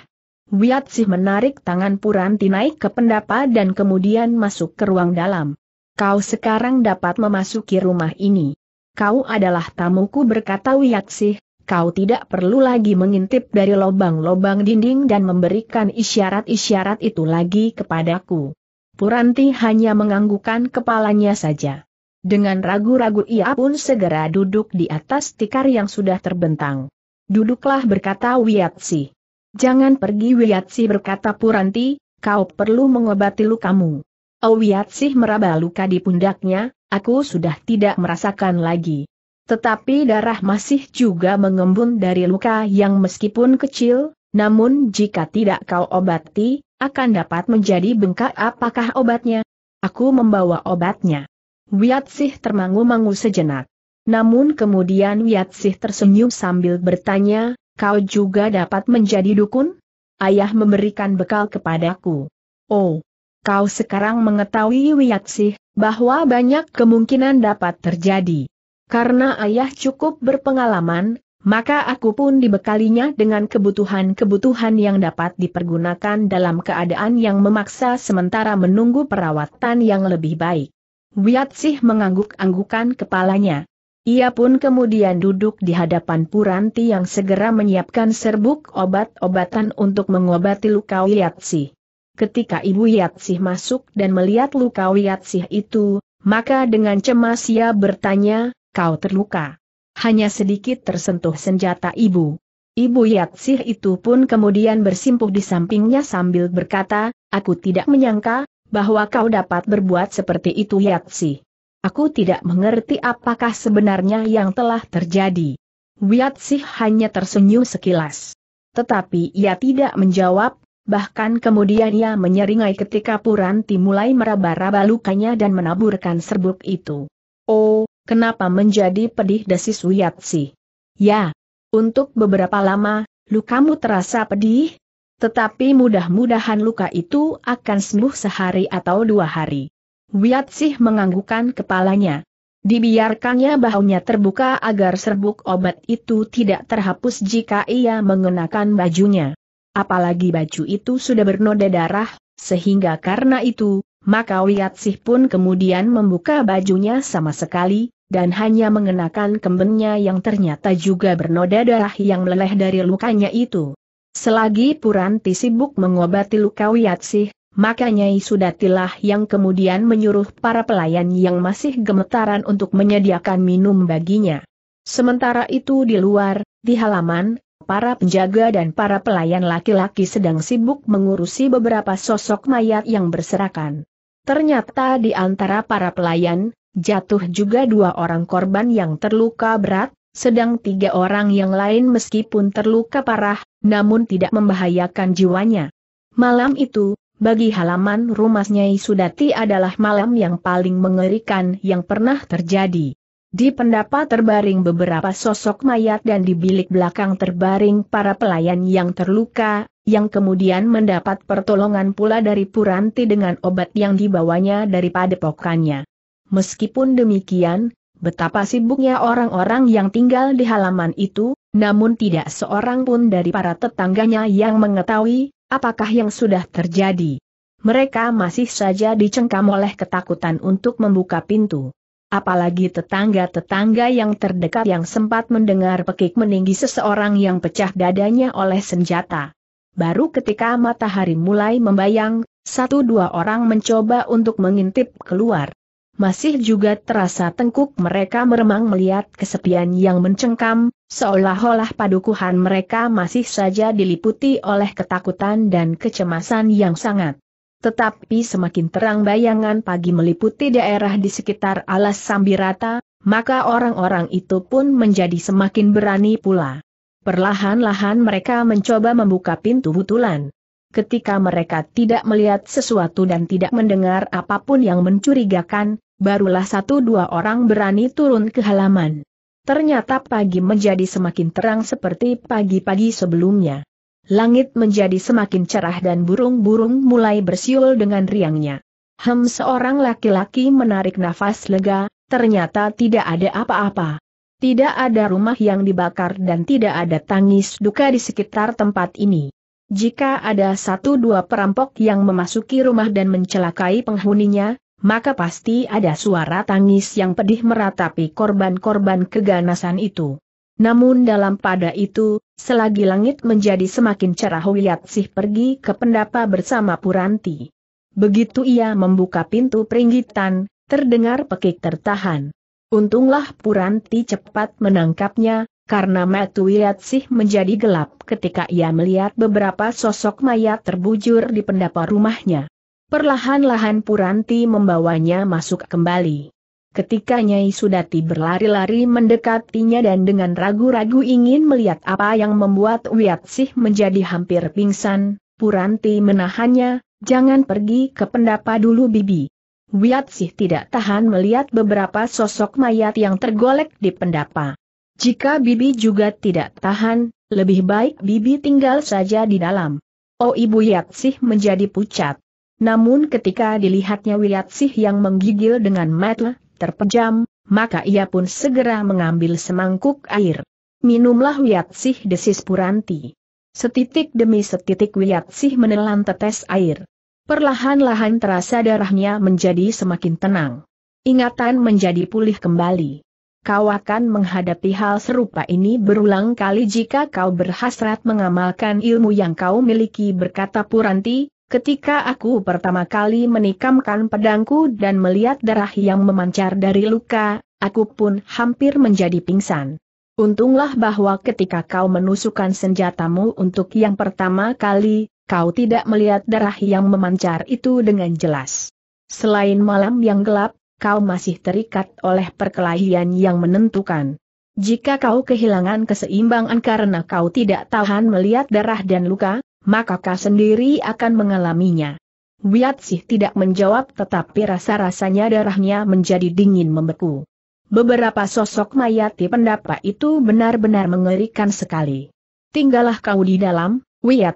Speaker 1: Wiatsih menarik tangan Puranti naik ke pendapa dan kemudian masuk ke ruang dalam. Kau sekarang dapat memasuki rumah ini. Kau adalah tamuku berkata Wiatsih, kau tidak perlu lagi mengintip dari lobang-lobang dinding dan memberikan isyarat-isyarat itu lagi kepadaku. Puranti hanya menganggukkan kepalanya saja. Dengan ragu-ragu ia pun segera duduk di atas tikar yang sudah terbentang. Duduklah berkata Wiyatsi. Jangan pergi Wiyatsi berkata Puranti, kau perlu mengobati lukamu. Oh, Wiyatsi meraba luka di pundaknya, aku sudah tidak merasakan lagi. Tetapi darah masih juga mengembun dari luka yang meskipun kecil, namun jika tidak kau obati, akan dapat menjadi bengkak apakah obatnya? Aku membawa obatnya. Wiyatsih termangu-mangu sejenak. Namun kemudian Wiyatsih tersenyum sambil bertanya, kau juga dapat menjadi dukun? Ayah memberikan bekal kepadaku. Oh, kau sekarang mengetahui Wiyatsih bahwa banyak kemungkinan dapat terjadi. Karena ayah cukup berpengalaman, maka aku pun dibekalinya dengan kebutuhan-kebutuhan yang dapat dipergunakan dalam keadaan yang memaksa sementara menunggu perawatan yang lebih baik. Wiatsih mengangguk-anggukan kepalanya. Ia pun kemudian duduk di hadapan Puranti yang segera menyiapkan serbuk obat-obatan untuk mengobati luka Wiatsih. Ketika ibu Wiatsih masuk dan melihat luka Wiatsih itu, maka dengan cemas ia bertanya, kau terluka hanya sedikit tersentuh senjata ibu. Ibu Yatsih itu pun kemudian bersimpuh di sampingnya sambil berkata, aku tidak menyangka, bahwa kau dapat berbuat seperti itu Yatsih. Aku tidak mengerti apakah sebenarnya yang telah terjadi. Yatsih hanya tersenyum sekilas. Tetapi ia tidak menjawab, bahkan kemudian ia menyeringai ketika Puranti mulai meraba-raba lukanya dan menaburkan serbuk itu. Oh, Kenapa menjadi pedih desi Wiyatsi? Ya, untuk beberapa lama, lukamu terasa pedih, tetapi mudah-mudahan luka itu akan sembuh sehari atau dua hari. Wiyatsi menganggukkan kepalanya. Dibiarkannya bahunya terbuka agar serbuk obat itu tidak terhapus jika ia mengenakan bajunya. Apalagi baju itu sudah bernoda darah, sehingga karena itu, maka Wiyatsi pun kemudian membuka bajunya sama sekali, dan hanya mengenakan kembennya yang ternyata juga bernoda darah yang meleleh dari lukanya itu. Selagi Puranti sibuk mengobati luka Wiatsih, maka Nyai Sudatilah yang kemudian menyuruh para pelayan yang masih gemetaran untuk menyediakan minum baginya. Sementara itu di luar, di halaman, Para penjaga dan para pelayan laki-laki sedang sibuk mengurusi beberapa sosok mayat yang berserakan. Ternyata di antara para pelayan, Jatuh juga dua orang korban yang terluka berat, sedang tiga orang yang lain meskipun terluka parah, namun tidak membahayakan jiwanya. Malam itu, bagi halaman rumah Nyai Sudati adalah malam yang paling mengerikan yang pernah terjadi. Di pendapa terbaring beberapa sosok mayat dan di bilik belakang terbaring para pelayan yang terluka, yang kemudian mendapat pertolongan pula dari Puranti dengan obat yang dibawanya dari padepokannya. Meskipun demikian, betapa sibuknya orang-orang yang tinggal di halaman itu, namun tidak seorang pun dari para tetangganya yang mengetahui apakah yang sudah terjadi. Mereka masih saja dicengkam oleh ketakutan untuk membuka pintu. Apalagi tetangga-tetangga yang terdekat yang sempat mendengar pekik meninggi seseorang yang pecah dadanya oleh senjata. Baru ketika matahari mulai membayang, satu dua orang mencoba untuk mengintip keluar masih juga terasa tengkuk mereka meremang melihat kesepian yang mencengkam, seolah-olah padukuhan mereka masih saja diliputi oleh ketakutan dan kecemasan yang sangat. Tetapi semakin terang bayangan pagi meliputi daerah di sekitar alas Sambirata, maka orang-orang itu pun menjadi semakin berani pula. Perlahan-lahan mereka mencoba membuka pintu butulan. Ketika mereka tidak melihat sesuatu dan tidak mendengar apapun yang mencurigakan, barulah satu dua orang berani turun ke halaman. Ternyata pagi menjadi semakin terang seperti pagi-pagi sebelumnya. Langit menjadi semakin cerah dan burung-burung mulai bersiul dengan riangnya. Hem seorang laki-laki menarik nafas lega, ternyata tidak ada apa-apa. Tidak ada rumah yang dibakar dan tidak ada tangis duka di sekitar tempat ini. Jika ada satu dua perampok yang memasuki rumah dan mencelakai penghuninya, maka pasti ada suara tangis yang pedih meratapi korban-korban keganasan itu. Namun dalam pada itu, selagi langit menjadi semakin cerah Wiyatsih pergi ke pendapa bersama Puranti. Begitu ia membuka pintu peringgitan, terdengar pekik tertahan. Untunglah Puranti cepat menangkapnya, karena mata Wiyatsih menjadi gelap ketika ia melihat beberapa sosok mayat terbujur di pendapa rumahnya. Perlahan-lahan Puranti membawanya masuk kembali. Ketika Nyai Sudati berlari-lari mendekatinya dan dengan ragu-ragu ingin melihat apa yang membuat Wiatsih menjadi hampir pingsan, Puranti menahannya, jangan pergi ke pendapa dulu Bibi. Wiatsih tidak tahan melihat beberapa sosok mayat yang tergolek di pendapa. Jika Bibi juga tidak tahan, lebih baik Bibi tinggal saja di dalam. Oh Ibu Yatsih menjadi pucat. Namun ketika dilihatnya Wiyatsih yang menggigil dengan mata, terpejam, maka ia pun segera mengambil semangkuk air. Minumlah Wiyatsih, desis Puranti. Setitik demi setitik Wiyatsih menelan tetes air. Perlahan-lahan terasa darahnya menjadi semakin tenang. Ingatan menjadi pulih kembali. Kau akan menghadapi hal serupa ini berulang kali jika kau berhasrat mengamalkan ilmu yang kau miliki berkata Puranti, Ketika aku pertama kali menikamkan pedangku dan melihat darah yang memancar dari luka, aku pun hampir menjadi pingsan. Untunglah bahwa ketika kau menusukkan senjatamu untuk yang pertama kali, kau tidak melihat darah yang memancar itu dengan jelas. Selain malam yang gelap, kau masih terikat oleh perkelahian yang menentukan. Jika kau kehilangan keseimbangan karena kau tidak tahan melihat darah dan luka, maka kau sendiri akan mengalaminya. Wiatsih tidak menjawab tetapi rasa-rasanya darahnya menjadi dingin membeku. Beberapa sosok mayat di pendapa itu benar-benar mengerikan sekali. Tinggallah kau di dalam,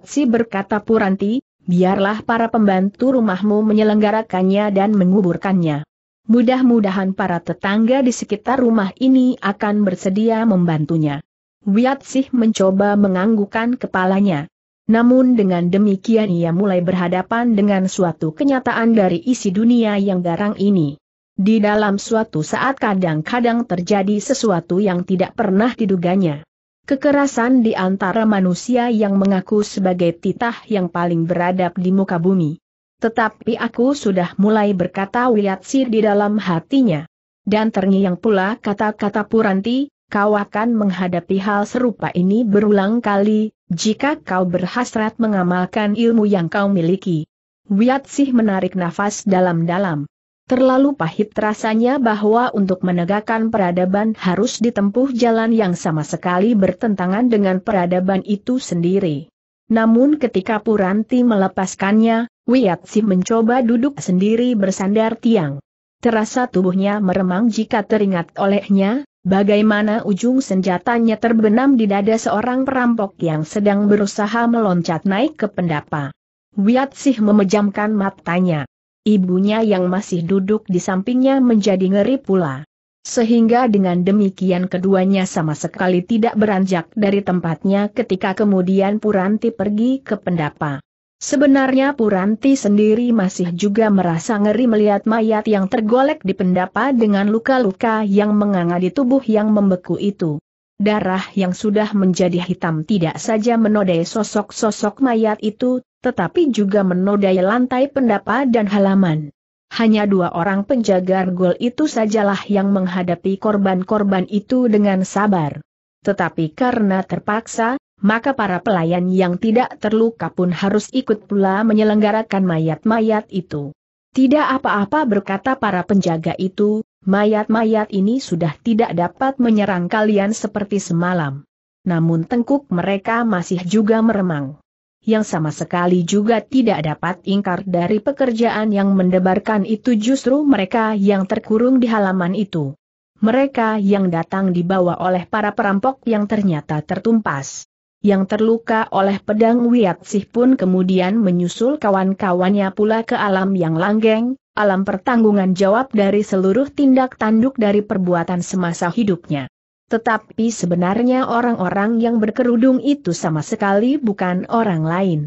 Speaker 1: sih berkata Puranti, biarlah para pembantu rumahmu menyelenggarakannya dan menguburkannya. Mudah-mudahan para tetangga di sekitar rumah ini akan bersedia membantunya. Wiatsih mencoba menganggukan kepalanya, namun dengan demikian ia mulai berhadapan dengan suatu kenyataan dari isi dunia yang garang ini. Di dalam suatu saat kadang-kadang terjadi sesuatu yang tidak pernah diduganya. Kekerasan di antara manusia yang mengaku sebagai titah yang paling beradab di muka bumi. Tetapi aku sudah mulai berkata Wilatsi di dalam hatinya. Dan terngiang pula kata-kata Puranti, kau akan menghadapi hal serupa ini berulang kali, jika kau berhasrat mengamalkan ilmu yang kau miliki. Wiat Sih menarik nafas dalam-dalam. Terlalu pahit rasanya bahwa untuk menegakkan peradaban harus ditempuh jalan yang sama sekali bertentangan dengan peradaban itu sendiri. Namun ketika Puranti melepaskannya, Wiat Sih mencoba duduk sendiri bersandar tiang. Terasa tubuhnya meremang jika teringat olehnya, Bagaimana ujung senjatanya terbenam di dada seorang perampok yang sedang berusaha meloncat naik ke pendapa. Wiatsih memejamkan matanya. Ibunya yang masih duduk di sampingnya menjadi ngeri pula. Sehingga dengan demikian keduanya sama sekali tidak beranjak dari tempatnya ketika kemudian Puranti pergi ke pendapa. Sebenarnya Puranti sendiri masih juga merasa ngeri melihat mayat yang tergolek di pendapa dengan luka-luka yang menganga di tubuh yang membeku itu. Darah yang sudah menjadi hitam tidak saja menodai sosok-sosok mayat itu, tetapi juga menodai lantai pendapa dan halaman. Hanya dua orang penjaga gol itu sajalah yang menghadapi korban-korban itu dengan sabar. Tetapi karena terpaksa, maka para pelayan yang tidak terluka pun harus ikut pula menyelenggarakan mayat-mayat itu. Tidak apa-apa berkata para penjaga itu, mayat-mayat ini sudah tidak dapat menyerang kalian seperti semalam. Namun tengkuk mereka masih juga meremang. Yang sama sekali juga tidak dapat ingkar dari pekerjaan yang mendebarkan itu justru mereka yang terkurung di halaman itu. Mereka yang datang dibawa oleh para perampok yang ternyata tertumpas yang terluka oleh pedang Wiat Sih pun kemudian menyusul kawan-kawannya pula ke alam yang langgeng, alam pertanggungan jawab dari seluruh tindak tanduk dari perbuatan semasa hidupnya. Tetapi sebenarnya orang-orang yang berkerudung itu sama sekali bukan orang lain.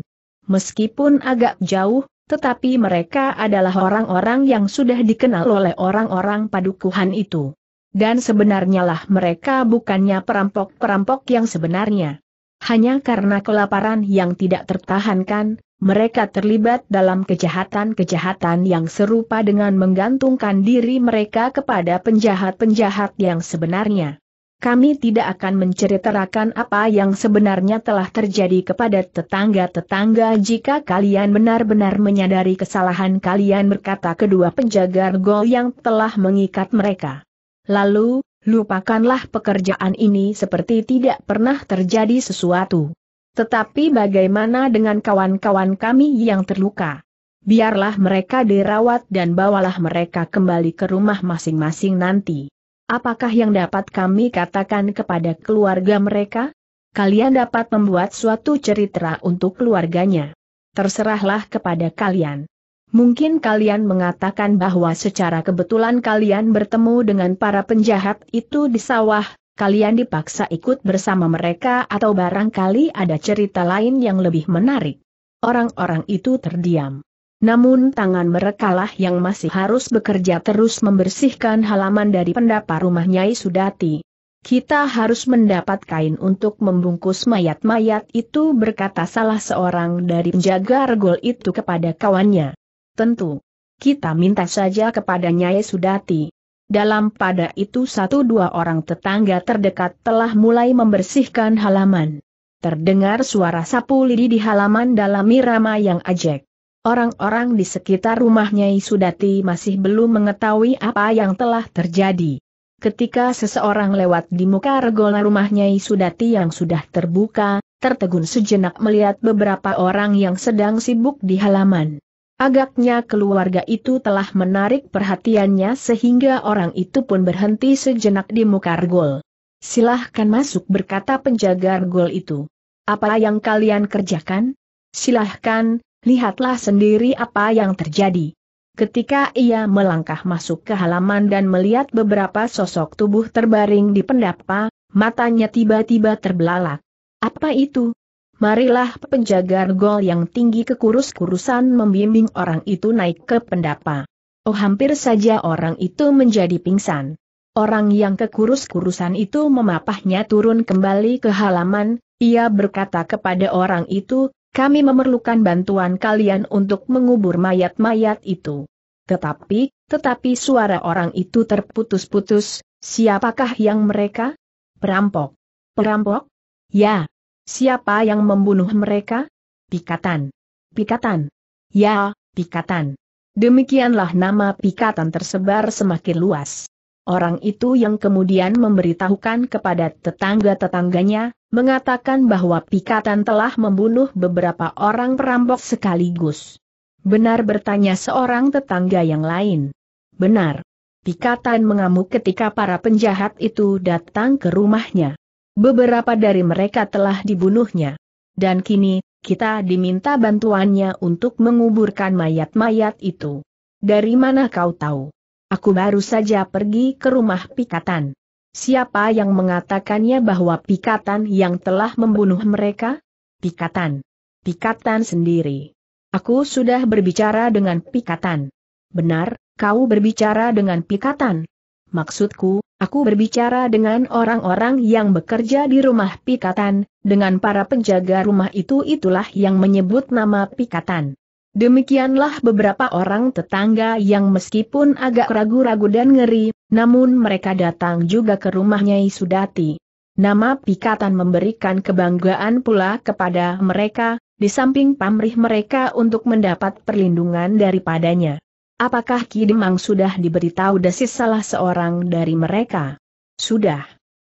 Speaker 1: Meskipun agak jauh, tetapi mereka adalah orang-orang yang sudah dikenal oleh orang-orang padukuhan itu. Dan sebenarnya lah mereka bukannya perampok-perampok yang sebenarnya. Hanya karena kelaparan yang tidak tertahankan, mereka terlibat dalam kejahatan-kejahatan yang serupa dengan menggantungkan diri mereka kepada penjahat-penjahat yang sebenarnya. Kami tidak akan menceritakan apa yang sebenarnya telah terjadi kepada tetangga-tetangga jika kalian benar-benar menyadari kesalahan kalian berkata kedua penjaga gol yang telah mengikat mereka. Lalu, lupakanlah pekerjaan ini seperti tidak pernah terjadi sesuatu. Tetapi bagaimana dengan kawan-kawan kami yang terluka? Biarlah mereka dirawat dan bawalah mereka kembali ke rumah masing-masing nanti. Apakah yang dapat kami katakan kepada keluarga mereka? Kalian dapat membuat suatu cerita untuk keluarganya. Terserahlah kepada kalian. Mungkin kalian mengatakan bahwa secara kebetulan kalian bertemu dengan para penjahat itu di sawah, kalian dipaksa ikut bersama mereka atau barangkali ada cerita lain yang lebih menarik. Orang-orang itu terdiam. Namun tangan merekalah yang masih harus bekerja terus membersihkan halaman dari pendapa rumah Nyai Sudati. Kita harus mendapat kain untuk membungkus mayat-mayat itu berkata salah seorang dari penjaga regol itu kepada kawannya. Tentu. Kita minta saja kepada Nyai Sudati. Dalam pada itu satu dua orang tetangga terdekat telah mulai membersihkan halaman. Terdengar suara sapu lidi di halaman dalam irama yang ajek. Orang-orang di sekitar rumah Nyai Sudati masih belum mengetahui apa yang telah terjadi. Ketika seseorang lewat di muka regola rumah Nyai Sudati yang sudah terbuka, tertegun sejenak melihat beberapa orang yang sedang sibuk di halaman. Agaknya keluarga itu telah menarik perhatiannya sehingga orang itu pun berhenti sejenak di muka argol. Silahkan masuk berkata penjaga argol itu. Apa yang kalian kerjakan? Silahkan, lihatlah sendiri apa yang terjadi. Ketika ia melangkah masuk ke halaman dan melihat beberapa sosok tubuh terbaring di pendapa, matanya tiba-tiba terbelalak. Apa itu? marilah penjaga gol yang tinggi kekurus-kurusan membimbing orang itu naik ke pendapa. Oh hampir saja orang itu menjadi pingsan. Orang yang kekurus-kurusan itu memapahnya turun kembali ke halaman, ia berkata kepada orang itu, kami memerlukan bantuan kalian untuk mengubur mayat-mayat itu. Tetapi, tetapi suara orang itu terputus-putus, siapakah yang mereka? Perampok. Perampok? Ya, Siapa yang membunuh mereka? Pikatan. Pikatan. Ya, Pikatan. Demikianlah nama Pikatan tersebar semakin luas. Orang itu yang kemudian memberitahukan kepada tetangga-tetangganya, mengatakan bahwa Pikatan telah membunuh beberapa orang perampok sekaligus. Benar bertanya seorang tetangga yang lain. Benar. Pikatan mengamuk ketika para penjahat itu datang ke rumahnya. Beberapa dari mereka telah dibunuhnya. Dan kini, kita diminta bantuannya untuk menguburkan mayat-mayat itu. Dari mana kau tahu? Aku baru saja pergi ke rumah pikatan. Siapa yang mengatakannya bahwa pikatan yang telah membunuh mereka? Pikatan. Pikatan sendiri. Aku sudah berbicara dengan pikatan. Benar, kau berbicara dengan pikatan. Maksudku, aku berbicara dengan orang-orang yang bekerja di rumah pikatan, dengan para penjaga rumah itu itulah yang menyebut nama pikatan. Demikianlah beberapa orang tetangga yang meskipun agak ragu-ragu dan ngeri, namun mereka datang juga ke rumahnya Nyai Sudati. Nama pikatan memberikan kebanggaan pula kepada mereka, di samping pamrih mereka untuk mendapat perlindungan daripadanya. Apakah Ki Demang sudah diberitahu desis salah seorang dari mereka? Sudah.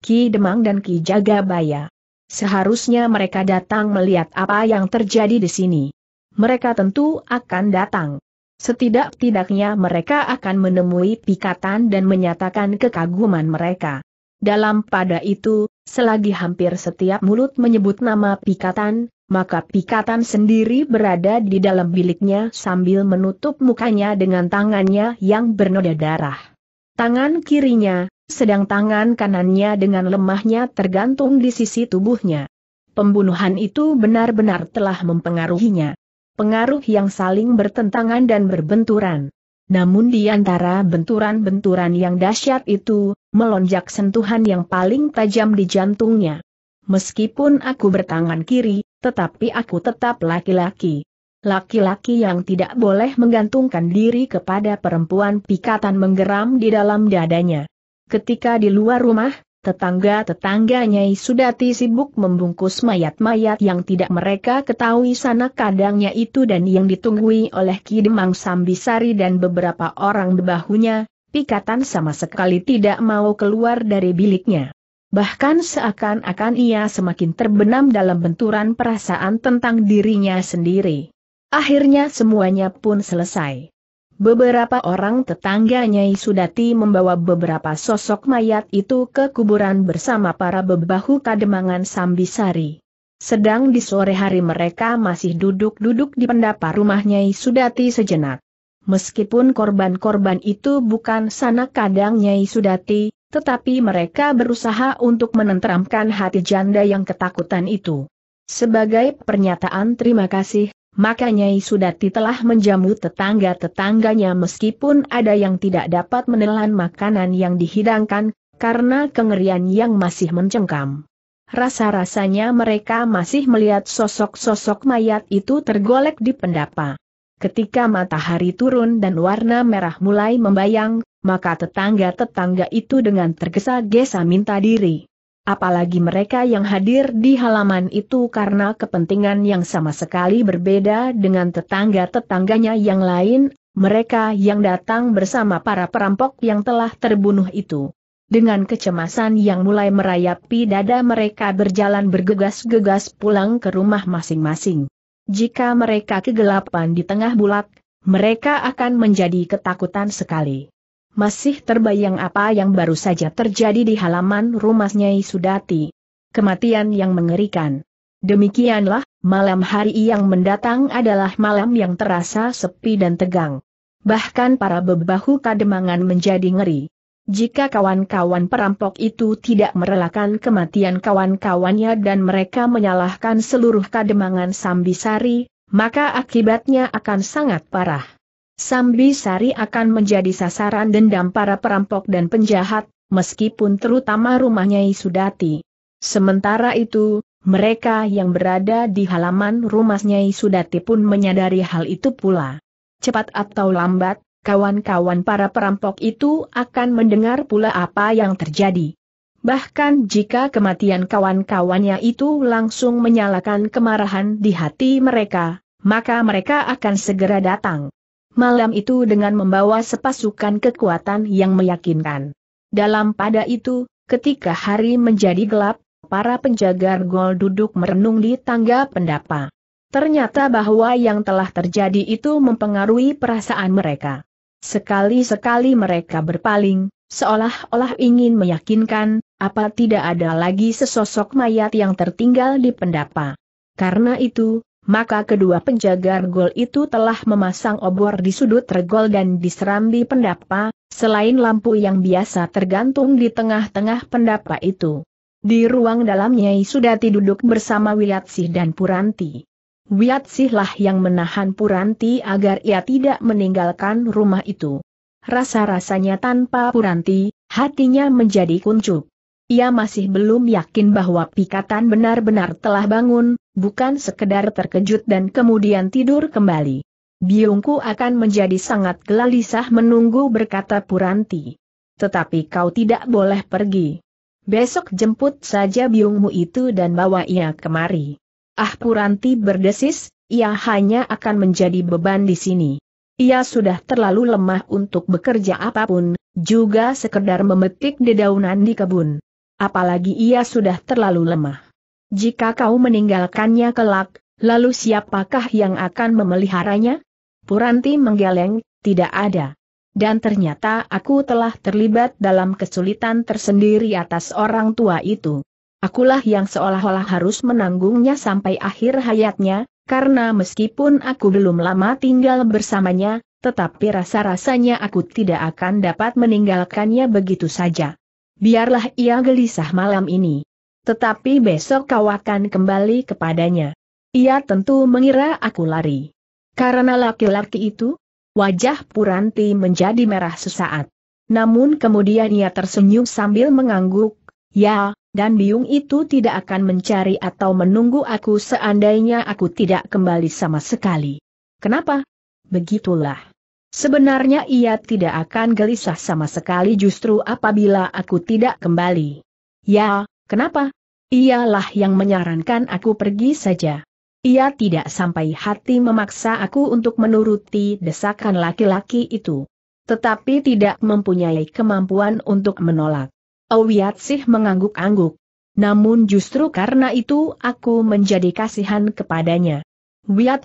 Speaker 1: Ki Demang dan Ki Jagabaya. Seharusnya mereka datang melihat apa yang terjadi di sini. Mereka tentu akan datang. Setidak-tidaknya mereka akan menemui pikatan dan menyatakan kekaguman mereka. Dalam pada itu, selagi hampir setiap mulut menyebut nama pikatan, maka pikatan sendiri berada di dalam biliknya sambil menutup mukanya dengan tangannya yang bernoda darah. Tangan kirinya, sedang tangan kanannya dengan lemahnya tergantung di sisi tubuhnya. Pembunuhan itu benar-benar telah mempengaruhinya. Pengaruh yang saling bertentangan dan berbenturan. Namun di antara benturan-benturan yang dahsyat itu, melonjak sentuhan yang paling tajam di jantungnya. Meskipun aku bertangan kiri, tetapi aku tetap laki-laki. Laki-laki yang tidak boleh menggantungkan diri kepada perempuan pikatan menggeram di dalam dadanya. Ketika di luar rumah, tetangga-tetangganya sudah sibuk membungkus mayat-mayat yang tidak mereka ketahui sana kadangnya itu dan yang ditunggui oleh Kidemang Sambisari dan beberapa orang di Pikatan sama sekali tidak mau keluar dari biliknya. Bahkan seakan-akan ia semakin terbenam dalam benturan perasaan tentang dirinya sendiri. Akhirnya semuanya pun selesai. Beberapa orang tetangganya Nyai Sudati membawa beberapa sosok mayat itu ke kuburan bersama para bebahu kademangan Sambisari. Sedang di sore hari mereka masih duduk-duduk di pendapa rumahnya Nyai Sudati sejenak. Meskipun korban-korban itu bukan sanak kadang Nyai Sudati, tetapi mereka berusaha untuk menenteramkan hati janda yang ketakutan itu. Sebagai pernyataan terima kasih, maka Nyai Sudati telah menjamu tetangga-tetangganya meskipun ada yang tidak dapat menelan makanan yang dihidangkan, karena kengerian yang masih mencengkam. Rasa-rasanya mereka masih melihat sosok-sosok mayat itu tergolek di pendapa. Ketika matahari turun dan warna merah mulai membayang, maka tetangga-tetangga itu dengan tergesa-gesa minta diri. Apalagi mereka yang hadir di halaman itu karena kepentingan yang sama sekali berbeda dengan tetangga-tetangganya yang lain, mereka yang datang bersama para perampok yang telah terbunuh itu. Dengan kecemasan yang mulai merayapi dada mereka berjalan bergegas-gegas pulang ke rumah masing-masing. Jika mereka kegelapan di tengah bulat, mereka akan menjadi ketakutan sekali. Masih terbayang apa yang baru saja terjadi di halaman rumah Nyai Sudati. Kematian yang mengerikan. Demikianlah, malam hari yang mendatang adalah malam yang terasa sepi dan tegang. Bahkan para bebahu kademangan menjadi ngeri. Jika kawan-kawan perampok itu tidak merelakan kematian kawan-kawannya dan mereka menyalahkan seluruh kademangan Sambisari, maka akibatnya akan sangat parah. Sambisari akan menjadi sasaran dendam para perampok dan penjahat, meskipun terutama rumahnya Isudati. Sementara itu, mereka yang berada di halaman rumahnya Isudati pun menyadari hal itu pula. Cepat atau lambat, kawan-kawan para perampok itu akan mendengar pula apa yang terjadi. Bahkan jika kematian kawan-kawannya itu langsung menyalakan kemarahan di hati mereka, maka mereka akan segera datang. Malam itu dengan membawa sepasukan kekuatan yang meyakinkan. Dalam pada itu, ketika hari menjadi gelap, para penjaga gol duduk merenung di tangga pendapa. Ternyata bahwa yang telah terjadi itu mempengaruhi perasaan mereka. Sekali-sekali mereka berpaling, seolah-olah ingin meyakinkan, apa tidak ada lagi sesosok mayat yang tertinggal di pendapa. Karena itu, maka kedua penjaga gol itu telah memasang obor di sudut regol dan diserambi pendapa, selain lampu yang biasa tergantung di tengah-tengah pendapa itu. Di ruang dalamnya sudah duduk bersama Wilatsih dan Puranti. Wiat Sihlah yang menahan Puranti agar ia tidak meninggalkan rumah itu. Rasa-rasanya tanpa Puranti, hatinya menjadi kuncup. Ia masih belum yakin bahwa pikatan benar-benar telah bangun, bukan sekedar terkejut dan kemudian tidur kembali. Biungku akan menjadi sangat gelisah menunggu berkata Puranti. Tetapi kau tidak boleh pergi. Besok jemput saja biungmu itu dan bawa ia kemari. Ah Puranti berdesis, ia hanya akan menjadi beban di sini. Ia sudah terlalu lemah untuk bekerja apapun, juga sekedar memetik dedaunan di kebun. Apalagi ia sudah terlalu lemah. Jika kau meninggalkannya kelak, lalu siapakah yang akan memeliharanya? Puranti menggeleng, tidak ada. Dan ternyata aku telah terlibat dalam kesulitan tersendiri atas orang tua itu. Akulah yang seolah-olah harus menanggungnya sampai akhir hayatnya, karena meskipun aku belum lama tinggal bersamanya, tetapi rasa-rasanya aku tidak akan dapat meninggalkannya begitu saja. Biarlah ia gelisah malam ini. Tetapi besok kau akan kembali kepadanya. Ia tentu mengira aku lari. Karena laki-laki itu, wajah Puranti menjadi merah sesaat. Namun kemudian ia tersenyum sambil mengangguk, ya, dan biung itu tidak akan mencari atau menunggu aku seandainya aku tidak kembali sama sekali. Kenapa? Begitulah. Sebenarnya ia tidak akan gelisah sama sekali justru apabila aku tidak kembali. Ya, kenapa? Ialah yang menyarankan aku pergi saja. Ia tidak sampai hati memaksa aku untuk menuruti desakan laki-laki itu. Tetapi tidak mempunyai kemampuan untuk menolak. Oh iya sih mengangguk-angguk. Namun justru karena itu aku menjadi kasihan kepadanya.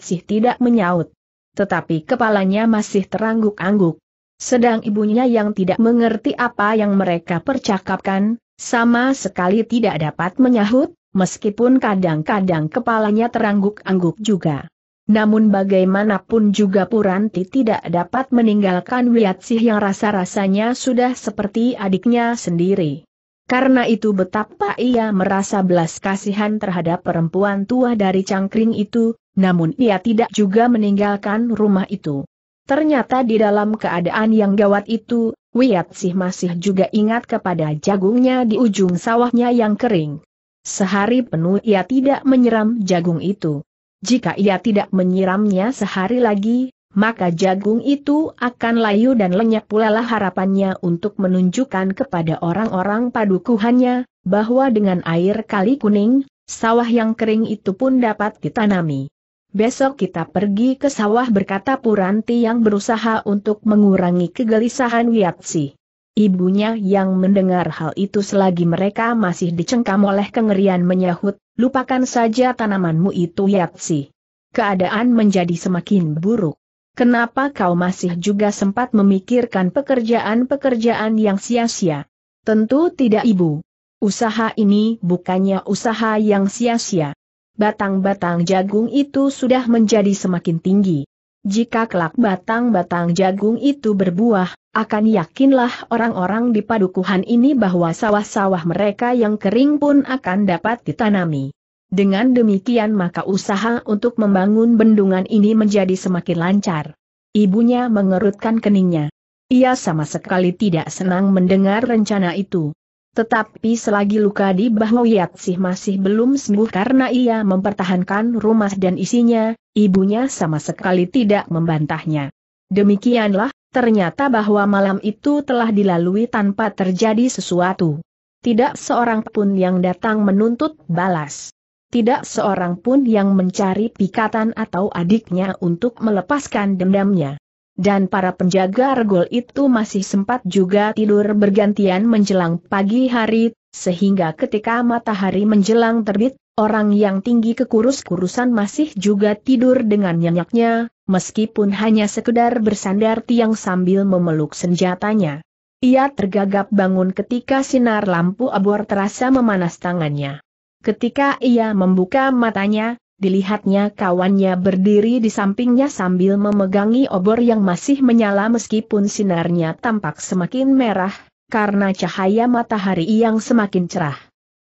Speaker 1: sih tidak menyaut. Tetapi kepalanya masih terangguk-angguk. Sedang ibunya yang tidak mengerti apa yang mereka percakapkan, sama sekali tidak dapat menyahut, meskipun kadang-kadang kepalanya terangguk-angguk juga. Namun bagaimanapun juga Puranti tidak dapat meninggalkan Wiatsih yang rasa-rasanya sudah seperti adiknya sendiri. Karena itu betapa ia merasa belas kasihan terhadap perempuan tua dari cangkring itu, namun ia tidak juga meninggalkan rumah itu. Ternyata di dalam keadaan yang gawat itu, Wiatsih masih juga ingat kepada jagungnya di ujung sawahnya yang kering. Sehari penuh ia tidak menyeram jagung itu jika ia tidak menyiramnya sehari lagi, maka jagung itu akan layu dan lenyap pula lah harapannya untuk menunjukkan kepada orang-orang padukuhannya, bahwa dengan air kali kuning, sawah yang kering itu pun dapat ditanami. Besok kita pergi ke sawah berkata Puranti yang berusaha untuk mengurangi kegelisahan Wiatsi. Ibunya yang mendengar hal itu selagi mereka masih dicengkam oleh kengerian menyahut, lupakan saja tanamanmu itu Yatsi. Keadaan menjadi semakin buruk. Kenapa kau masih juga sempat memikirkan pekerjaan-pekerjaan yang sia-sia? Tentu tidak ibu. Usaha ini bukannya usaha yang sia-sia. Batang-batang jagung itu sudah menjadi semakin tinggi. Jika kelak batang-batang jagung itu berbuah, akan yakinlah orang-orang di padukuhan ini bahwa sawah-sawah mereka yang kering pun akan dapat ditanami. Dengan demikian maka usaha untuk membangun bendungan ini menjadi semakin lancar. Ibunya mengerutkan keningnya. Ia sama sekali tidak senang mendengar rencana itu. Tetapi selagi luka di bahu Yatsih masih belum sembuh karena ia mempertahankan rumah dan isinya, ibunya sama sekali tidak membantahnya. Demikianlah, ternyata bahwa malam itu telah dilalui tanpa terjadi sesuatu. Tidak seorang pun yang datang menuntut balas. Tidak seorang pun yang mencari pikatan atau adiknya untuk melepaskan dendamnya dan para penjaga regol itu masih sempat juga tidur bergantian menjelang pagi hari, sehingga ketika matahari menjelang terbit, orang yang tinggi kekurus-kurusan masih juga tidur dengan nyenyaknya, meskipun hanya sekedar bersandar tiang sambil memeluk senjatanya. Ia tergagap bangun ketika sinar lampu abor terasa memanas tangannya. Ketika ia membuka matanya, dilihatnya kawannya berdiri di sampingnya sambil memegangi obor yang masih menyala meskipun sinarnya tampak semakin merah, karena cahaya matahari yang semakin cerah.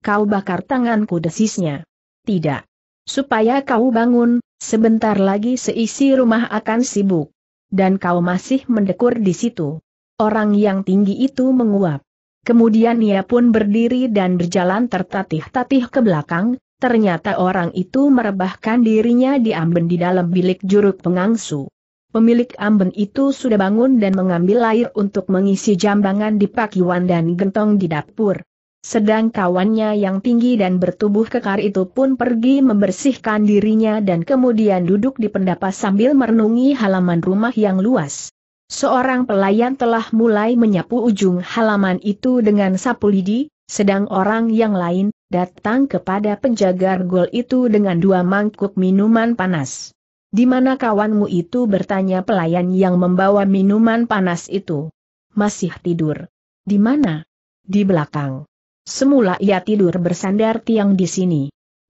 Speaker 1: Kau bakar tanganku desisnya. Tidak. Supaya kau bangun, sebentar lagi seisi rumah akan sibuk. Dan kau masih mendekur di situ. Orang yang tinggi itu menguap. Kemudian ia pun berdiri dan berjalan tertatih-tatih ke belakang, Ternyata orang itu merebahkan dirinya di amben di dalam bilik juruk pengangsu. Pemilik amben itu sudah bangun dan mengambil air untuk mengisi jambangan di pakiwan dan gentong di dapur. Sedang kawannya yang tinggi dan bertubuh kekar itu pun pergi membersihkan dirinya dan kemudian duduk di pendapa sambil merenungi halaman rumah yang luas. Seorang pelayan telah mulai menyapu ujung halaman itu dengan sapu lidi, sedang orang yang lain, datang kepada penjaga gol itu dengan dua mangkuk minuman panas. Di mana kawanmu itu bertanya pelayan yang membawa minuman panas itu. Masih tidur. Di mana? Di belakang. Semula ia tidur bersandar tiang di sini.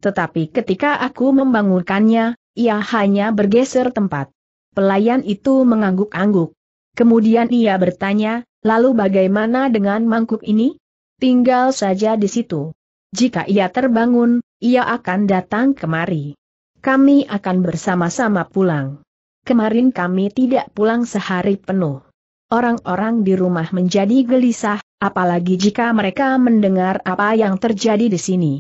Speaker 1: Tetapi ketika aku membangunkannya, ia hanya bergeser tempat. Pelayan itu mengangguk-angguk. Kemudian ia bertanya, lalu bagaimana dengan mangkuk ini? Tinggal saja di situ. Jika ia terbangun, ia akan datang kemari. Kami akan bersama-sama pulang. Kemarin kami tidak pulang sehari penuh. Orang-orang di rumah menjadi gelisah, apalagi jika mereka mendengar apa yang terjadi di sini.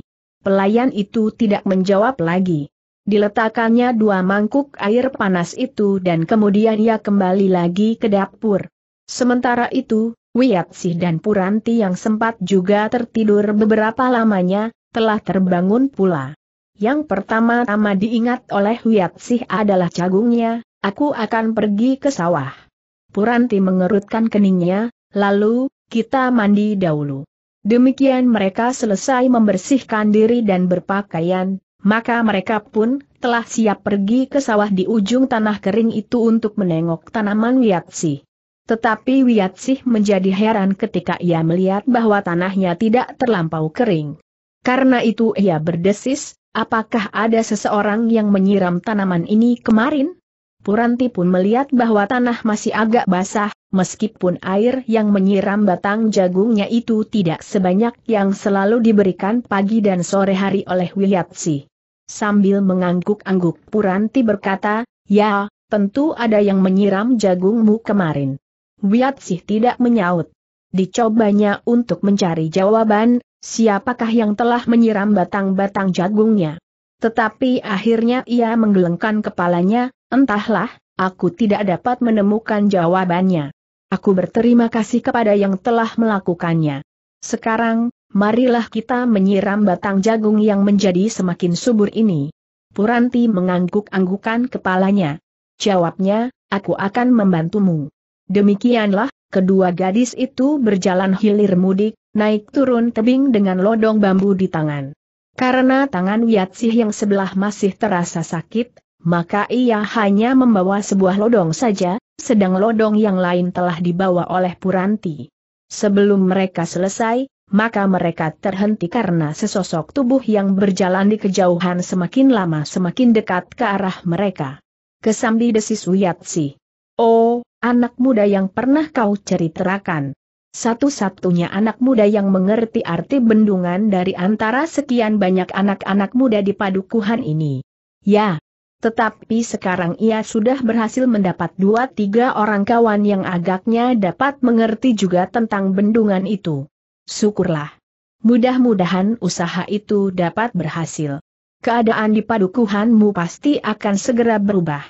Speaker 1: Pelayan itu tidak menjawab lagi. Diletakkannya dua mangkuk air panas itu dan kemudian ia kembali lagi ke dapur. Sementara itu, Wiyatsih dan Puranti yang sempat juga tertidur beberapa lamanya, telah terbangun pula. Yang pertama-tama diingat oleh Wiyatsih adalah cagungnya, aku akan pergi ke sawah. Puranti mengerutkan keningnya, lalu, kita mandi dahulu. Demikian mereka selesai membersihkan diri dan berpakaian, maka mereka pun telah siap pergi ke sawah di ujung tanah kering itu untuk menengok tanaman Wiyatsih. Tetapi sih menjadi heran ketika ia melihat bahwa tanahnya tidak terlampau kering. Karena itu ia berdesis, apakah ada seseorang yang menyiram tanaman ini kemarin? Puranti pun melihat bahwa tanah masih agak basah, meskipun air yang menyiram batang jagungnya itu tidak sebanyak yang selalu diberikan pagi dan sore hari oleh Wiyatsi. Sambil mengangguk-angguk Puranti berkata, Ya, tentu ada yang menyiram jagungmu kemarin. Wiat Sih tidak menyaut. Dicobanya untuk mencari jawaban, siapakah yang telah menyiram batang-batang jagungnya. Tetapi akhirnya ia menggelengkan kepalanya, entahlah, aku tidak dapat menemukan jawabannya. Aku berterima kasih kepada yang telah melakukannya. Sekarang, marilah kita menyiram batang jagung yang menjadi semakin subur ini. Puranti mengangguk-anggukan kepalanya. Jawabnya, aku akan membantumu. Demikianlah, kedua gadis itu berjalan hilir mudik, naik turun tebing dengan lodong bambu di tangan. Karena tangan Wiatsih yang sebelah masih terasa sakit, maka ia hanya membawa sebuah lodong saja, sedang lodong yang lain telah dibawa oleh Puranti. Sebelum mereka selesai, maka mereka terhenti karena sesosok tubuh yang berjalan di kejauhan semakin lama semakin dekat ke arah mereka. Kesambi desis Wiatsih. Oh, anak muda yang pernah kau ceritakan. Satu-satunya anak muda yang mengerti arti bendungan dari antara sekian banyak anak-anak muda di padukuhan ini. Ya, tetapi sekarang ia sudah berhasil mendapat dua tiga orang kawan yang agaknya dapat mengerti juga tentang bendungan itu. Syukurlah. Mudah-mudahan usaha itu dapat berhasil. Keadaan di padukuhanmu pasti akan segera berubah.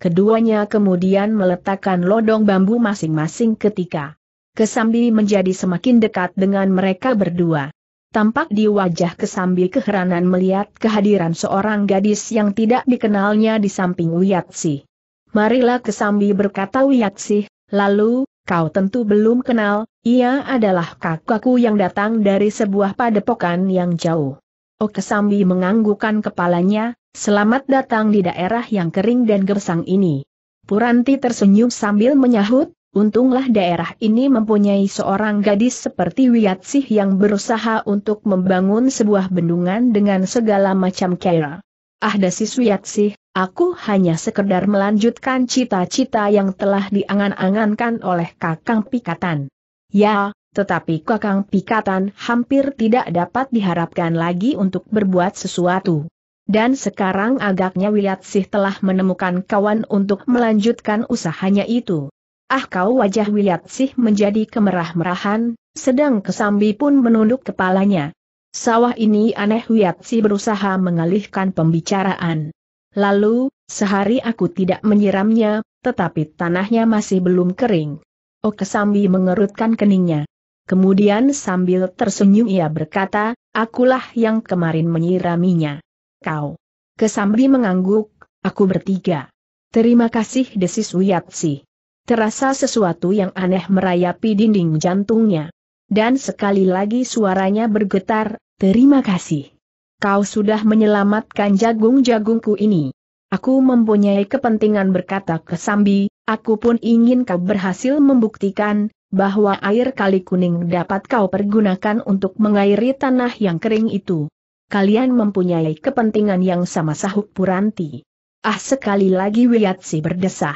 Speaker 1: Keduanya kemudian meletakkan lodong bambu masing-masing ketika Kesambi menjadi semakin dekat dengan mereka berdua. Tampak di wajah Kesambi keheranan melihat kehadiran seorang gadis yang tidak dikenalnya di samping Wiyatsi. Marilah Kesambi berkata Wiyatsi, lalu, kau tentu belum kenal, ia adalah kakakku yang datang dari sebuah padepokan yang jauh. Okesambi menganggukan kepalanya, selamat datang di daerah yang kering dan gersang ini. Puranti tersenyum sambil menyahut, untunglah daerah ini mempunyai seorang gadis seperti Wiyatsih yang berusaha untuk membangun sebuah bendungan dengan segala macam kera. Ah dasi Wiyatsih, Aku hanya sekedar melanjutkan cita-cita yang telah diangan-angankan oleh Kakang Pikatan. Ya, tetapi Kakang Pikatan hampir tidak dapat diharapkan lagi untuk berbuat sesuatu. Dan sekarang agaknya Wiyatsih telah menemukan kawan untuk melanjutkan usahanya itu. Ah kau wajah Wiyatsih menjadi kemerah-merahan, sedang Kesambi pun menunduk kepalanya. Sawah ini aneh Wiyatsih berusaha mengalihkan pembicaraan. Lalu, sehari aku tidak menyiramnya, tetapi tanahnya masih belum kering. Oh Kesambi mengerutkan keningnya. Kemudian sambil tersenyum ia berkata, akulah yang kemarin menyiraminya. Kau. Kesambi mengangguk, aku bertiga. Terima kasih desis Wiyatsi. Terasa sesuatu yang aneh merayapi dinding jantungnya. Dan sekali lagi suaranya bergetar, terima kasih. Kau sudah menyelamatkan jagung-jagungku ini. Aku mempunyai kepentingan berkata Kesambi, aku pun ingin kau berhasil membuktikan, bahwa air kali kuning dapat kau pergunakan untuk mengairi tanah yang kering itu. Kalian mempunyai kepentingan yang sama sahut Puranti. Ah sekali lagi Wiyatsi berdesah.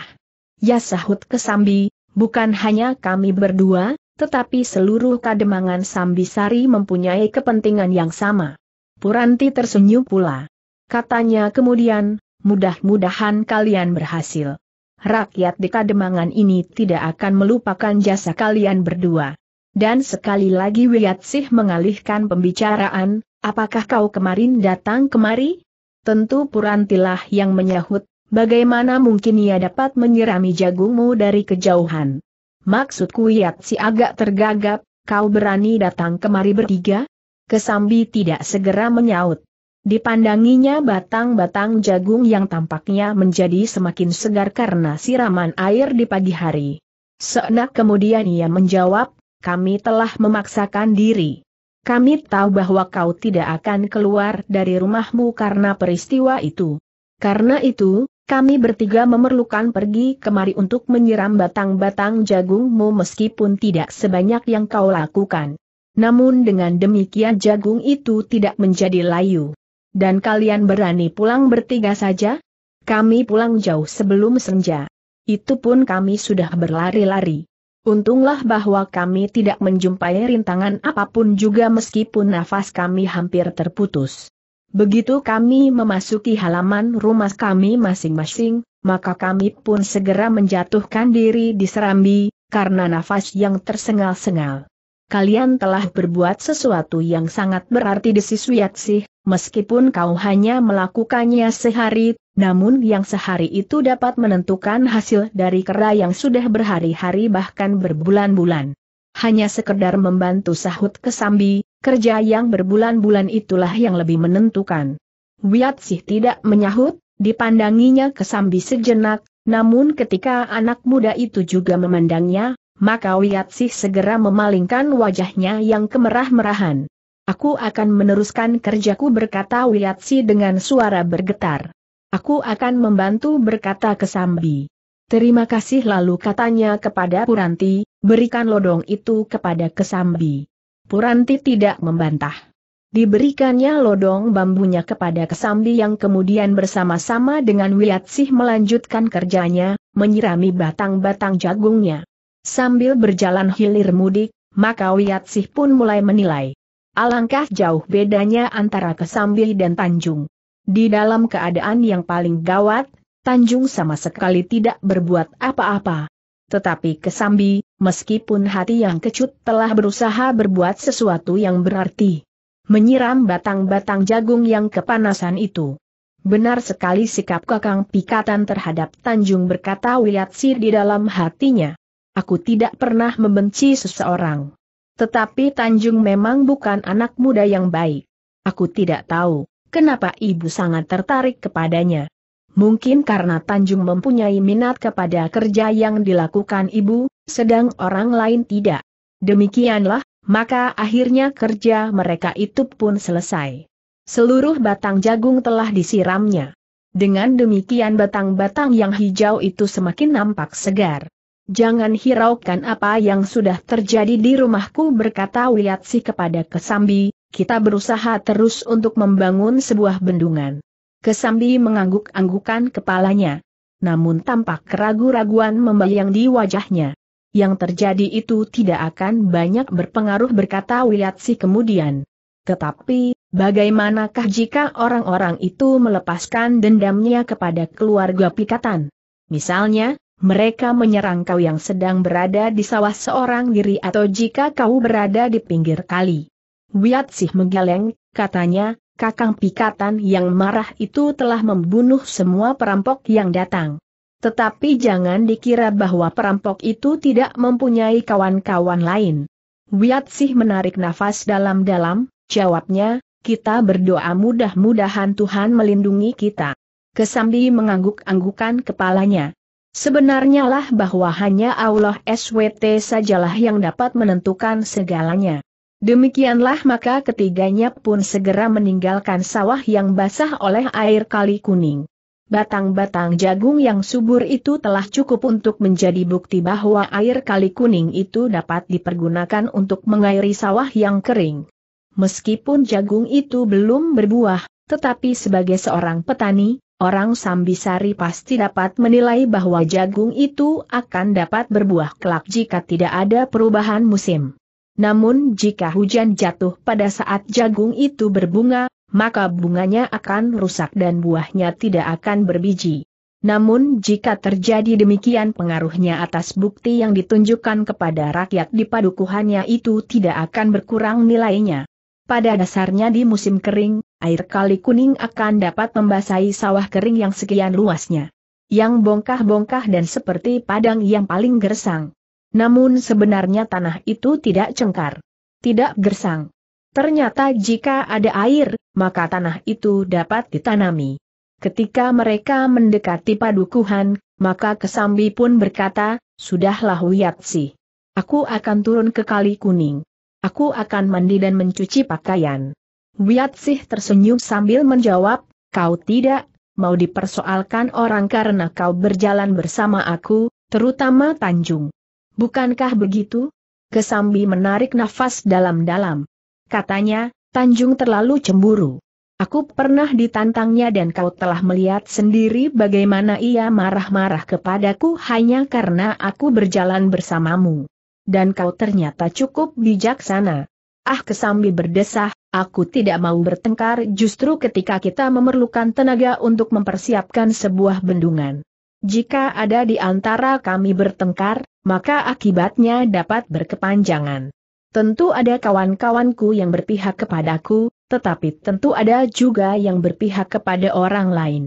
Speaker 1: Ya sahut Kesambi, bukan hanya kami berdua, tetapi seluruh kademangan Sambi Sari mempunyai kepentingan yang sama. Puranti tersenyum pula. Katanya kemudian, mudah-mudahan kalian berhasil rakyat di Kademangan ini tidak akan melupakan jasa kalian berdua. Dan sekali lagi Wiyatsih mengalihkan pembicaraan, apakah kau kemarin datang kemari? Tentu Purantilah yang menyahut, bagaimana mungkin ia dapat menyirami jagungmu dari kejauhan? Maksudku Yatsi agak tergagap, kau berani datang kemari bertiga? Kesambi tidak segera menyaut. Dipandanginya batang-batang jagung yang tampaknya menjadi semakin segar karena siraman air di pagi hari. Seenak kemudian ia menjawab, kami telah memaksakan diri. Kami tahu bahwa kau tidak akan keluar dari rumahmu karena peristiwa itu. Karena itu, kami bertiga memerlukan pergi kemari untuk menyiram batang-batang jagungmu meskipun tidak sebanyak yang kau lakukan. Namun dengan demikian jagung itu tidak menjadi layu. Dan kalian berani pulang bertiga saja? Kami pulang jauh sebelum senja. Itu pun kami sudah berlari-lari. Untunglah bahwa kami tidak menjumpai rintangan apapun juga meskipun nafas kami hampir terputus. Begitu kami memasuki halaman rumah kami masing-masing, maka kami pun segera menjatuhkan diri di serambi, karena nafas yang tersengal-sengal. Kalian telah berbuat sesuatu yang sangat berarti desi sih, Meskipun kau hanya melakukannya sehari, namun yang sehari itu dapat menentukan hasil dari kera yang sudah berhari-hari bahkan berbulan-bulan. Hanya sekedar membantu sahut kesambi, kerja yang berbulan-bulan itulah yang lebih menentukan. Wiat sih tidak menyahut, dipandanginya kesambi sejenak, namun ketika anak muda itu juga memandangnya, maka Wiat sih segera memalingkan wajahnya yang kemerah-merahan. Aku akan meneruskan kerjaku berkata Wiatsi dengan suara bergetar. Aku akan membantu berkata Kesambi. Terima kasih lalu katanya kepada Puranti, berikan lodong itu kepada Kesambi. Puranti tidak membantah. Diberikannya lodong bambunya kepada Kesambi yang kemudian bersama-sama dengan Wiatsih melanjutkan kerjanya, menyirami batang-batang jagungnya. Sambil berjalan hilir mudik, maka Wiatsih pun mulai menilai. Alangkah jauh bedanya antara Kesambi dan Tanjung. Di dalam keadaan yang paling gawat, Tanjung sama sekali tidak berbuat apa-apa. Tetapi Kesambi, meskipun hati yang kecut telah berusaha berbuat sesuatu yang berarti. Menyiram batang-batang jagung yang kepanasan itu. Benar sekali sikap kakang pikatan terhadap Tanjung berkata Wiyatsi di dalam hatinya. Aku tidak pernah membenci seseorang. Tetapi Tanjung memang bukan anak muda yang baik. Aku tidak tahu, kenapa ibu sangat tertarik kepadanya. Mungkin karena Tanjung mempunyai minat kepada kerja yang dilakukan ibu, sedang orang lain tidak. Demikianlah, maka akhirnya kerja mereka itu pun selesai. Seluruh batang jagung telah disiramnya. Dengan demikian batang-batang yang hijau itu semakin nampak segar. Jangan hiraukan apa yang sudah terjadi di rumahku berkata Wiyatsi kepada Kesambi, kita berusaha terus untuk membangun sebuah bendungan. Kesambi mengangguk-anggukan kepalanya. Namun tampak keragu-raguan membayang di wajahnya. Yang terjadi itu tidak akan banyak berpengaruh berkata Wiyatsi kemudian. Tetapi, bagaimanakah jika orang-orang itu melepaskan dendamnya kepada keluarga Pikatan? Misalnya, mereka menyerang kau yang sedang berada di sawah seorang diri atau jika kau berada di pinggir kali. Wiatsih menggeleng, katanya, kakang pikatan yang marah itu telah membunuh semua perampok yang datang. Tetapi jangan dikira bahwa perampok itu tidak mempunyai kawan-kawan lain. Wiatsih menarik nafas dalam-dalam, jawabnya, kita berdoa mudah-mudahan Tuhan melindungi kita. Kesambi mengangguk-anggukan kepalanya. Sebenarnya lah bahwa hanya Allah SWT sajalah yang dapat menentukan segalanya. Demikianlah maka ketiganya pun segera meninggalkan sawah yang basah oleh air kali kuning. Batang-batang jagung yang subur itu telah cukup untuk menjadi bukti bahwa air kali kuning itu dapat dipergunakan untuk mengairi sawah yang kering. Meskipun jagung itu belum berbuah, tetapi sebagai seorang petani, Orang Sambisari pasti dapat menilai bahwa jagung itu akan dapat berbuah kelak jika tidak ada perubahan musim. Namun jika hujan jatuh pada saat jagung itu berbunga, maka bunganya akan rusak dan buahnya tidak akan berbiji. Namun jika terjadi demikian pengaruhnya atas bukti yang ditunjukkan kepada rakyat di padukuhannya itu tidak akan berkurang nilainya. Pada dasarnya di musim kering, air kali kuning akan dapat membasahi sawah kering yang sekian luasnya. Yang bongkah-bongkah dan seperti padang yang paling gersang. Namun sebenarnya tanah itu tidak cengkar. Tidak gersang. Ternyata jika ada air, maka tanah itu dapat ditanami. Ketika mereka mendekati padukuhan, maka Kesambi pun berkata, Sudahlah Wiyatsi. Aku akan turun ke Kali Kuning. Aku akan mandi dan mencuci pakaian. sih tersenyum sambil menjawab, kau tidak mau dipersoalkan orang karena kau berjalan bersama aku, terutama Tanjung. Bukankah begitu? Kesambi menarik nafas dalam-dalam. Katanya, Tanjung terlalu cemburu. Aku pernah ditantangnya dan kau telah melihat sendiri bagaimana ia marah-marah kepadaku hanya karena aku berjalan bersamamu dan kau ternyata cukup bijaksana. Ah kesambi berdesah, aku tidak mau bertengkar justru ketika kita memerlukan tenaga untuk mempersiapkan sebuah bendungan. Jika ada di antara kami bertengkar, maka akibatnya dapat berkepanjangan. Tentu ada kawan-kawanku yang berpihak kepadaku, tetapi tentu ada juga yang berpihak kepada orang lain.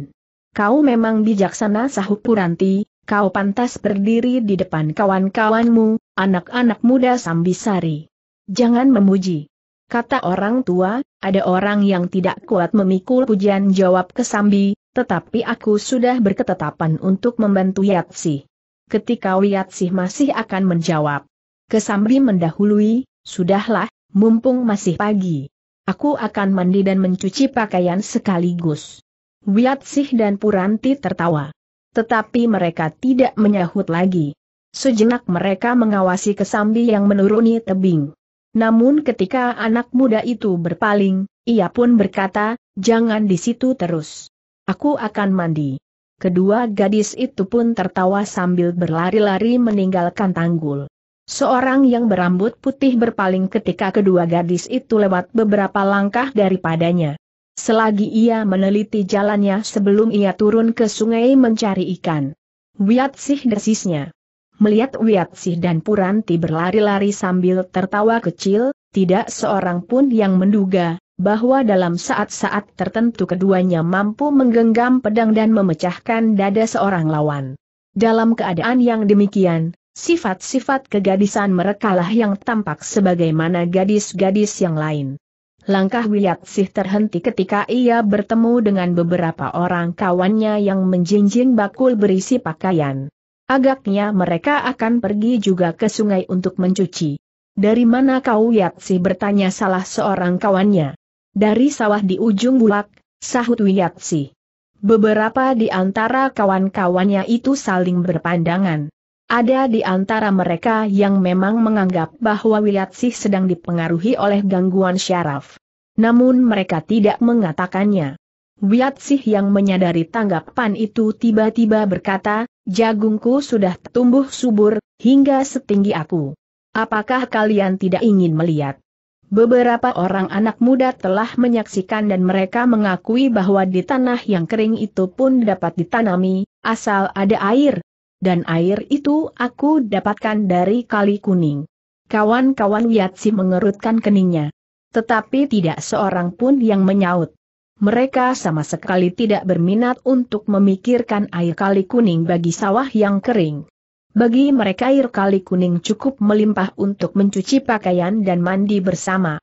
Speaker 1: Kau memang bijaksana sahupuranti, kau pantas berdiri di depan kawan-kawanmu, anak-anak muda Sambisari. Jangan memuji. Kata orang tua, ada orang yang tidak kuat memikul pujian jawab ke Sambi, tetapi aku sudah berketetapan untuk membantu Yatsi. Ketika Yatsi masih akan menjawab, Kesambi mendahului, sudahlah, mumpung masih pagi. Aku akan mandi dan mencuci pakaian sekaligus. Wiatsih dan Puranti tertawa. Tetapi mereka tidak menyahut lagi. Sejenak mereka mengawasi kesambi yang menuruni tebing. Namun ketika anak muda itu berpaling, ia pun berkata, jangan di situ terus. Aku akan mandi. Kedua gadis itu pun tertawa sambil berlari-lari meninggalkan tanggul. Seorang yang berambut putih berpaling ketika kedua gadis itu lewat beberapa langkah daripadanya. Selagi ia meneliti jalannya sebelum ia turun ke sungai mencari ikan. Wiat sih desisnya. Melihat Wiatsih dan Puranti berlari-lari sambil tertawa kecil, tidak seorang pun yang menduga bahwa dalam saat-saat tertentu keduanya mampu menggenggam pedang dan memecahkan dada seorang lawan. Dalam keadaan yang demikian, sifat-sifat kegadisan merekalah yang tampak sebagaimana gadis-gadis yang lain. Langkah Wiyatsih terhenti ketika ia bertemu dengan beberapa orang kawannya yang menjinjing bakul berisi pakaian. Agaknya mereka akan pergi juga ke sungai untuk mencuci. Dari mana kau Yatsi bertanya salah seorang kawannya. Dari sawah di ujung bulak, sahut Yatsi. Beberapa di antara kawan-kawannya itu saling berpandangan. Ada di antara mereka yang memang menganggap bahwa Wiyatsi sedang dipengaruhi oleh gangguan syaraf. Namun mereka tidak mengatakannya. Wiyatsi yang menyadari tanggapan itu tiba-tiba berkata, Jagungku sudah tumbuh subur, hingga setinggi aku. Apakah kalian tidak ingin melihat? Beberapa orang anak muda telah menyaksikan dan mereka mengakui bahwa di tanah yang kering itu pun dapat ditanami, asal ada air. Dan air itu aku dapatkan dari kali kuning. Kawan-kawan Yatsi mengerutkan keningnya. Tetapi tidak seorang pun yang menyaut mereka sama sekali tidak berminat untuk memikirkan air kali kuning bagi sawah yang kering. Bagi mereka air kali kuning cukup melimpah untuk mencuci pakaian dan mandi bersama.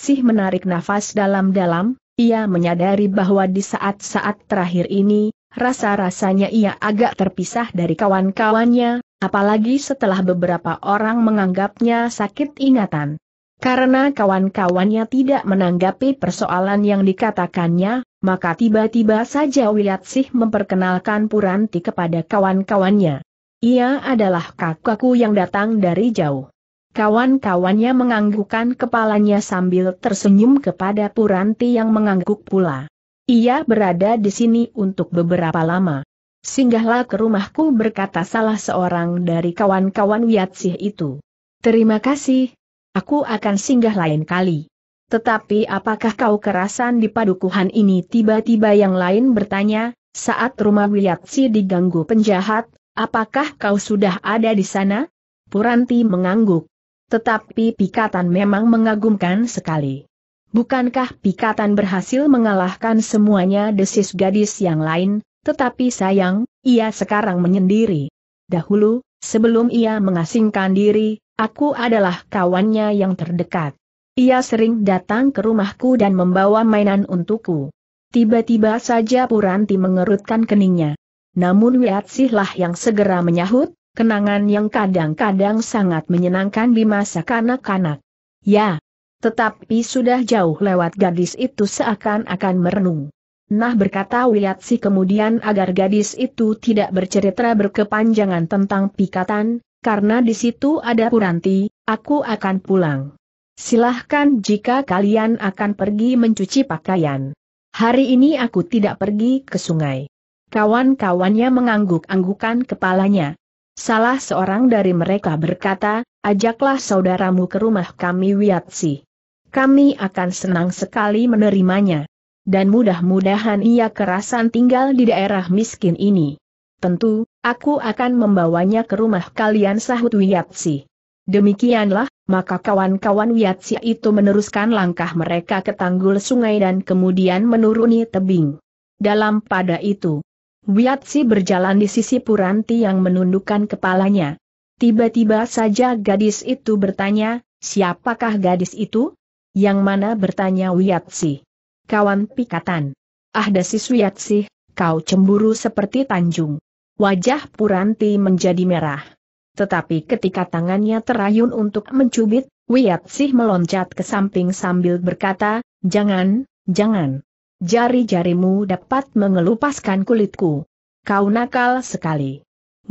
Speaker 1: sih menarik nafas dalam-dalam, ia menyadari bahwa di saat-saat terakhir ini, rasa-rasanya ia agak terpisah dari kawan-kawannya, apalagi setelah beberapa orang menganggapnya sakit ingatan. Karena kawan-kawannya tidak menanggapi persoalan yang dikatakannya, maka tiba-tiba saja Wiyatsih memperkenalkan Puranti kepada kawan-kawannya. Ia adalah kakakku yang datang dari jauh. Kawan-kawannya menganggukkan kepalanya sambil tersenyum kepada Puranti yang mengangguk pula. Ia berada di sini untuk beberapa lama. Singgahlah ke rumahku berkata salah seorang dari kawan-kawan Wiyatsih itu. Terima kasih, Aku akan singgah lain kali. Tetapi apakah kau kerasan di padukuhan ini tiba-tiba yang lain bertanya, saat rumah Wiyatsi diganggu penjahat, apakah kau sudah ada di sana? Puranti mengangguk. Tetapi pikatan memang mengagumkan sekali. Bukankah pikatan berhasil mengalahkan semuanya desis gadis yang lain, tetapi sayang, ia sekarang menyendiri. Dahulu, sebelum ia mengasingkan diri, Aku adalah kawannya yang terdekat. Ia sering datang ke rumahku dan membawa mainan untukku. Tiba-tiba saja Puranti mengerutkan keningnya. Namun Wiatsihlah yang segera menyahut, kenangan yang kadang-kadang sangat menyenangkan di masa kanak-kanak. Ya, tetapi sudah jauh lewat gadis itu seakan-akan merenung. Nah berkata Wiatsi kemudian agar gadis itu tidak bercerita berkepanjangan tentang pikatan, karena di situ ada Puranti, aku akan pulang. Silahkan jika kalian akan pergi mencuci pakaian. Hari ini aku tidak pergi ke sungai. Kawan-kawannya mengangguk-anggukan kepalanya. Salah seorang dari mereka berkata, ajaklah saudaramu ke rumah kami Wiatsi. Kami akan senang sekali menerimanya. Dan mudah-mudahan ia kerasan tinggal di daerah miskin ini. Tentu, Aku akan membawanya ke rumah kalian sahut Wiyatsi. Demikianlah, maka kawan-kawan Wiyatsi itu meneruskan langkah mereka ke tanggul sungai dan kemudian menuruni tebing. Dalam pada itu, Wiyatsi berjalan di sisi Puranti yang menundukkan kepalanya. Tiba-tiba saja gadis itu bertanya, siapakah gadis itu? Yang mana bertanya Wiyatsi. Kawan pikatan. Ah dasi Wiyatsi, kau cemburu seperti Tanjung. Wajah Puranti menjadi merah. Tetapi ketika tangannya terayun untuk mencubit, Wiatsih meloncat ke samping sambil berkata, Jangan, jangan. Jari-jarimu dapat mengelupaskan kulitku. Kau nakal sekali.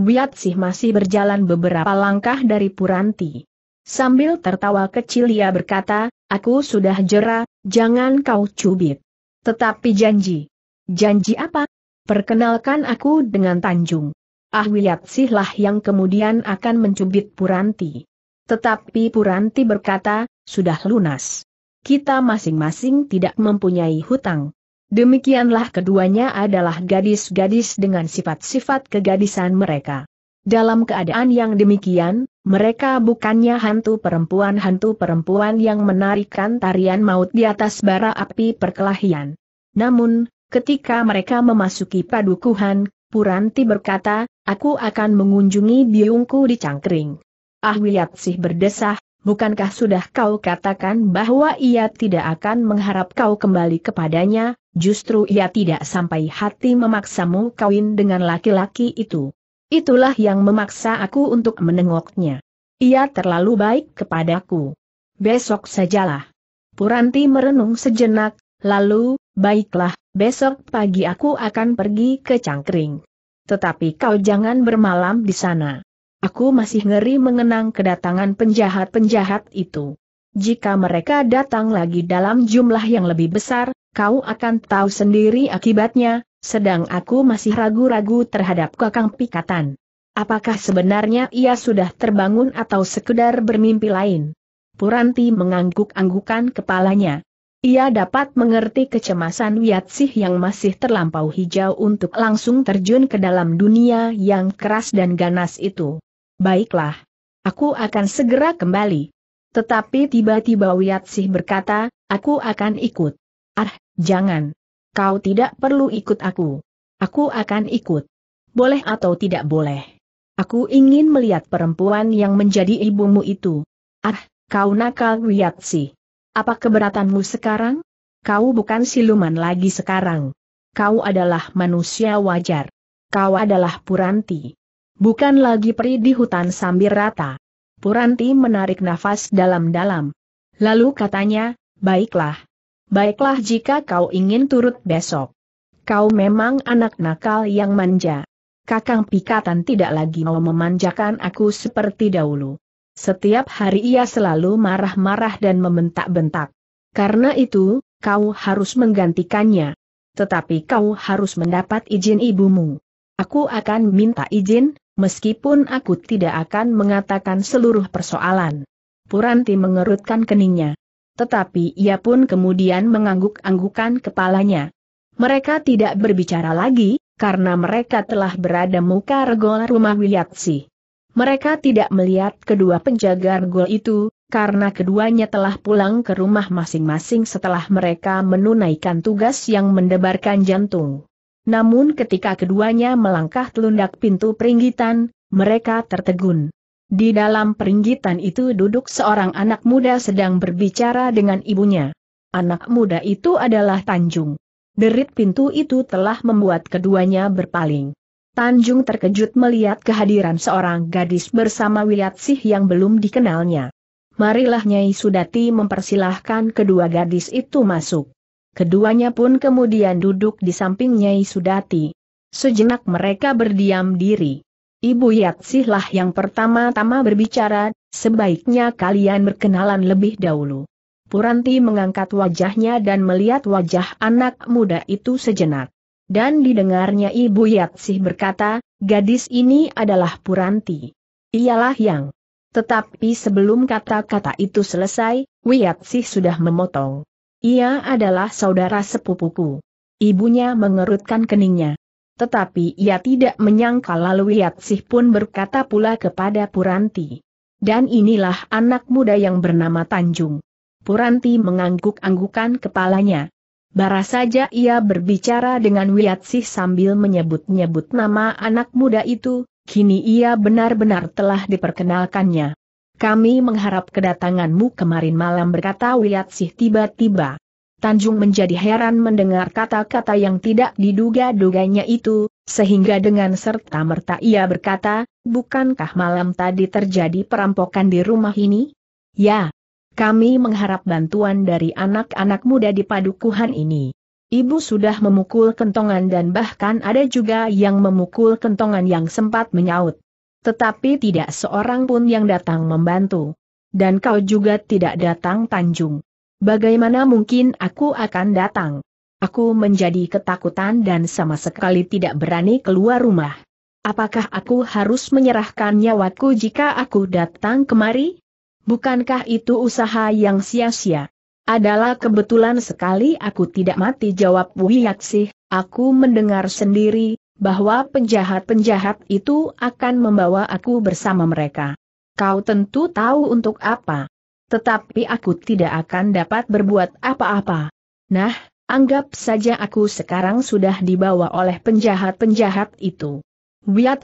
Speaker 1: Wiatsih masih berjalan beberapa langkah dari Puranti. Sambil tertawa kecil ia berkata, Aku sudah jera, jangan kau cubit. Tetapi janji. Janji apa? Perkenalkan aku dengan Tanjung. Ahwiyat Sihlah yang kemudian akan mencubit Puranti. Tetapi Puranti berkata, sudah lunas. Kita masing-masing tidak mempunyai hutang. Demikianlah keduanya adalah gadis-gadis dengan sifat-sifat kegadisan mereka. Dalam keadaan yang demikian, mereka bukannya hantu perempuan-hantu perempuan yang menarikan tarian maut di atas bara api perkelahian. Namun, Ketika mereka memasuki padukuhan, Puranti berkata, aku akan mengunjungi biungku di Cangkring. Ah Ahwiyatsih berdesah, bukankah sudah kau katakan bahwa ia tidak akan mengharap kau kembali kepadanya, justru ia tidak sampai hati memaksamu kawin dengan laki-laki itu. Itulah yang memaksa aku untuk menengoknya. Ia terlalu baik kepadaku. Besok sajalah. Puranti merenung sejenak, lalu, Baiklah, besok pagi aku akan pergi ke Cangkring. Tetapi kau jangan bermalam di sana. Aku masih ngeri mengenang kedatangan penjahat-penjahat itu. Jika mereka datang lagi dalam jumlah yang lebih besar, kau akan tahu sendiri akibatnya, sedang aku masih ragu-ragu terhadap kakang pikatan. Apakah sebenarnya ia sudah terbangun atau sekedar bermimpi lain? Puranti mengangguk-anggukan kepalanya. Ia dapat mengerti kecemasan Wiatsih yang masih terlampau hijau untuk langsung terjun ke dalam dunia yang keras dan ganas itu. Baiklah. Aku akan segera kembali. Tetapi tiba-tiba Wiatsih berkata, aku akan ikut. Ah, jangan. Kau tidak perlu ikut aku. Aku akan ikut. Boleh atau tidak boleh. Aku ingin melihat perempuan yang menjadi ibumu itu. Ah, kau nakal Wiatsih. Apa keberatanmu sekarang? Kau bukan siluman lagi sekarang. Kau adalah manusia wajar. Kau adalah Puranti. Bukan lagi peri di hutan sambil rata. Puranti menarik nafas dalam-dalam. Lalu katanya, baiklah. Baiklah jika kau ingin turut besok. Kau memang anak nakal yang manja. Kakang Pikatan tidak lagi mau memanjakan aku seperti dahulu. Setiap hari ia selalu marah-marah dan membentak-bentak. Karena itu, kau harus menggantikannya. Tetapi kau harus mendapat izin ibumu. Aku akan minta izin, meskipun aku tidak akan mengatakan seluruh persoalan. Puranti mengerutkan keningnya. Tetapi ia pun kemudian mengangguk-anggukan kepalanya. Mereka tidak berbicara lagi, karena mereka telah berada muka regol rumah Wiyatsih. Mereka tidak melihat kedua penjaga gol itu, karena keduanya telah pulang ke rumah masing-masing setelah mereka menunaikan tugas yang mendebarkan jantung. Namun ketika keduanya melangkah telundak pintu peringgitan, mereka tertegun. Di dalam peringgitan itu duduk seorang anak muda sedang berbicara dengan ibunya. Anak muda itu adalah Tanjung. Derit pintu itu telah membuat keduanya berpaling. Tanjung terkejut melihat kehadiran seorang gadis bersama Sih yang belum dikenalnya. Marilah Nyai Sudati mempersilahkan kedua gadis itu masuk. Keduanya pun kemudian duduk di samping Nyai Sudati. Sejenak mereka berdiam diri. Ibu Yatsih lah yang pertama-tama berbicara, sebaiknya kalian berkenalan lebih dahulu. Puranti mengangkat wajahnya dan melihat wajah anak muda itu sejenak. Dan didengarnya Ibu Yatsih berkata, gadis ini adalah Puranti. Ialah yang. Tetapi sebelum kata-kata itu selesai, Wiyatsih sudah memotong. Ia adalah saudara sepupuku. Ibunya mengerutkan keningnya. Tetapi ia tidak menyangka lalu Wiyatsih pun berkata pula kepada Puranti. Dan inilah anak muda yang bernama Tanjung. Puranti mengangguk-anggukan kepalanya. Bara saja ia berbicara dengan Wiatsih sambil menyebut-nyebut nama anak muda itu, kini ia benar-benar telah diperkenalkannya. Kami mengharap kedatanganmu kemarin malam berkata Wiatsih tiba-tiba. Tanjung menjadi heran mendengar kata-kata yang tidak diduga-duganya itu, sehingga dengan serta-merta ia berkata, bukankah malam tadi terjadi perampokan di rumah ini? Ya, kami mengharap bantuan dari anak-anak muda di padukuhan ini. Ibu sudah memukul kentongan dan bahkan ada juga yang memukul kentongan yang sempat menyaut. Tetapi tidak seorang pun yang datang membantu. Dan kau juga tidak datang Tanjung. Bagaimana mungkin aku akan datang? Aku menjadi ketakutan dan sama sekali tidak berani keluar rumah. Apakah aku harus menyerahkan nyawaku jika aku datang kemari? Bukankah itu usaha yang sia-sia? Adalah kebetulan sekali aku tidak mati jawab Wiyaksih, aku mendengar sendiri, bahwa penjahat-penjahat itu akan membawa aku bersama mereka. Kau tentu tahu untuk apa. Tetapi aku tidak akan dapat berbuat apa-apa. Nah, anggap saja aku sekarang sudah dibawa oleh penjahat-penjahat itu.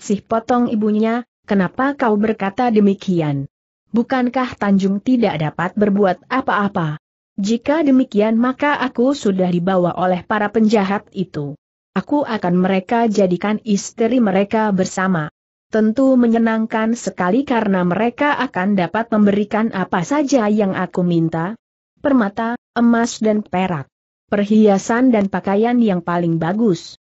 Speaker 1: sih potong ibunya, kenapa kau berkata demikian? bukankah Tanjung tidak dapat berbuat apa-apa? Jika demikian maka aku sudah dibawa oleh para penjahat itu. Aku akan mereka jadikan istri mereka bersama. Tentu menyenangkan sekali karena mereka akan dapat memberikan apa saja yang aku minta. Permata, emas dan perak. Perhiasan dan pakaian yang paling bagus.